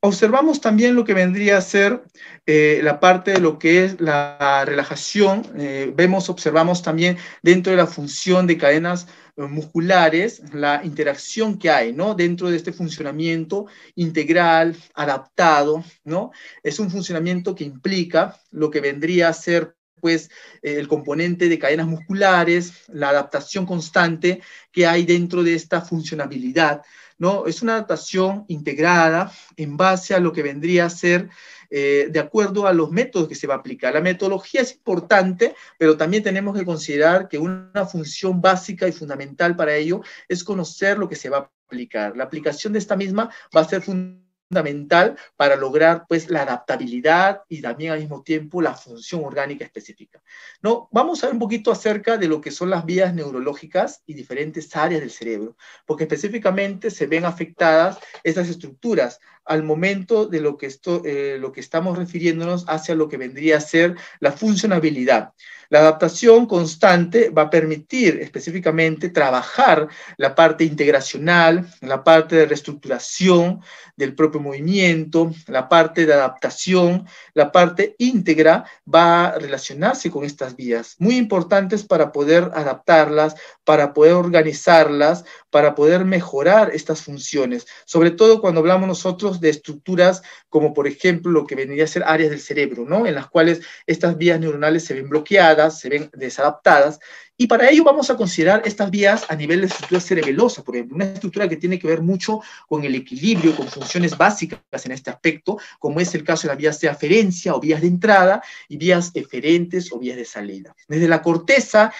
Speaker 2: observamos también lo que vendría a ser eh, la parte de lo que es la relajación. Eh, vemos, observamos también dentro de la función de cadenas eh, musculares, la interacción que hay, ¿no? Dentro de este funcionamiento integral, adaptado, ¿no? Es un funcionamiento que implica lo que vendría a ser pues el componente de cadenas musculares, la adaptación constante que hay dentro de esta funcionabilidad ¿no? Es una adaptación integrada en base a lo que vendría a ser eh, de acuerdo a los métodos que se va a aplicar. La metodología es importante, pero también tenemos que considerar que una función básica y fundamental para ello es conocer lo que se va a aplicar. La aplicación de esta misma va a ser fundamental fundamental para lograr pues la adaptabilidad y también al mismo tiempo la función orgánica específica. ¿No? Vamos a ver un poquito acerca de lo que son las vías neurológicas y diferentes áreas del cerebro, porque específicamente se ven afectadas esas estructuras al momento de lo que, esto, eh, lo que estamos refiriéndonos hacia lo que vendría a ser la funcionabilidad. La adaptación constante va a permitir específicamente trabajar la parte integracional, la parte de reestructuración del propio movimiento, la parte de adaptación, la parte íntegra va a relacionarse con estas vías, muy importantes para poder adaptarlas, para poder organizarlas, para poder mejorar estas funciones, sobre todo cuando hablamos nosotros de estructuras como por ejemplo lo que vendría a ser áreas del cerebro, ¿no? En las cuales estas vías neuronales se ven bloqueadas, se ven desadaptadas. Y para ello vamos a considerar estas vías a nivel de estructura cerebelosa, por ejemplo, una estructura que tiene que ver mucho con el equilibrio, con funciones básicas en este aspecto, como es el caso de las vías de aferencia o vías de entrada y vías eferentes o vías de salida. Desde la corteza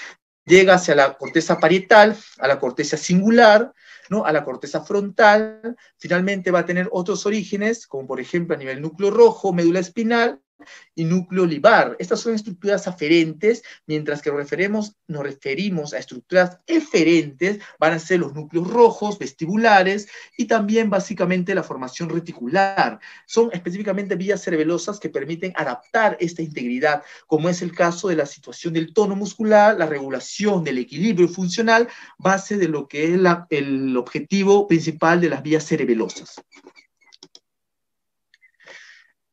Speaker 2: llega hacia la corteza parietal, a la corteza singular, a la corteza frontal, finalmente va a tener otros orígenes, como por ejemplo a nivel núcleo rojo, médula espinal, y núcleo olivar. Estas son estructuras aferentes, mientras que nos referimos a estructuras eferentes, van a ser los núcleos rojos, vestibulares y también básicamente la formación reticular. Son específicamente vías cerebelosas que permiten adaptar esta integridad, como es el caso de la situación del tono muscular, la regulación del equilibrio funcional, base de lo que es el objetivo principal de las vías cerebelosas.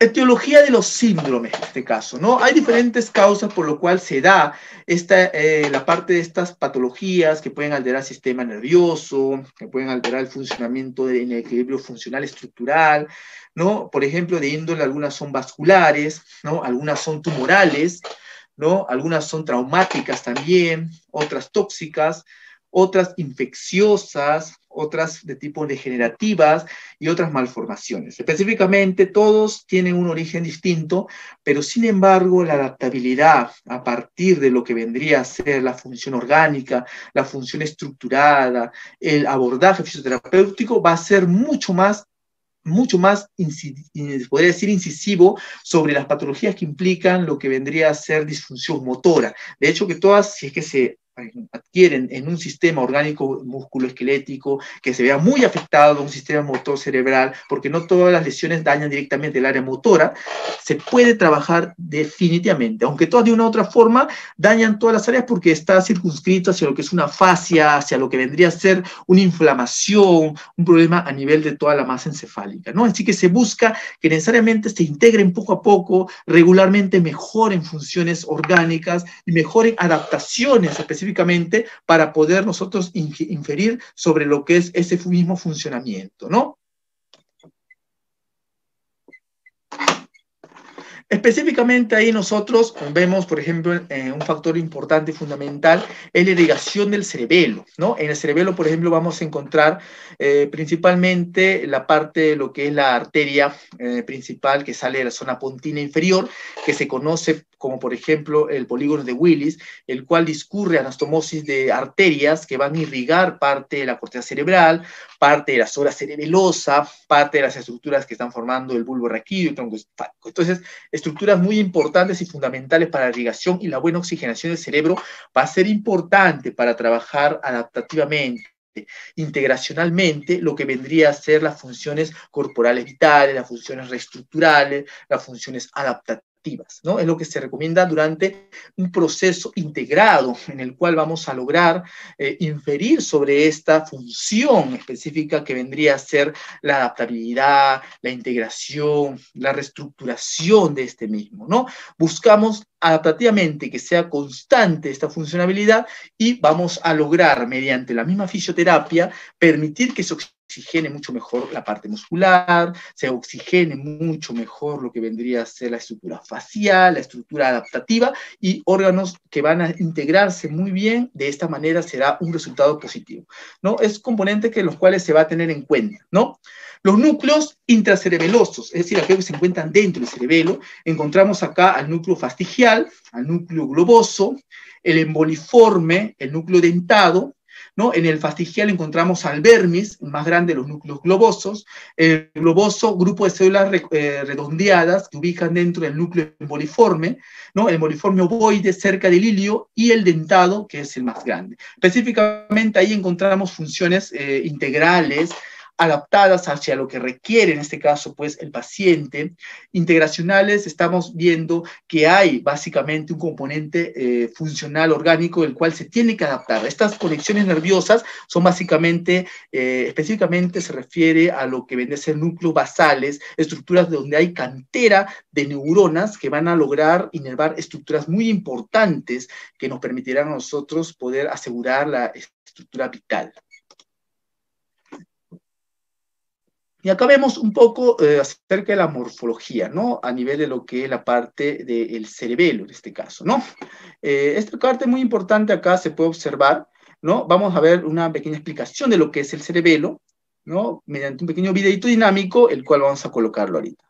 Speaker 2: Etiología de los síndromes, en este caso, ¿no? Hay diferentes causas por lo cual se da esta, eh, la parte de estas patologías que pueden alterar el sistema nervioso, que pueden alterar el funcionamiento del equilibrio funcional estructural, ¿no? Por ejemplo, de índole algunas son vasculares, ¿no? Algunas son tumorales, ¿no? Algunas son traumáticas también, otras tóxicas, otras infecciosas, otras de tipo degenerativas y otras malformaciones. Específicamente, todos tienen un origen distinto, pero sin embargo, la adaptabilidad a partir de lo que vendría a ser la función orgánica, la función estructurada, el abordaje fisioterapéutico va a ser mucho más mucho más, podría decir, incisivo sobre las patologías que implican lo que vendría a ser disfunción motora. De hecho, que todas, si es que se adquieren en un sistema orgánico musculoesquelético que se vea muy afectado un sistema motor cerebral, porque no todas las lesiones dañan directamente el área motora, se puede trabajar definitivamente, aunque todas de una u otra forma dañan todas las áreas porque está circunscrito hacia lo que es una fascia, hacia lo que vendría a ser una inflamación, un problema a nivel de toda la masa encefálica, ¿no? Así que se busca que necesariamente se integren poco a poco, regularmente mejoren funciones orgánicas y mejoren adaptaciones específicas específicamente para poder nosotros inferir sobre lo que es ese mismo funcionamiento, ¿no? Específicamente ahí nosotros vemos, por ejemplo, eh, un factor importante y fundamental es la irrigación del cerebelo, ¿no? En el cerebelo, por ejemplo, vamos a encontrar eh, principalmente la parte de lo que es la arteria eh, principal que sale de la zona pontina inferior, que se conoce como por ejemplo el polígono de Willis, el cual discurre anastomosis de arterias que van a irrigar parte de la corteza cerebral, parte de la sola cerebelosa, parte de las estructuras que están formando el bulbo raquídeo y tronco Entonces, estructuras muy importantes y fundamentales para la irrigación y la buena oxigenación del cerebro va a ser importante para trabajar adaptativamente integracionalmente lo que vendría a ser las funciones corporales vitales, las funciones reestructurales, las funciones adaptativas es lo que se recomienda durante un proceso integrado en el cual vamos a lograr eh, inferir sobre esta función específica que vendría a ser la adaptabilidad, la integración, la reestructuración de este mismo, ¿no? Buscamos adaptativamente que sea constante esta funcionalidad y vamos a lograr mediante la misma fisioterapia permitir que se oxigene mucho mejor la parte muscular, se oxigene mucho mejor lo que vendría a ser la estructura facial, la estructura adaptativa y órganos que van a integrarse muy bien, de esta manera será un resultado positivo, ¿no? Es componente que los cuales se va a tener en cuenta, ¿no? Los núcleos intracerebelosos, es decir, aquellos que se encuentran dentro del cerebelo, encontramos acá al núcleo fastigial, al núcleo globoso, el emboliforme, el núcleo dentado, en el fastigial encontramos al vermis, más grande de los núcleos globosos, el globoso, grupo de células eh, redondeadas que ubican dentro del núcleo emboliforme, El emboliforme ovoide cerca del ilio y el dentado, que es el más grande. Específicamente ahí encontramos funciones eh, integrales, adaptadas hacia lo que requiere, en este caso, pues el paciente. Integracionales, estamos viendo que hay básicamente un componente eh, funcional orgánico del cual se tiene que adaptar. Estas conexiones nerviosas son básicamente, eh, específicamente se refiere a lo que vende a ser núcleos basales, estructuras donde hay cantera de neuronas que van a lograr inervar estructuras muy importantes que nos permitirán a nosotros poder asegurar la estructura vital. Y acá vemos un poco eh, acerca de la morfología, ¿no? A nivel de lo que es la parte del cerebelo, en este caso, ¿no? Eh, esta parte muy importante acá se puede observar, ¿no? Vamos a ver una pequeña explicación de lo que es el cerebelo, ¿no? Mediante un pequeño videito dinámico, el cual vamos a colocarlo ahorita.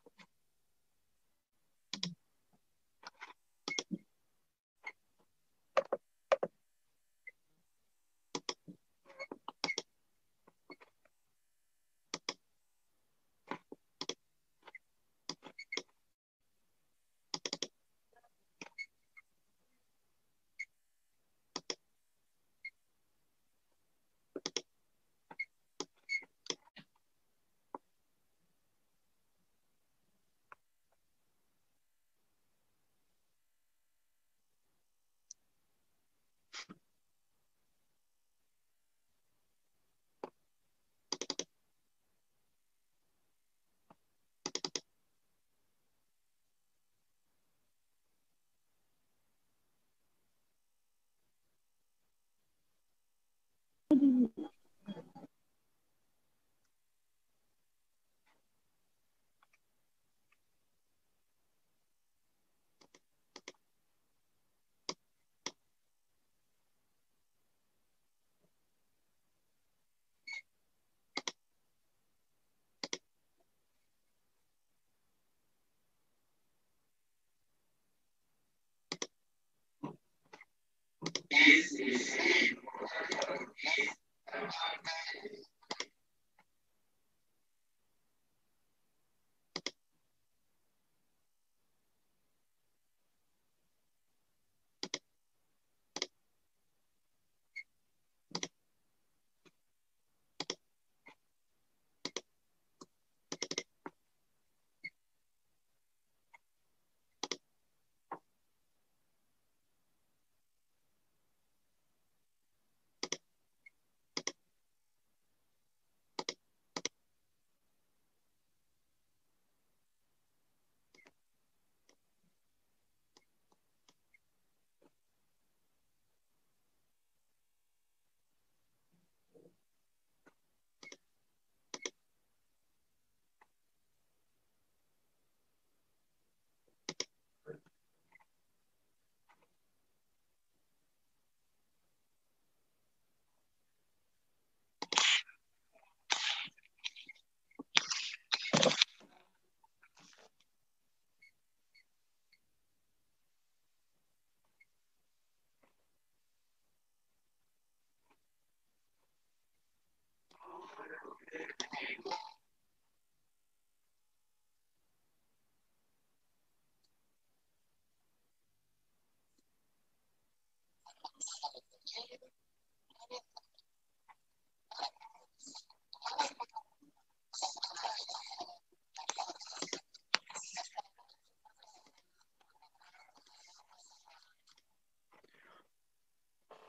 Speaker 1: Jesus.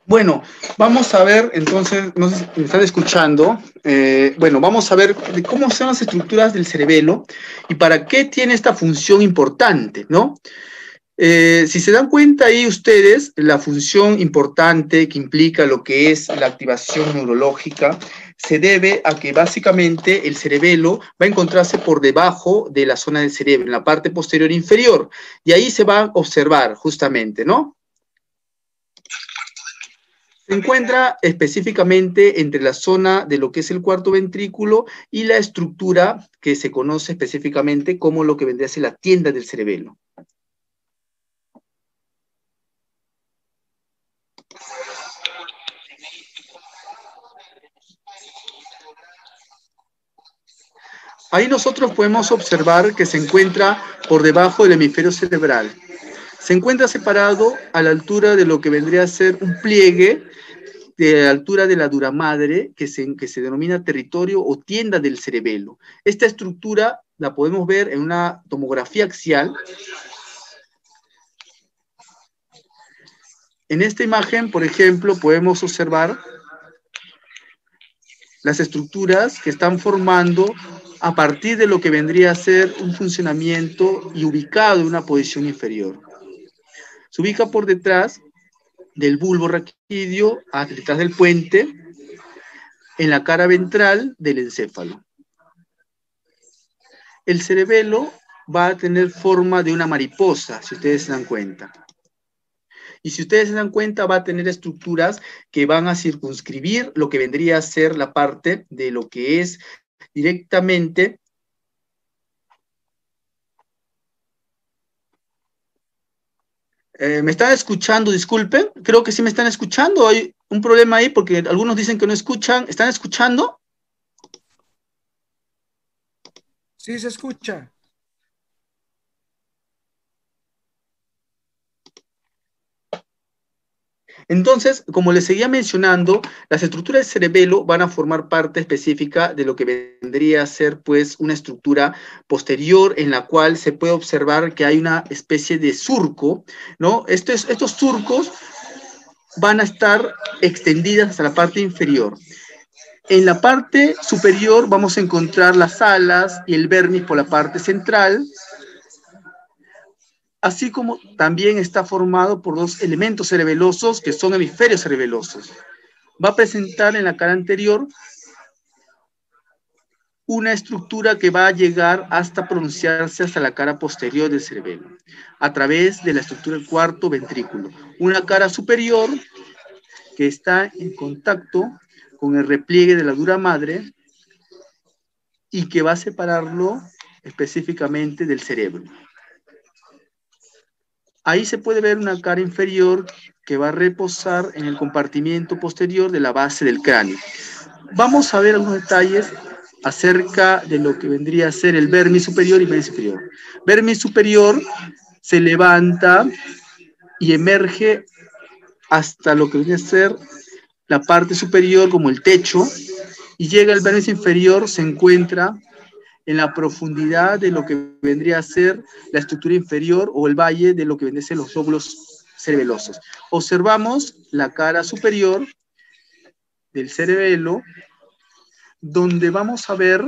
Speaker 1: Bueno, vamos a
Speaker 2: ver, entonces, no sé si me están escuchando. Eh, bueno, vamos a ver cómo son las estructuras del cerebelo y para qué tiene esta función importante, ¿no? Eh, si se dan cuenta ahí ustedes, la función importante que implica lo que es la activación neurológica se debe a que básicamente el cerebelo va a encontrarse por debajo de la zona del cerebro, en la parte posterior e inferior, y ahí se va a observar justamente, ¿no? Se encuentra específicamente entre la zona de lo que es el cuarto ventrículo y la estructura que se conoce específicamente como lo que vendría a ser la tienda del cerebelo. Ahí nosotros podemos observar que se encuentra por debajo del hemisferio cerebral. Se encuentra separado a la altura de lo que vendría a ser un pliegue de la altura de la duramadre, que se, que se denomina territorio o tienda del cerebelo. Esta estructura la podemos ver en una tomografía axial. En esta imagen, por ejemplo, podemos observar las estructuras que están formando a partir de lo que vendría a ser un funcionamiento y ubicado en una posición inferior. Se ubica por detrás del bulbo raquídeo, ah, detrás del puente, en la cara ventral del encéfalo. El cerebelo va a tener forma de una mariposa, si ustedes se dan cuenta. Y si ustedes se dan cuenta, va a tener estructuras que van a circunscribir lo que vendría a ser la parte de lo que es directamente eh, ¿Me están escuchando? Disculpen. Creo que sí me están escuchando. Hay un problema ahí porque algunos dicen que no escuchan. ¿Están escuchando? Sí, se escucha. Entonces, como les seguía mencionando, las estructuras del cerebelo van a formar parte específica de lo que vendría a ser pues una estructura posterior en la cual se puede observar que hay una especie de surco, ¿no? Estos, estos surcos van a estar extendidos hasta la parte inferior. En la parte superior vamos a encontrar las alas y el vernis por la parte central, así como también está formado por dos elementos cerebelosos que son hemisferios cerebelosos. Va a presentar en la cara anterior una estructura que va a llegar hasta pronunciarse hasta la cara posterior del cerebelo, a través de la estructura del cuarto ventrículo. Una cara superior que está en contacto con el repliegue de la dura madre y que va a separarlo específicamente del cerebro. Ahí se puede ver una cara inferior que va a reposar en el compartimiento posterior de la base del cráneo. Vamos a ver algunos detalles acerca de lo que vendría a ser el vermis superior y vermis inferior. Vermis superior se levanta y emerge hasta lo que viene a ser la parte superior como el techo y llega al vermis inferior, se encuentra en la profundidad de lo que vendría a ser la estructura inferior o el valle de lo que vendría a ser los óvulos cerebelosos. Observamos la cara superior del cerebelo, donde vamos a ver,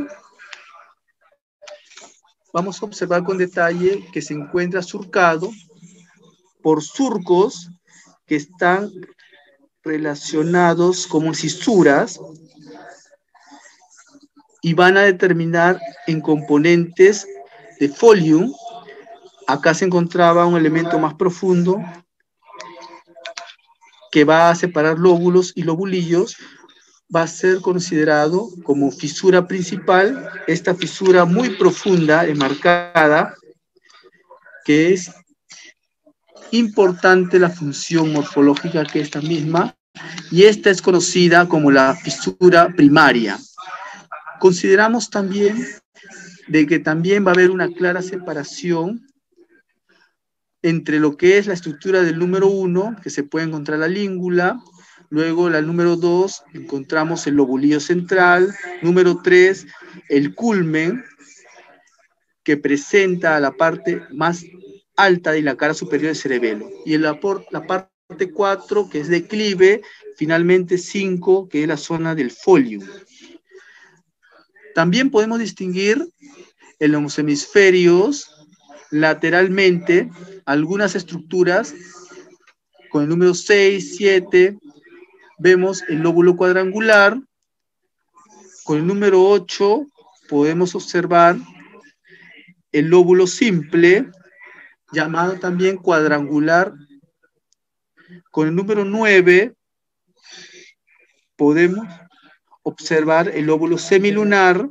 Speaker 2: vamos a observar con detalle que se encuentra surcado por surcos que están relacionados como cisuras y van a determinar en componentes de folium. Acá se encontraba un elemento más profundo que va a separar lóbulos y lobulillos. Va a ser considerado como fisura principal, esta fisura muy profunda, enmarcada, que es importante la función morfológica que esta misma, y esta es conocida como la fisura primaria. Consideramos también de que también va a haber una clara separación entre lo que es la estructura del número uno, que se puede encontrar la língula, luego la número 2, encontramos el lobulillo central, número 3, el culmen, que presenta la parte más alta de la cara superior del cerebelo, y el, la, parte 4, que es declive, finalmente 5, que es la zona del folio. También podemos distinguir en los hemisferios lateralmente algunas estructuras con el número 6, 7. Vemos el lóbulo cuadrangular. Con el número 8 podemos observar el lóbulo simple, llamado también cuadrangular. Con el número 9 podemos observar el óvulo semilunar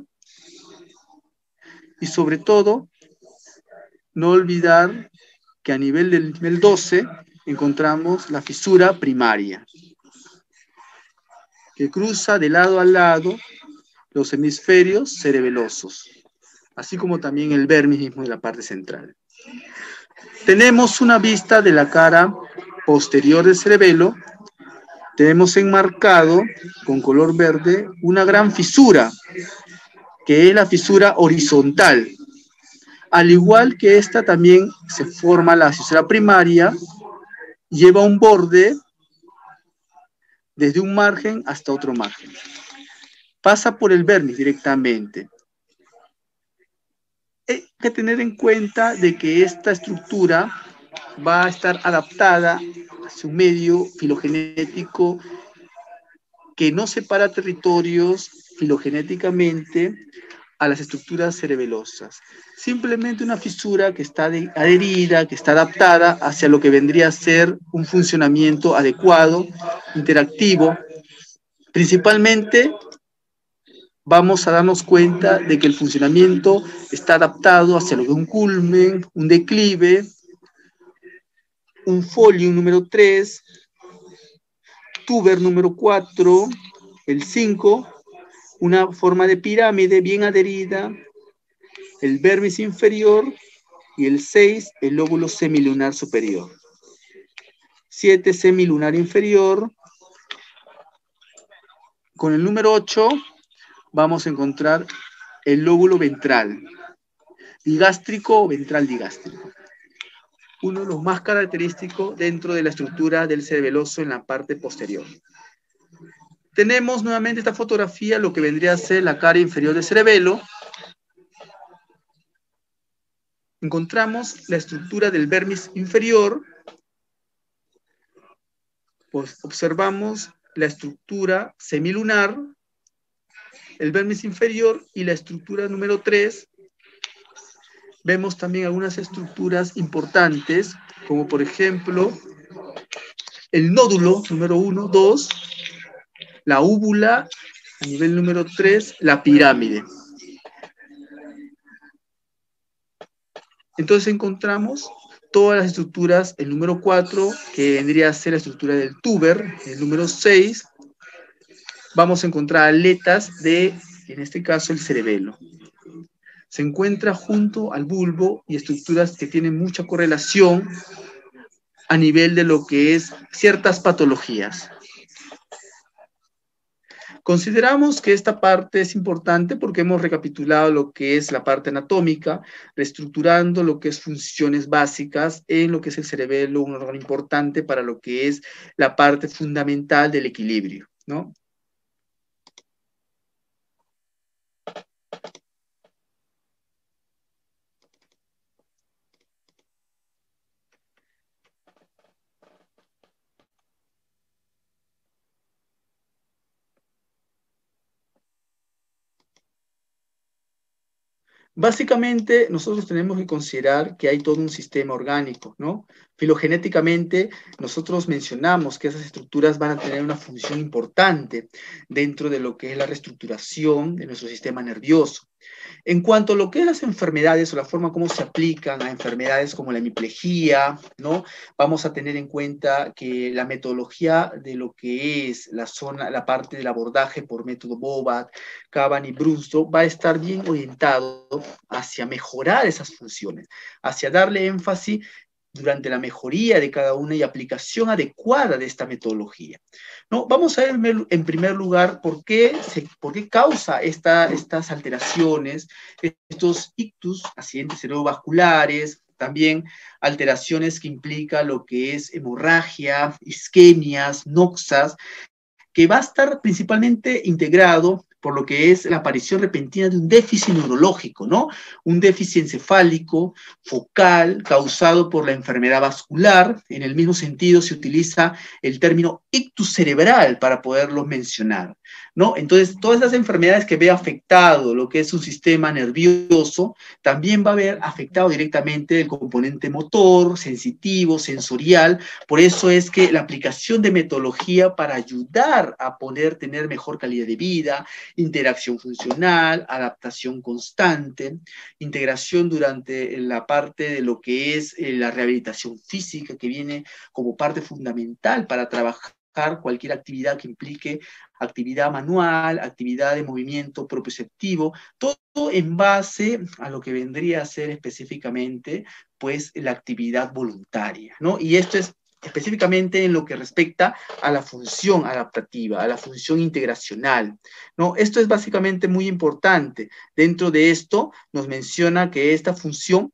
Speaker 2: y sobre todo no olvidar que a nivel del 12 encontramos la fisura primaria que cruza de lado a lado los hemisferios cerebelosos, así como también el vermis mismo de la parte central. Tenemos una vista de la cara posterior del cerebelo tenemos enmarcado con color verde una gran fisura, que es la fisura horizontal. Al igual que esta también se forma la fisura primaria, lleva un borde desde un margen hasta otro margen. Pasa por el vernis directamente. Hay que tener en cuenta de que esta estructura va a estar adaptada un medio filogenético que no separa territorios filogenéticamente a las estructuras cerebelosas. Simplemente una fisura que está adherida, que está adaptada hacia lo que vendría a ser un funcionamiento adecuado, interactivo. Principalmente vamos a darnos cuenta de que el funcionamiento está adaptado hacia lo de un culmen, un declive, un folio número 3, tuber número 4, el 5, una forma de pirámide bien adherida, el vermis inferior y el 6, el lóbulo semilunar superior. 7, semilunar inferior. Con el número 8 vamos a encontrar el lóbulo ventral, digástrico o ventral digástrico uno de los más característicos dentro de la estructura del cerebeloso en la parte posterior. Tenemos nuevamente esta fotografía, lo que vendría a ser la cara inferior del cerebelo. Encontramos la estructura del vermis inferior. Pues, observamos la estructura semilunar, el vermis inferior y la estructura número 3, vemos también algunas estructuras importantes, como por ejemplo el nódulo número uno 2, la úvula, a nivel número 3, la pirámide. Entonces encontramos todas las estructuras, el número 4, que vendría a ser la estructura del tuber, el número 6, vamos a encontrar aletas de, en este caso, el cerebelo se encuentra junto al bulbo y estructuras que tienen mucha correlación a nivel de lo que es ciertas patologías. Consideramos que esta parte es importante porque hemos recapitulado lo que es la parte anatómica, reestructurando lo que es funciones básicas en lo que es el cerebelo, un órgano importante para lo que es la parte fundamental del equilibrio, ¿no? Básicamente, nosotros tenemos que considerar que hay todo un sistema orgánico, ¿no? Filogenéticamente, nosotros mencionamos que esas estructuras van a tener una función importante dentro de lo que es la reestructuración de nuestro sistema nervioso. En cuanto a lo que es las enfermedades o la forma como se aplican a enfermedades como la hemiplegia, ¿no? Vamos a tener en cuenta que la metodología de lo que es la zona, la parte del abordaje por método Bobat, Caban y Brunstow va a estar bien orientado hacia mejorar esas funciones, hacia darle énfasis durante la mejoría de cada una y aplicación adecuada de esta metodología. ¿no? Vamos a ver en primer lugar por qué, por qué causa estas alteraciones, estos ictus, accidentes cerebrovasculares, también alteraciones que implica lo que es hemorragia, isquemias, noxas, que va a estar principalmente integrado por lo que es la aparición repentina de un déficit neurológico, ¿no? Un déficit encefálico, focal, causado por la enfermedad vascular. En el mismo sentido se utiliza el término ictus cerebral para poderlo mencionar, ¿no? Entonces, todas las enfermedades que ve afectado lo que es un sistema nervioso, también va a ver afectado directamente el componente motor, sensitivo, sensorial. Por eso es que la aplicación de metodología para ayudar a poder tener mejor calidad de vida, interacción funcional, adaptación constante, integración durante eh, la parte de lo que es eh, la rehabilitación física, que viene como parte fundamental para trabajar cualquier actividad que implique actividad manual, actividad de movimiento proprioceptivo, todo en base a lo que vendría a ser específicamente pues la actividad voluntaria, ¿no? Y esto es específicamente en lo que respecta a la función adaptativa, a la función integracional. ¿no? Esto es básicamente muy importante. Dentro de esto nos menciona que esta función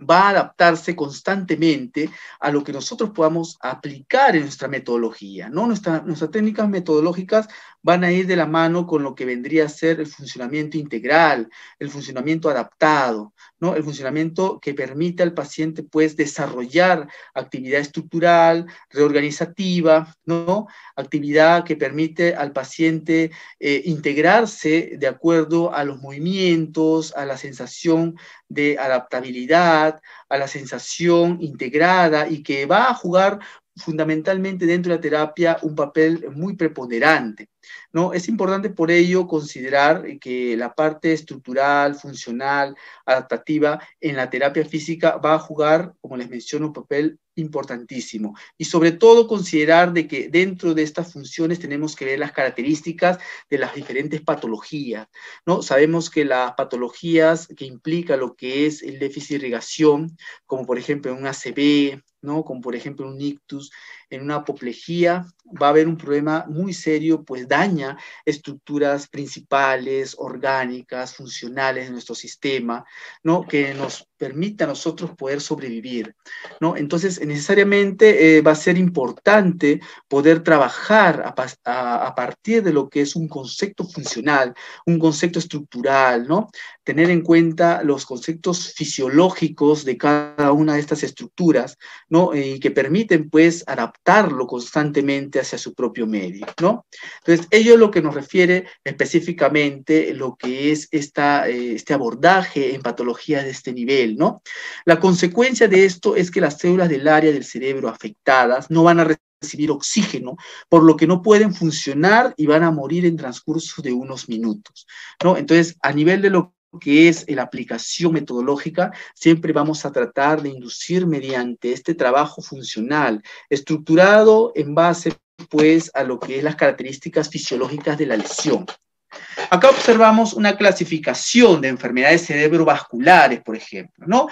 Speaker 2: va a adaptarse constantemente a lo que nosotros podamos aplicar en nuestra metodología, ¿no? nuestras técnicas metodológicas van a ir de la mano con lo que vendría a ser el funcionamiento integral, el funcionamiento adaptado, ¿no? El funcionamiento que permite al paciente, pues, desarrollar actividad estructural, reorganizativa, ¿no? Actividad que permite al paciente eh, integrarse de acuerdo a los movimientos, a la sensación de adaptabilidad, a la sensación integrada y que va a jugar fundamentalmente dentro de la terapia un papel muy preponderante. ¿no? Es importante por ello considerar que la parte estructural, funcional, adaptativa en la terapia física va a jugar, como les menciono, un papel importantísimo. Y sobre todo considerar de que dentro de estas funciones tenemos que ver las características de las diferentes patologías. ¿no? Sabemos que las patologías que implica lo que es el déficit de irrigación, como por ejemplo un ACB, ¿no? Como por ejemplo un ictus, en una apoplejía, va a haber un problema muy serio, pues daña estructuras principales, orgánicas, funcionales de nuestro sistema, ¿no? Que nos permita a nosotros poder sobrevivir, ¿no? Entonces, necesariamente eh, va a ser importante poder trabajar a, partir de lo que es un concepto funcional, un concepto estructural, ¿no? Tener en cuenta los conceptos fisiológicos de cada una de estas estructuras, ¿no? Y que permiten, pues, adaptar constantemente hacia su propio medio, ¿no? Entonces, ello es lo que nos refiere específicamente lo que es eh, este abordaje en patologías de este nivel, ¿no? La consecuencia de esto es que las células del área del cerebro afectadas no van a recibir oxígeno, por lo que no pueden funcionar y van a morir en transcurso de unos minutos, ¿no? Entonces, a nivel de lo que es la aplicación metodológica, siempre vamos a tratar de inducir mediante este trabajo funcional, estructurado en base pues a lo que es las características fisiológicas de la lesión. Acá observamos una clasificación de enfermedades cerebrovasculares, por ejemplo, ¿no?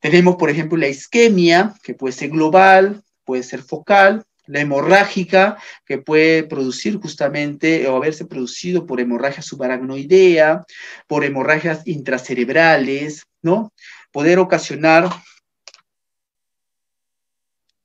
Speaker 2: Tenemos, por ejemplo, la isquemia, que puede ser global, puede ser focal, la hemorrágica que puede producir justamente o haberse producido por hemorragia subaracnoidea, por hemorragias intracerebrales, ¿no? Poder ocasionar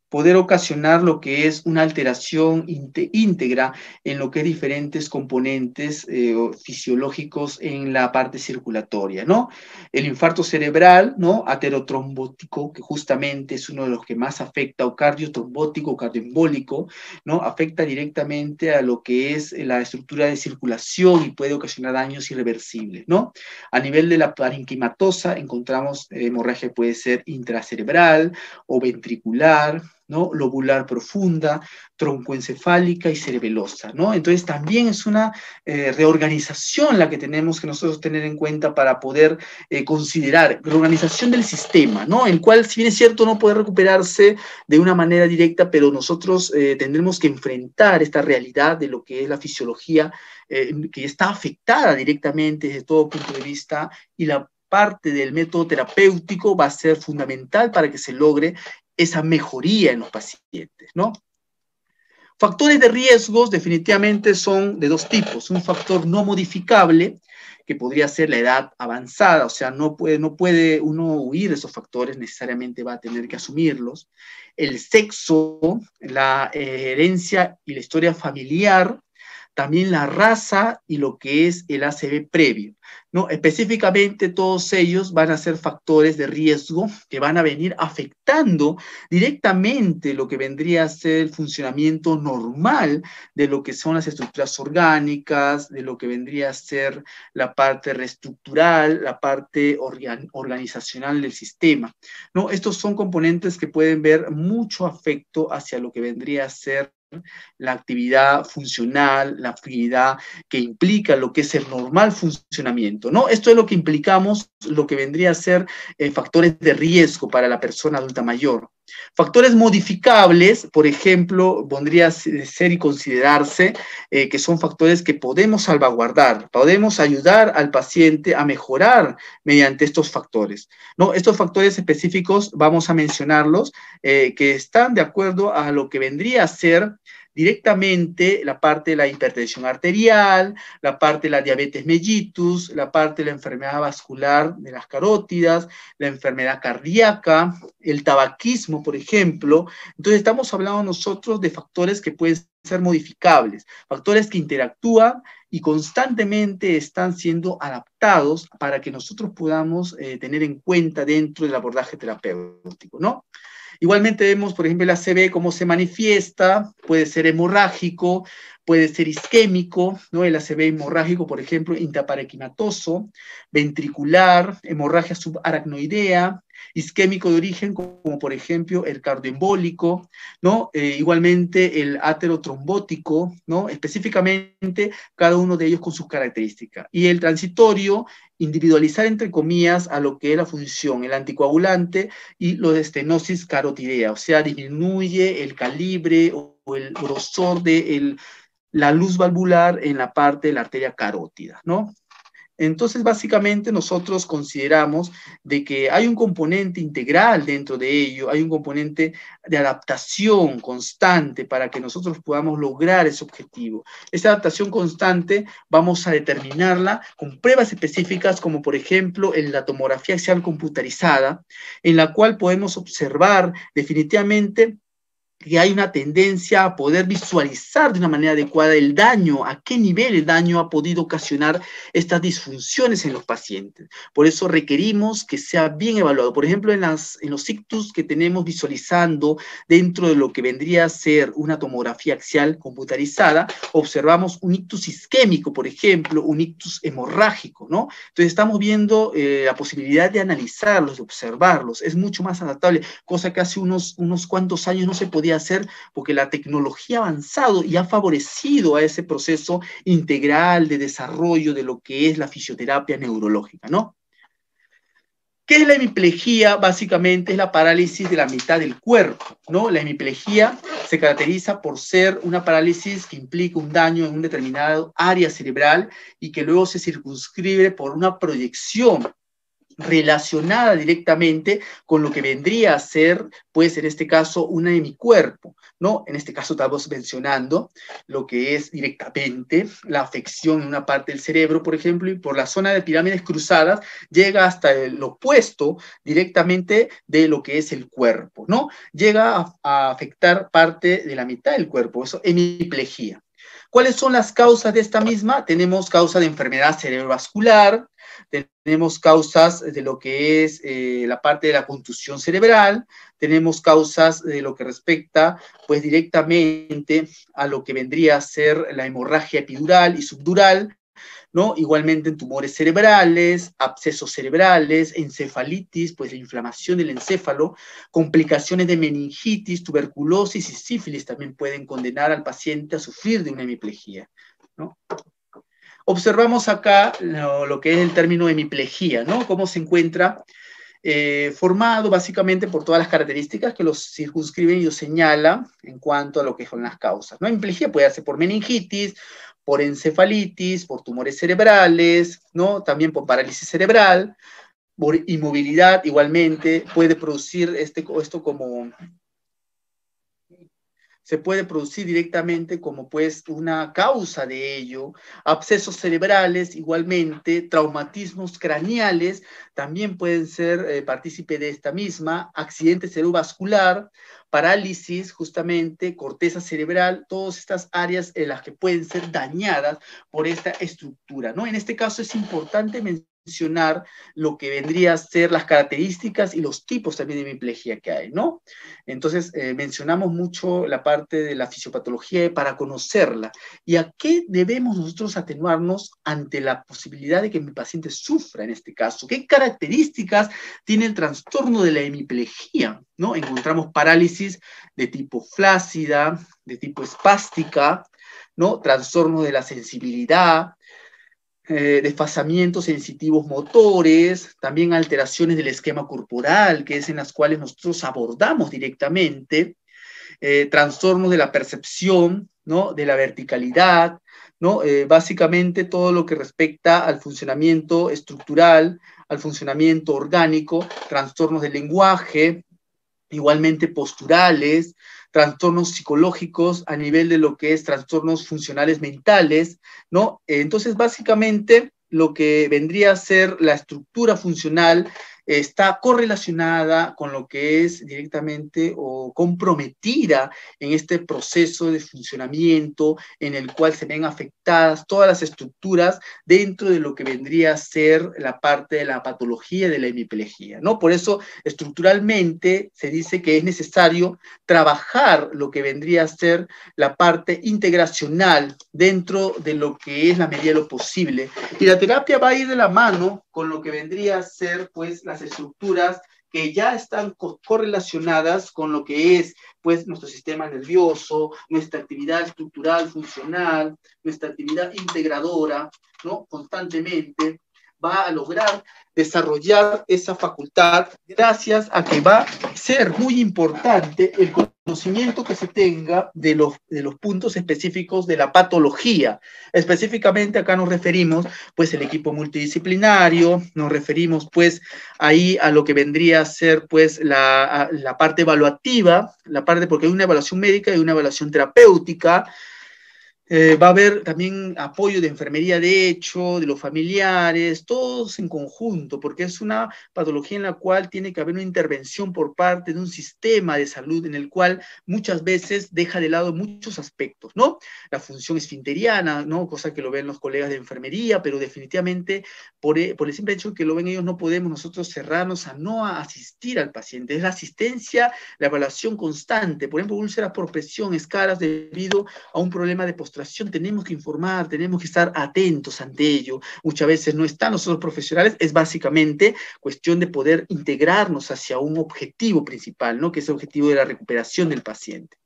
Speaker 2: poder ocasionar lo que es una alteración íntegra en lo que es diferentes componentes eh, fisiológicos en la parte circulatoria, ¿no? El infarto cerebral, ¿no? Aterotrombótico, que justamente es uno de los que más afecta, o cardiotrombótico, o cardioembólico, ¿no? Afecta directamente a lo que es la estructura de circulación y puede ocasionar daños irreversibles, ¿no? A nivel de la parenquimatosa encontramos eh, hemorragia puede ser intracerebral o ventricular, ¿no? Lobular profunda, troncoencefálica y cerebelosa, ¿no? Entonces también es una eh, reorganización la que tenemos que nosotros tener en cuenta para poder eh, considerar reorganización del sistema, ¿no? El cual, si bien es cierto, no puede recuperarse de una manera directa, pero nosotros eh, tendremos que enfrentar esta realidad de lo que es la fisiología que está afectada directamente desde todo punto de vista y la parte del método terapéutico va a ser fundamental para que se logre esa mejoría en los pacientes, ¿no? Factores de riesgos definitivamente son de dos tipos. Un factor no modificable, que podría ser la edad avanzada, o sea, no puede, no puede uno huir de esos factores, necesariamente va a tener que asumirlos. El sexo, la eh, herencia y la historia familiar, también la raza y lo que es el ACB previo. ¿no? Específicamente todos ellos van a ser factores de riesgo que van a venir afectando directamente lo que vendría a ser el funcionamiento normal de lo que son las estructuras orgánicas, de lo que vendría a ser la parte reestructural, la parte organizacional del sistema. ¿no? Estos son componentes que pueden ver mucho afecto hacia lo que vendría a ser la actividad funcional, la actividad que implica lo que es el normal funcionamiento, ¿no? Esto es lo que implicamos, lo que vendría a ser eh, factores de riesgo para la persona adulta mayor. Factores modificables, por ejemplo, pondría ser y considerarse eh, que son factores que podemos salvaguardar, podemos ayudar al paciente a mejorar mediante estos factores. ¿no? Estos factores específicos vamos a mencionarlos eh, que están de acuerdo a lo que vendría a ser directamente la parte de la hipertensión arterial, la parte de la diabetes mellitus, la parte de la enfermedad vascular de las carótidas, la enfermedad cardíaca, el tabaquismo, por ejemplo. Entonces estamos hablando nosotros de factores que pueden ser modificables, factores que interactúan y constantemente están siendo adaptados para que nosotros podamos eh, tener en cuenta dentro del abordaje terapéutico, ¿no? Igualmente vemos, por ejemplo, el ACV cómo se manifiesta, puede ser hemorrágico, puede ser isquémico, ¿no? El ACV hemorrágico, por ejemplo, intraparequimatoso, ventricular, hemorragia subaracnoidea, isquémico de origen, como por ejemplo el cardioembólico, ¿no? Eh, igualmente el aterotrombótico, ¿no? Específicamente cada uno de ellos con sus características. Y el transitorio, individualizar entre comillas a lo que es la función, el anticoagulante y lo de estenosis carotidea, o sea, disminuye el calibre o el grosor de la luz valvular en la parte de la arteria carótida, ¿no? Entonces, básicamente nosotros consideramos de que hay un componente integral dentro de ello, hay un componente de adaptación constante para que nosotros podamos lograr ese objetivo. Esa adaptación constante vamos a determinarla con pruebas específicas, como por ejemplo en la tomografía axial computarizada, en la cual podemos observar definitivamente que hay una tendencia a poder visualizar de una manera adecuada el daño, a qué nivel el daño ha podido ocasionar estas disfunciones en los pacientes. Por eso requerimos que sea bien evaluado. Por ejemplo, en, los ictus que tenemos visualizando dentro de lo que vendría a ser una tomografía axial computarizada, observamos un ictus isquémico, por ejemplo, un ictus hemorrágico, ¿no? Entonces estamos viendo eh, la posibilidad de analizarlos, de observarlos. Es mucho más adaptable, cosa que hace unos, unos cuantos años no se podía hacer porque la tecnología ha avanzado y ha favorecido a ese proceso integral de desarrollo de lo que es la fisioterapia neurológica, ¿no? ¿Qué es la hemiplejía? Básicamente es la parálisis de la mitad del cuerpo, ¿no? La hemiplejía se caracteriza por ser una parálisis que implica un daño en un determinado área cerebral y que luego se circunscribe por una proyección relacionada directamente con lo que vendría a ser, pues en este caso, una de mi cuerpo, ¿no? En este caso estamos mencionando lo que es directamente la afección en una parte del cerebro, por ejemplo, y por la zona de pirámides cruzadas llega hasta el opuesto directamente de lo que es el cuerpo, ¿no? Llega a, afectar parte de la mitad del cuerpo, eso hemiplejía. ¿Cuáles son las causas de esta misma? Tenemos causa de enfermedad cerebrovascular, tenemos causas de lo que es eh, la parte de la contusión cerebral, tenemos causas de lo que respecta pues directamente a lo que vendría a ser la hemorragia epidural y subdural, ¿no? Igualmente en tumores cerebrales, abscesos cerebrales, encefalitis, pues la inflamación del encéfalo, complicaciones de meningitis, tuberculosis y sífilis también pueden condenar al paciente a sufrir de una hemiplegia, ¿no? observamos acá lo, que es el término hemiplejía, ¿no? Cómo se encuentra eh, formado básicamente por todas las características que los circunscriben y los señala en cuanto a lo que son las causas. ¿no? puede ser por meningitis, por encefalitis, por tumores cerebrales, ¿no? también por parálisis cerebral, por inmovilidad igualmente, puede producir este, esto como se puede producir directamente como pues una causa de ello, abscesos cerebrales igualmente, traumatismos craneales también pueden ser eh, partícipe de esta misma, accidente cerebrovascular, parálisis justamente, corteza cerebral, todas estas áreas en las que pueden ser dañadas por esta estructura, ¿no? En este caso es importante mencionar mencionar lo que vendría a ser las características y los tipos también de hemiplegia que hay, ¿no? Entonces, eh, mencionamos mucho la parte de la fisiopatología para conocerla y a qué debemos nosotros atenuarnos ante la posibilidad de que mi paciente sufra en este caso. ¿Qué características tiene el trastorno de la hemiplegia? ¿No? Encontramos parálisis de tipo flácida, de tipo espástica, ¿no? trastorno de la sensibilidad, eh, desfasamientos sensitivos motores, también alteraciones del esquema corporal, que es en las cuales nosotros abordamos directamente, eh, trastornos de la percepción, ¿no? de la verticalidad, ¿no? Eh, básicamente todo lo que respecta al funcionamiento estructural, al funcionamiento orgánico, trastornos del lenguaje, igualmente posturales, trastornos psicológicos, a nivel de lo que es trastornos funcionales mentales, ¿no? Entonces, básicamente, lo que vendría a ser la estructura funcional está correlacionada con lo que es directamente o comprometida en este proceso de funcionamiento en el cual se ven afectadas todas las estructuras dentro de lo que vendría a ser la parte de la patología de la hemiplegia, ¿no? Por eso, estructuralmente, se dice que es necesario trabajar lo que vendría a ser la parte integracional dentro de lo que es la medida de lo posible. Y la terapia va a ir de la mano con lo que vendría a ser pues las estructuras que ya están correlacionadas con lo que es pues nuestro sistema nervioso, nuestra actividad estructural funcional, nuestra actividad integradora, ¿no? Constantemente va a lograr desarrollar esa facultad gracias a que va a ser muy importante el conocimiento que se tenga de los, los puntos específicos de la patología. Específicamente acá nos referimos pues el equipo multidisciplinario, nos referimos pues ahí a lo que vendría a ser pues la, la parte evaluativa, la parte porque hay una evaluación médica y una evaluación terapéutica, eh, va a haber también apoyo de enfermería de hecho, de los familiares, todos en conjunto, porque es una patología en la cual tiene que haber una intervención por parte de un sistema de salud en el cual muchas veces deja de lado muchos aspectos, ¿no? La función esfinteriana, ¿no? Cosa que lo ven los colegas de enfermería, pero definitivamente por, e, el simple hecho que lo ven ellos no podemos nosotros cerrarnos a no asistir al paciente. Es la asistencia, la evaluación constante, por ejemplo, úlceras por presión, escaras debido a un problema de postura tenemos que informar, tenemos que estar atentos ante ello. Muchas veces no están nosotros profesionales, es básicamente cuestión de poder integrarnos hacia un objetivo principal, ¿no? que es el objetivo de la recuperación del paciente.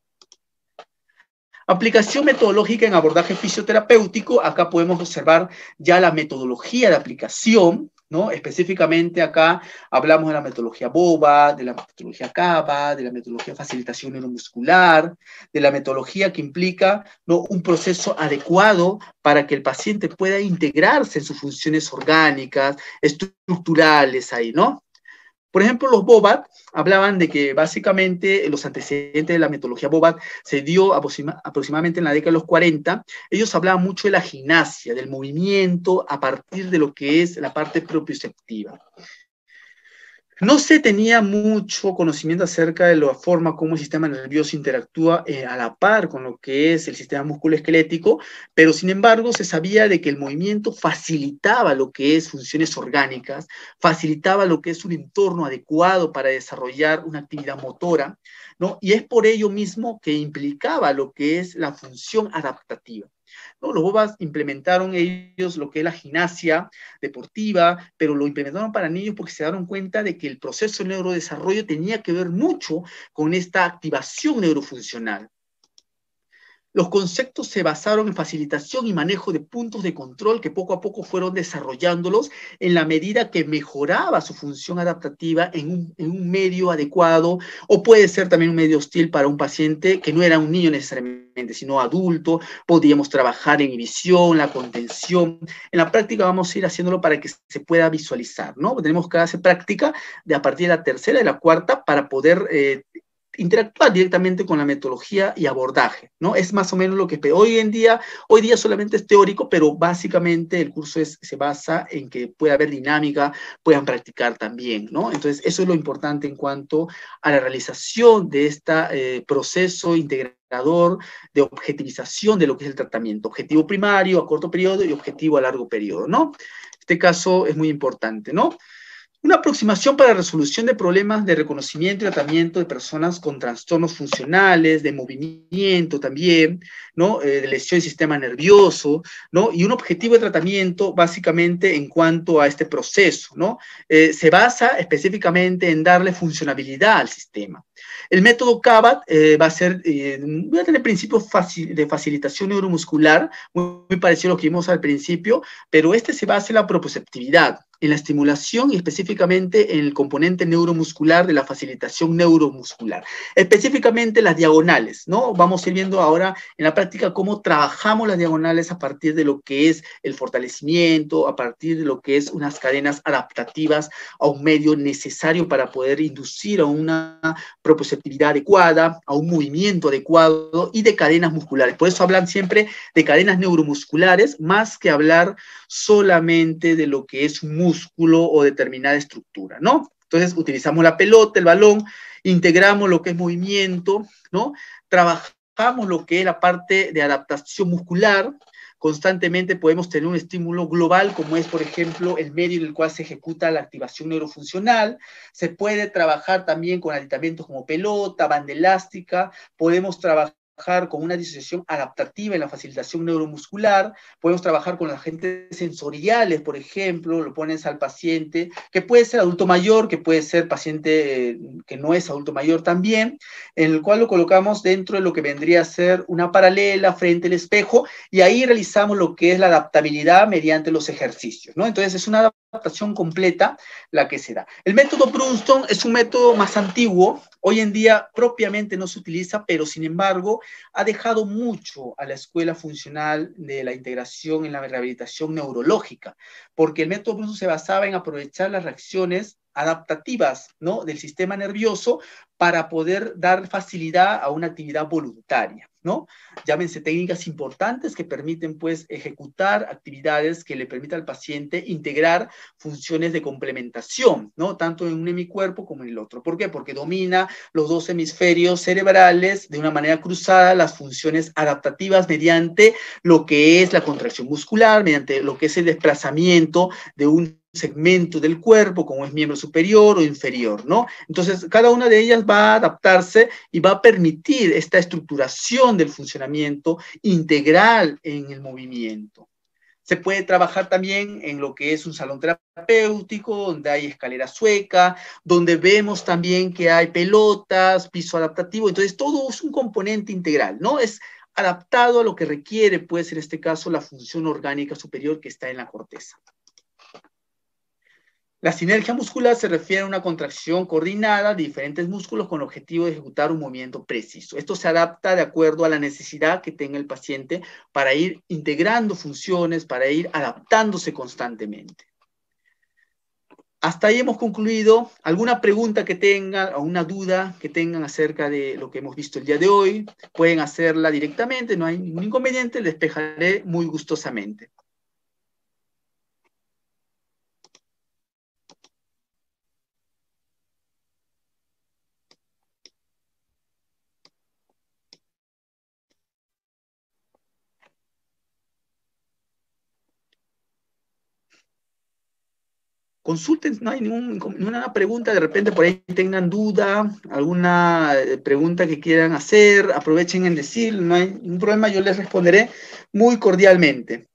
Speaker 2: Aplicación metodológica en abordaje fisioterapéutico. Acá podemos observar ya la metodología de aplicación, ¿no? Específicamente acá hablamos de la metodología boba, de la metodología cava, de la metodología facilitación neuromuscular, de la metodología que implica ¿no? un proceso adecuado para que el paciente pueda integrarse en sus funciones orgánicas, estructurales ahí, ¿no? Por ejemplo, los Bobat hablaban de que básicamente los antecedentes de la mitología Bobat se dio aproximadamente en la década de los 40. Ellos hablaban mucho de la gimnasia, del movimiento a partir de lo que es la parte propioceptiva. No se tenía mucho conocimiento acerca de la forma como el sistema nervioso interactúa eh, a la par con lo que es el sistema musculoesquelético, pero sin embargo se sabía de que el movimiento facilitaba lo que es funciones orgánicas, facilitaba lo que es un entorno adecuado para desarrollar una actividad motora, Y es por ello mismo que implicaba lo que es la función adaptativa. Los bobas implementaron ellos lo que es la gimnasia deportiva, pero lo implementaron para niños porque se dieron cuenta de que el proceso de neurodesarrollo tenía que ver mucho con esta activación neurofuncional. Los conceptos se basaron en facilitación y manejo de puntos de control que poco a poco fueron desarrollándolos en la medida que mejoraba su función adaptativa en un, medio adecuado o puede ser también un medio hostil para un paciente que no era un niño necesariamente, sino adulto. Podíamos trabajar en visión, la contención. En la práctica vamos a ir haciéndolo para que se pueda visualizar, ¿no? Tenemos que hacer práctica de a partir de la tercera y la cuarta para poder... Eh, interactuar directamente con la metodología y abordaje, ¿no? Es más o menos lo que hoy en día, hoy día solamente es teórico, pero básicamente el curso se basa en que pueda haber dinámica, puedan practicar también, ¿no? Entonces, eso es lo importante en cuanto a la realización de este proceso integrador de objetivización de lo que es el tratamiento. Objetivo primario a corto periodo y objetivo a largo periodo, ¿no? Este caso es muy importante, ¿no? Una aproximación para resolución de problemas de reconocimiento y tratamiento de personas con trastornos funcionales, de movimiento también, ¿no? Eh, de lesión del sistema nervioso, ¿no? Y un objetivo de tratamiento básicamente en cuanto a este proceso, ¿no? Eh, se basa específicamente en darle funcionabilidad al sistema. El método CABAT eh, va, a ser, va a tener principios de facilitación neuromuscular, muy, parecido a lo que vimos al principio, pero este se basa en la propioceptividad, en la estimulación y específicamente en el componente neuromuscular de la facilitación neuromuscular. Específicamente las diagonales, ¿no? Vamos a ir viendo ahora en la práctica cómo trabajamos las diagonales a partir de lo que es el fortalecimiento, a partir de lo que es unas cadenas adaptativas a un medio necesario para poder inducir a una propioceptividad adecuada, a un movimiento adecuado y de cadenas musculares. Por eso hablan siempre de cadenas neuromusculares más que hablar solamente de lo que es un músculo músculo o determinada estructura, ¿no? Entonces utilizamos la pelota, el balón, integramos lo que es movimiento, ¿no? Trabajamos lo que es la parte de adaptación muscular, constantemente podemos tener un estímulo global, como es, por ejemplo, el medio en el cual se ejecuta la activación neurofuncional. Se puede trabajar también con aditamentos como pelota, banda elástica. Podemos trabajar con una disociación adaptativa en la facilitación neuromuscular, podemos trabajar con agentes sensoriales, por ejemplo, lo pones al paciente, que puede ser adulto mayor, que puede ser paciente eh, que no es adulto mayor también, en el cual lo colocamos dentro de lo que vendría a ser una paralela frente al espejo y ahí realizamos lo que es la adaptabilidad mediante los ejercicios, ¿no? Entonces es una adaptación completa la que se da. El método Brunston es un método más antiguo, hoy en día propiamente no se utiliza, pero sin embargo ha dejado mucho a la escuela funcional de la integración en la rehabilitación neurológica, porque el método Brunston se basaba en aprovechar las reacciones adaptativas ¿no? del sistema nervioso para poder dar facilidad a una actividad voluntaria. ¿no? Llámense técnicas importantes que permiten, pues, ejecutar actividades que le permitan al paciente integrar funciones de complementación, ¿no? Tanto en un hemicuerpo como en el otro. ¿Por qué? Porque domina los dos hemisferios cerebrales de una manera cruzada las funciones adaptativas mediante lo que es la contracción muscular, mediante lo que es el desplazamiento de un segmento del cuerpo, como es miembro superior o inferior, ¿no? Entonces, cada una de ellas va a adaptarse y va a permitir esta estructuración del funcionamiento integral en el movimiento. Se puede trabajar también en lo que es un salón terapéutico, donde hay escalera sueca, donde vemos también que hay pelotas, piso adaptativo, entonces todo es un componente integral, ¿no? Es adaptado a lo que requiere, pues en este caso, la función orgánica superior que está en la corteza. La sinergia muscular se refiere a una contracción coordinada de diferentes músculos con el objetivo de ejecutar un movimiento preciso. Esto se adapta de acuerdo a la necesidad que tenga el paciente para ir integrando funciones, para ir adaptándose constantemente. Hasta ahí hemos concluido. ¿Alguna pregunta que tengan o una duda que tengan acerca de lo que hemos visto el día de hoy? Pueden hacerla directamente, no hay ningún inconveniente, les despejaré muy gustosamente.
Speaker 1: consulten, no hay ninguna
Speaker 2: pregunta, de repente por ahí tengan duda, alguna eh, pregunta que quieran hacer, aprovechen en decir, no hay ningún problema, yo les responderé muy cordialmente.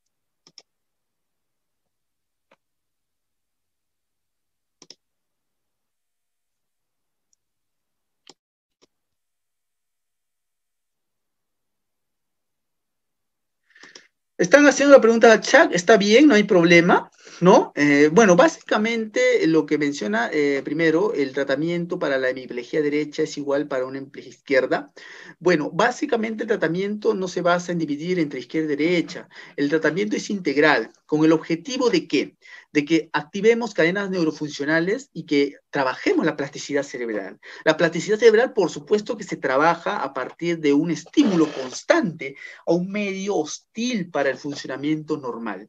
Speaker 1: Están haciendo la pregunta
Speaker 2: a Chuck, está bien, no hay problema. ¿no? Eh, bueno, básicamente eh, lo que menciona eh, primero, el tratamiento para la hemiplegia derecha es igual para una hemiplegia izquierda. Bueno, básicamente el tratamiento no se basa en dividir entre izquierda y derecha. El tratamiento es integral, con el objetivo de qué? De que activemos cadenas neurofuncionales y que trabajemos la plasticidad cerebral. La plasticidad cerebral, por supuesto, que se trabaja a partir de un estímulo constante a un medio hostil para el funcionamiento normal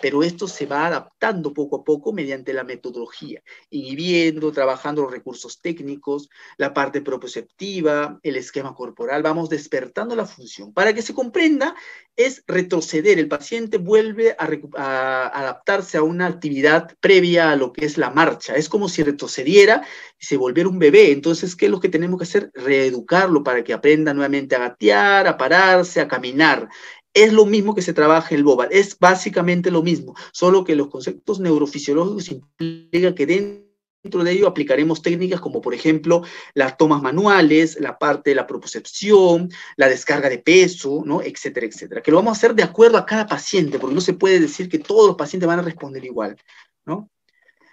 Speaker 2: pero esto se va adaptando poco a poco mediante la metodología, inhibiendo, trabajando los recursos técnicos, la parte proprioceptiva, el esquema corporal, vamos despertando la función. Para que se comprenda, es retroceder, el paciente vuelve a, a adaptarse a una actividad previa a lo que es la marcha, es como si retrocediera y se volviera un bebé, entonces, ¿qué es lo que tenemos que hacer? Reeducarlo para que aprenda nuevamente a gatear, a pararse, a caminar es lo mismo que se trabaja el Boba, es básicamente lo mismo, solo que los conceptos neurofisiológicos
Speaker 1: implican
Speaker 2: que dentro de ello aplicaremos técnicas como, por ejemplo, las tomas manuales, la parte de la propiocepción, la descarga de peso, ¿no? etcétera, etcétera, que lo vamos a hacer de acuerdo a cada paciente, porque no se puede decir que todos los pacientes van a responder igual, ¿no?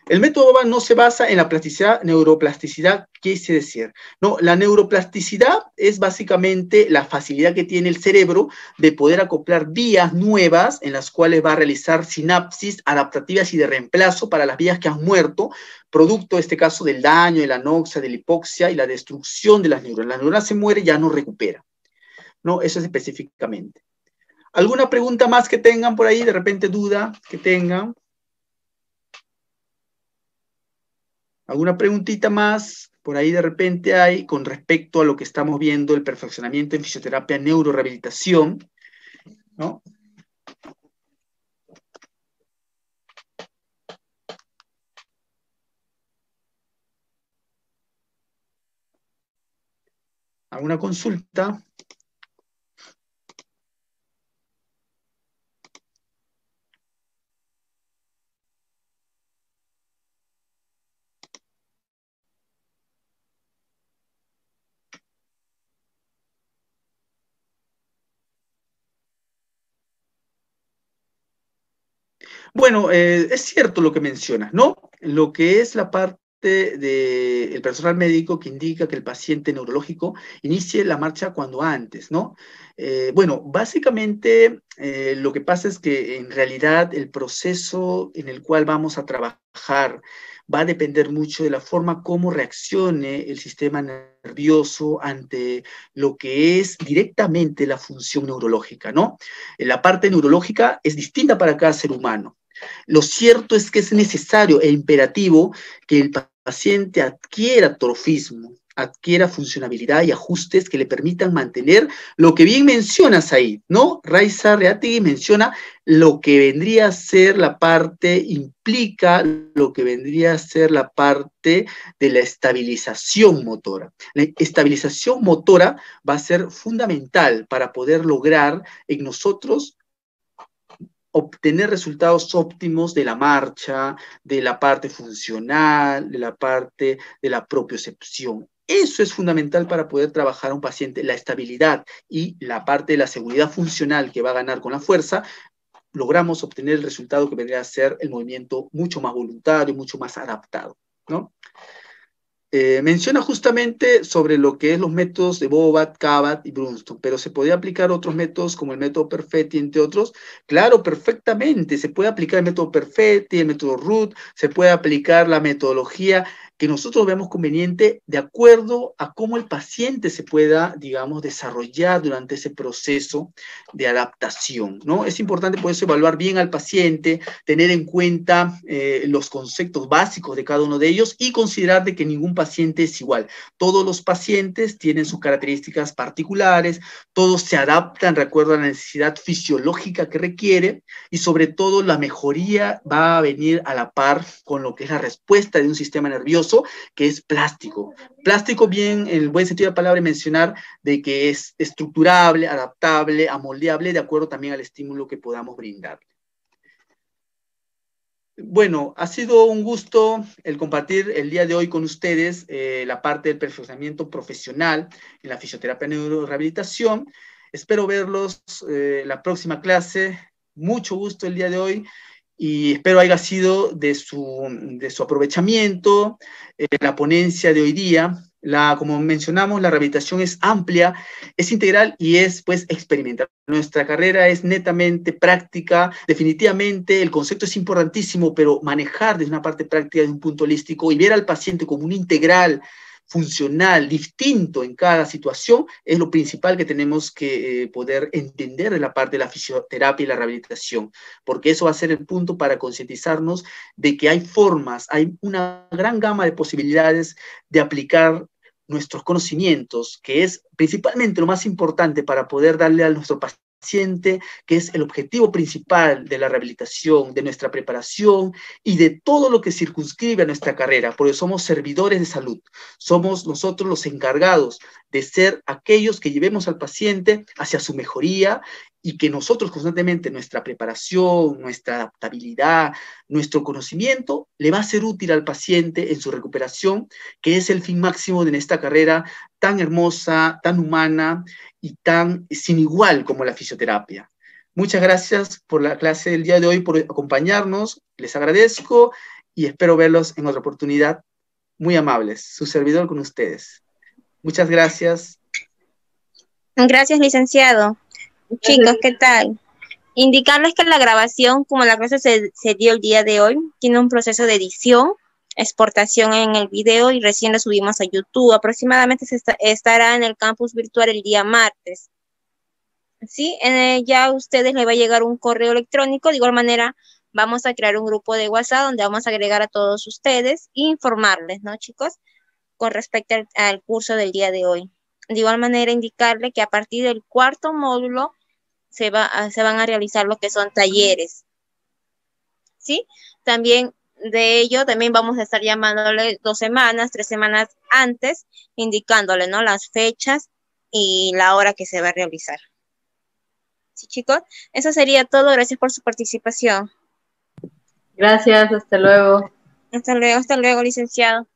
Speaker 2: El método no se basa en la plasticidad, neuroplasticidad, quise decir. No, la neuroplasticidad es básicamente la facilidad que tiene el cerebro de poder acoplar vías nuevas en las cuales va a realizar sinapsis adaptativas y de reemplazo para las vías que han muerto, producto en este caso del daño, de la anoxia, de la hipoxia y la destrucción de las neuronas. La neurona se muere y ya no recupera. No, eso es específicamente. ¿Alguna pregunta más que tengan por ahí? De repente duda que tengan. ¿Alguna preguntita más? Por ahí de repente hay con respecto a lo que estamos viendo, el perfeccionamiento en fisioterapia, neurorehabilitación, ¿no?
Speaker 1: ¿Alguna consulta?
Speaker 2: Bueno, eh, es cierto lo que mencionas, ¿no? Lo que es la parte del personal médico que indica que el paciente neurológico inicie la marcha cuando antes, ¿no? Eh, bueno, básicamente eh, lo que pasa es que en realidad el proceso en el cual vamos a trabajar va a depender mucho de la forma como reaccione el sistema nervioso ante lo que es directamente la función neurológica, ¿no? Eh, la parte neurológica es distinta para cada ser humano. Lo cierto es que es necesario e imperativo que el paciente adquiera trofismo, adquiera funcionalidad y ajustes que le permitan mantener lo que bien mencionas ahí, ¿no? Raiza Reategui menciona lo que vendría a ser la parte, implica lo que vendría a ser la parte de la estabilización motora. La estabilización motora va a ser fundamental para poder lograr en nosotros obtener resultados óptimos de la marcha, de la parte funcional, de la parte de la propiocepción. Eso es fundamental para poder trabajar a un paciente, la estabilidad y la parte de la seguridad funcional que va a ganar con la fuerza, logramos obtener el resultado que vendría a ser el movimiento mucho más voluntario, mucho más adaptado, ¿no? Eh, menciona justamente sobre lo que es los métodos de Bobat, Cabat y Brunston, pero se podría aplicar otros métodos como el método Perfetti, entre otros. Claro, perfectamente, se puede aplicar el método Perfetti, el método Root, se puede aplicar la metodología que nosotros vemos conveniente de acuerdo a cómo el paciente se pueda, digamos, desarrollar durante ese proceso de adaptación, ¿no? Es importante por eso evaluar bien al paciente, tener en cuenta eh, los conceptos básicos de cada uno de ellos y considerar de que ningún paciente es igual. Todos los pacientes tienen sus características particulares, todos se adaptan de acuerdo a la necesidad fisiológica que requiere y sobre todo la mejoría va a venir a la par con lo que es la respuesta de un sistema nervioso que es plástico. Plástico bien, en el buen sentido de la palabra, mencionar de que es estructurable, adaptable, amoldeable, de acuerdo también al estímulo que podamos brindar Bueno, ha sido un gusto el compartir el día de hoy con ustedes eh, la parte del perfeccionamiento profesional en la fisioterapia neurorehabilitación. Espero verlos eh, la próxima clase. Mucho gusto el día de hoy y espero haya sido de su, de su aprovechamiento eh, la ponencia de hoy día. La, como mencionamos, la rehabilitación es amplia, es integral y es pues experimental. Nuestra carrera es netamente práctica, definitivamente el concepto es importantísimo, pero manejar desde una parte práctica, desde un punto holístico y ver al paciente como un integral funcional, distinto en cada situación, es lo principal que tenemos que eh, poder entender en la parte de la fisioterapia y la rehabilitación, porque eso va a ser el punto para concientizarnos de que hay formas, hay una gran gama de posibilidades de aplicar nuestros conocimientos, que es principalmente lo más importante para poder darle a nuestro paciente paciente, que es el objetivo principal de la rehabilitación, de nuestra preparación y de todo lo que circunscribe a nuestra carrera, porque somos servidores de salud, somos nosotros los encargados de ser aquellos que llevemos al paciente hacia su mejoría y que nosotros constantemente, nuestra preparación, nuestra adaptabilidad, nuestro conocimiento, le va a ser útil al paciente en su recuperación, que es el fin máximo de esta carrera tan hermosa, tan humana y tan sin igual como la fisioterapia. Muchas gracias por la clase del día de hoy, por acompañarnos. Les agradezco y espero verlos en otra oportunidad. Muy amables, su servidor con ustedes. Muchas gracias.
Speaker 3: Gracias, licenciado. Chicos, ¿qué tal? Indicarles que la grabación, como la clase se, dio el día de hoy, tiene un proceso de edición exportación en el video y recién lo subimos a YouTube. Aproximadamente estará en el campus virtual el día martes. Sí, ya a ustedes les va a llegar un correo electrónico. De igual manera, vamos a crear un grupo de WhatsApp donde vamos a agregar a todos ustedes e informarles, ¿no, chicos? Con respecto al, curso del día de hoy. De igual manera, indicarle que a partir del cuarto módulo se, va, se van a realizar lo que son talleres. ¿Sí? También de ello, también vamos a estar llamándole dos semanas, tres semanas antes, indicándole, ¿no? Las fechas y la hora que se va a realizar. Sí, chicos, eso sería todo. Gracias por su participación. Gracias, hasta luego. Hasta luego, hasta luego, licenciado.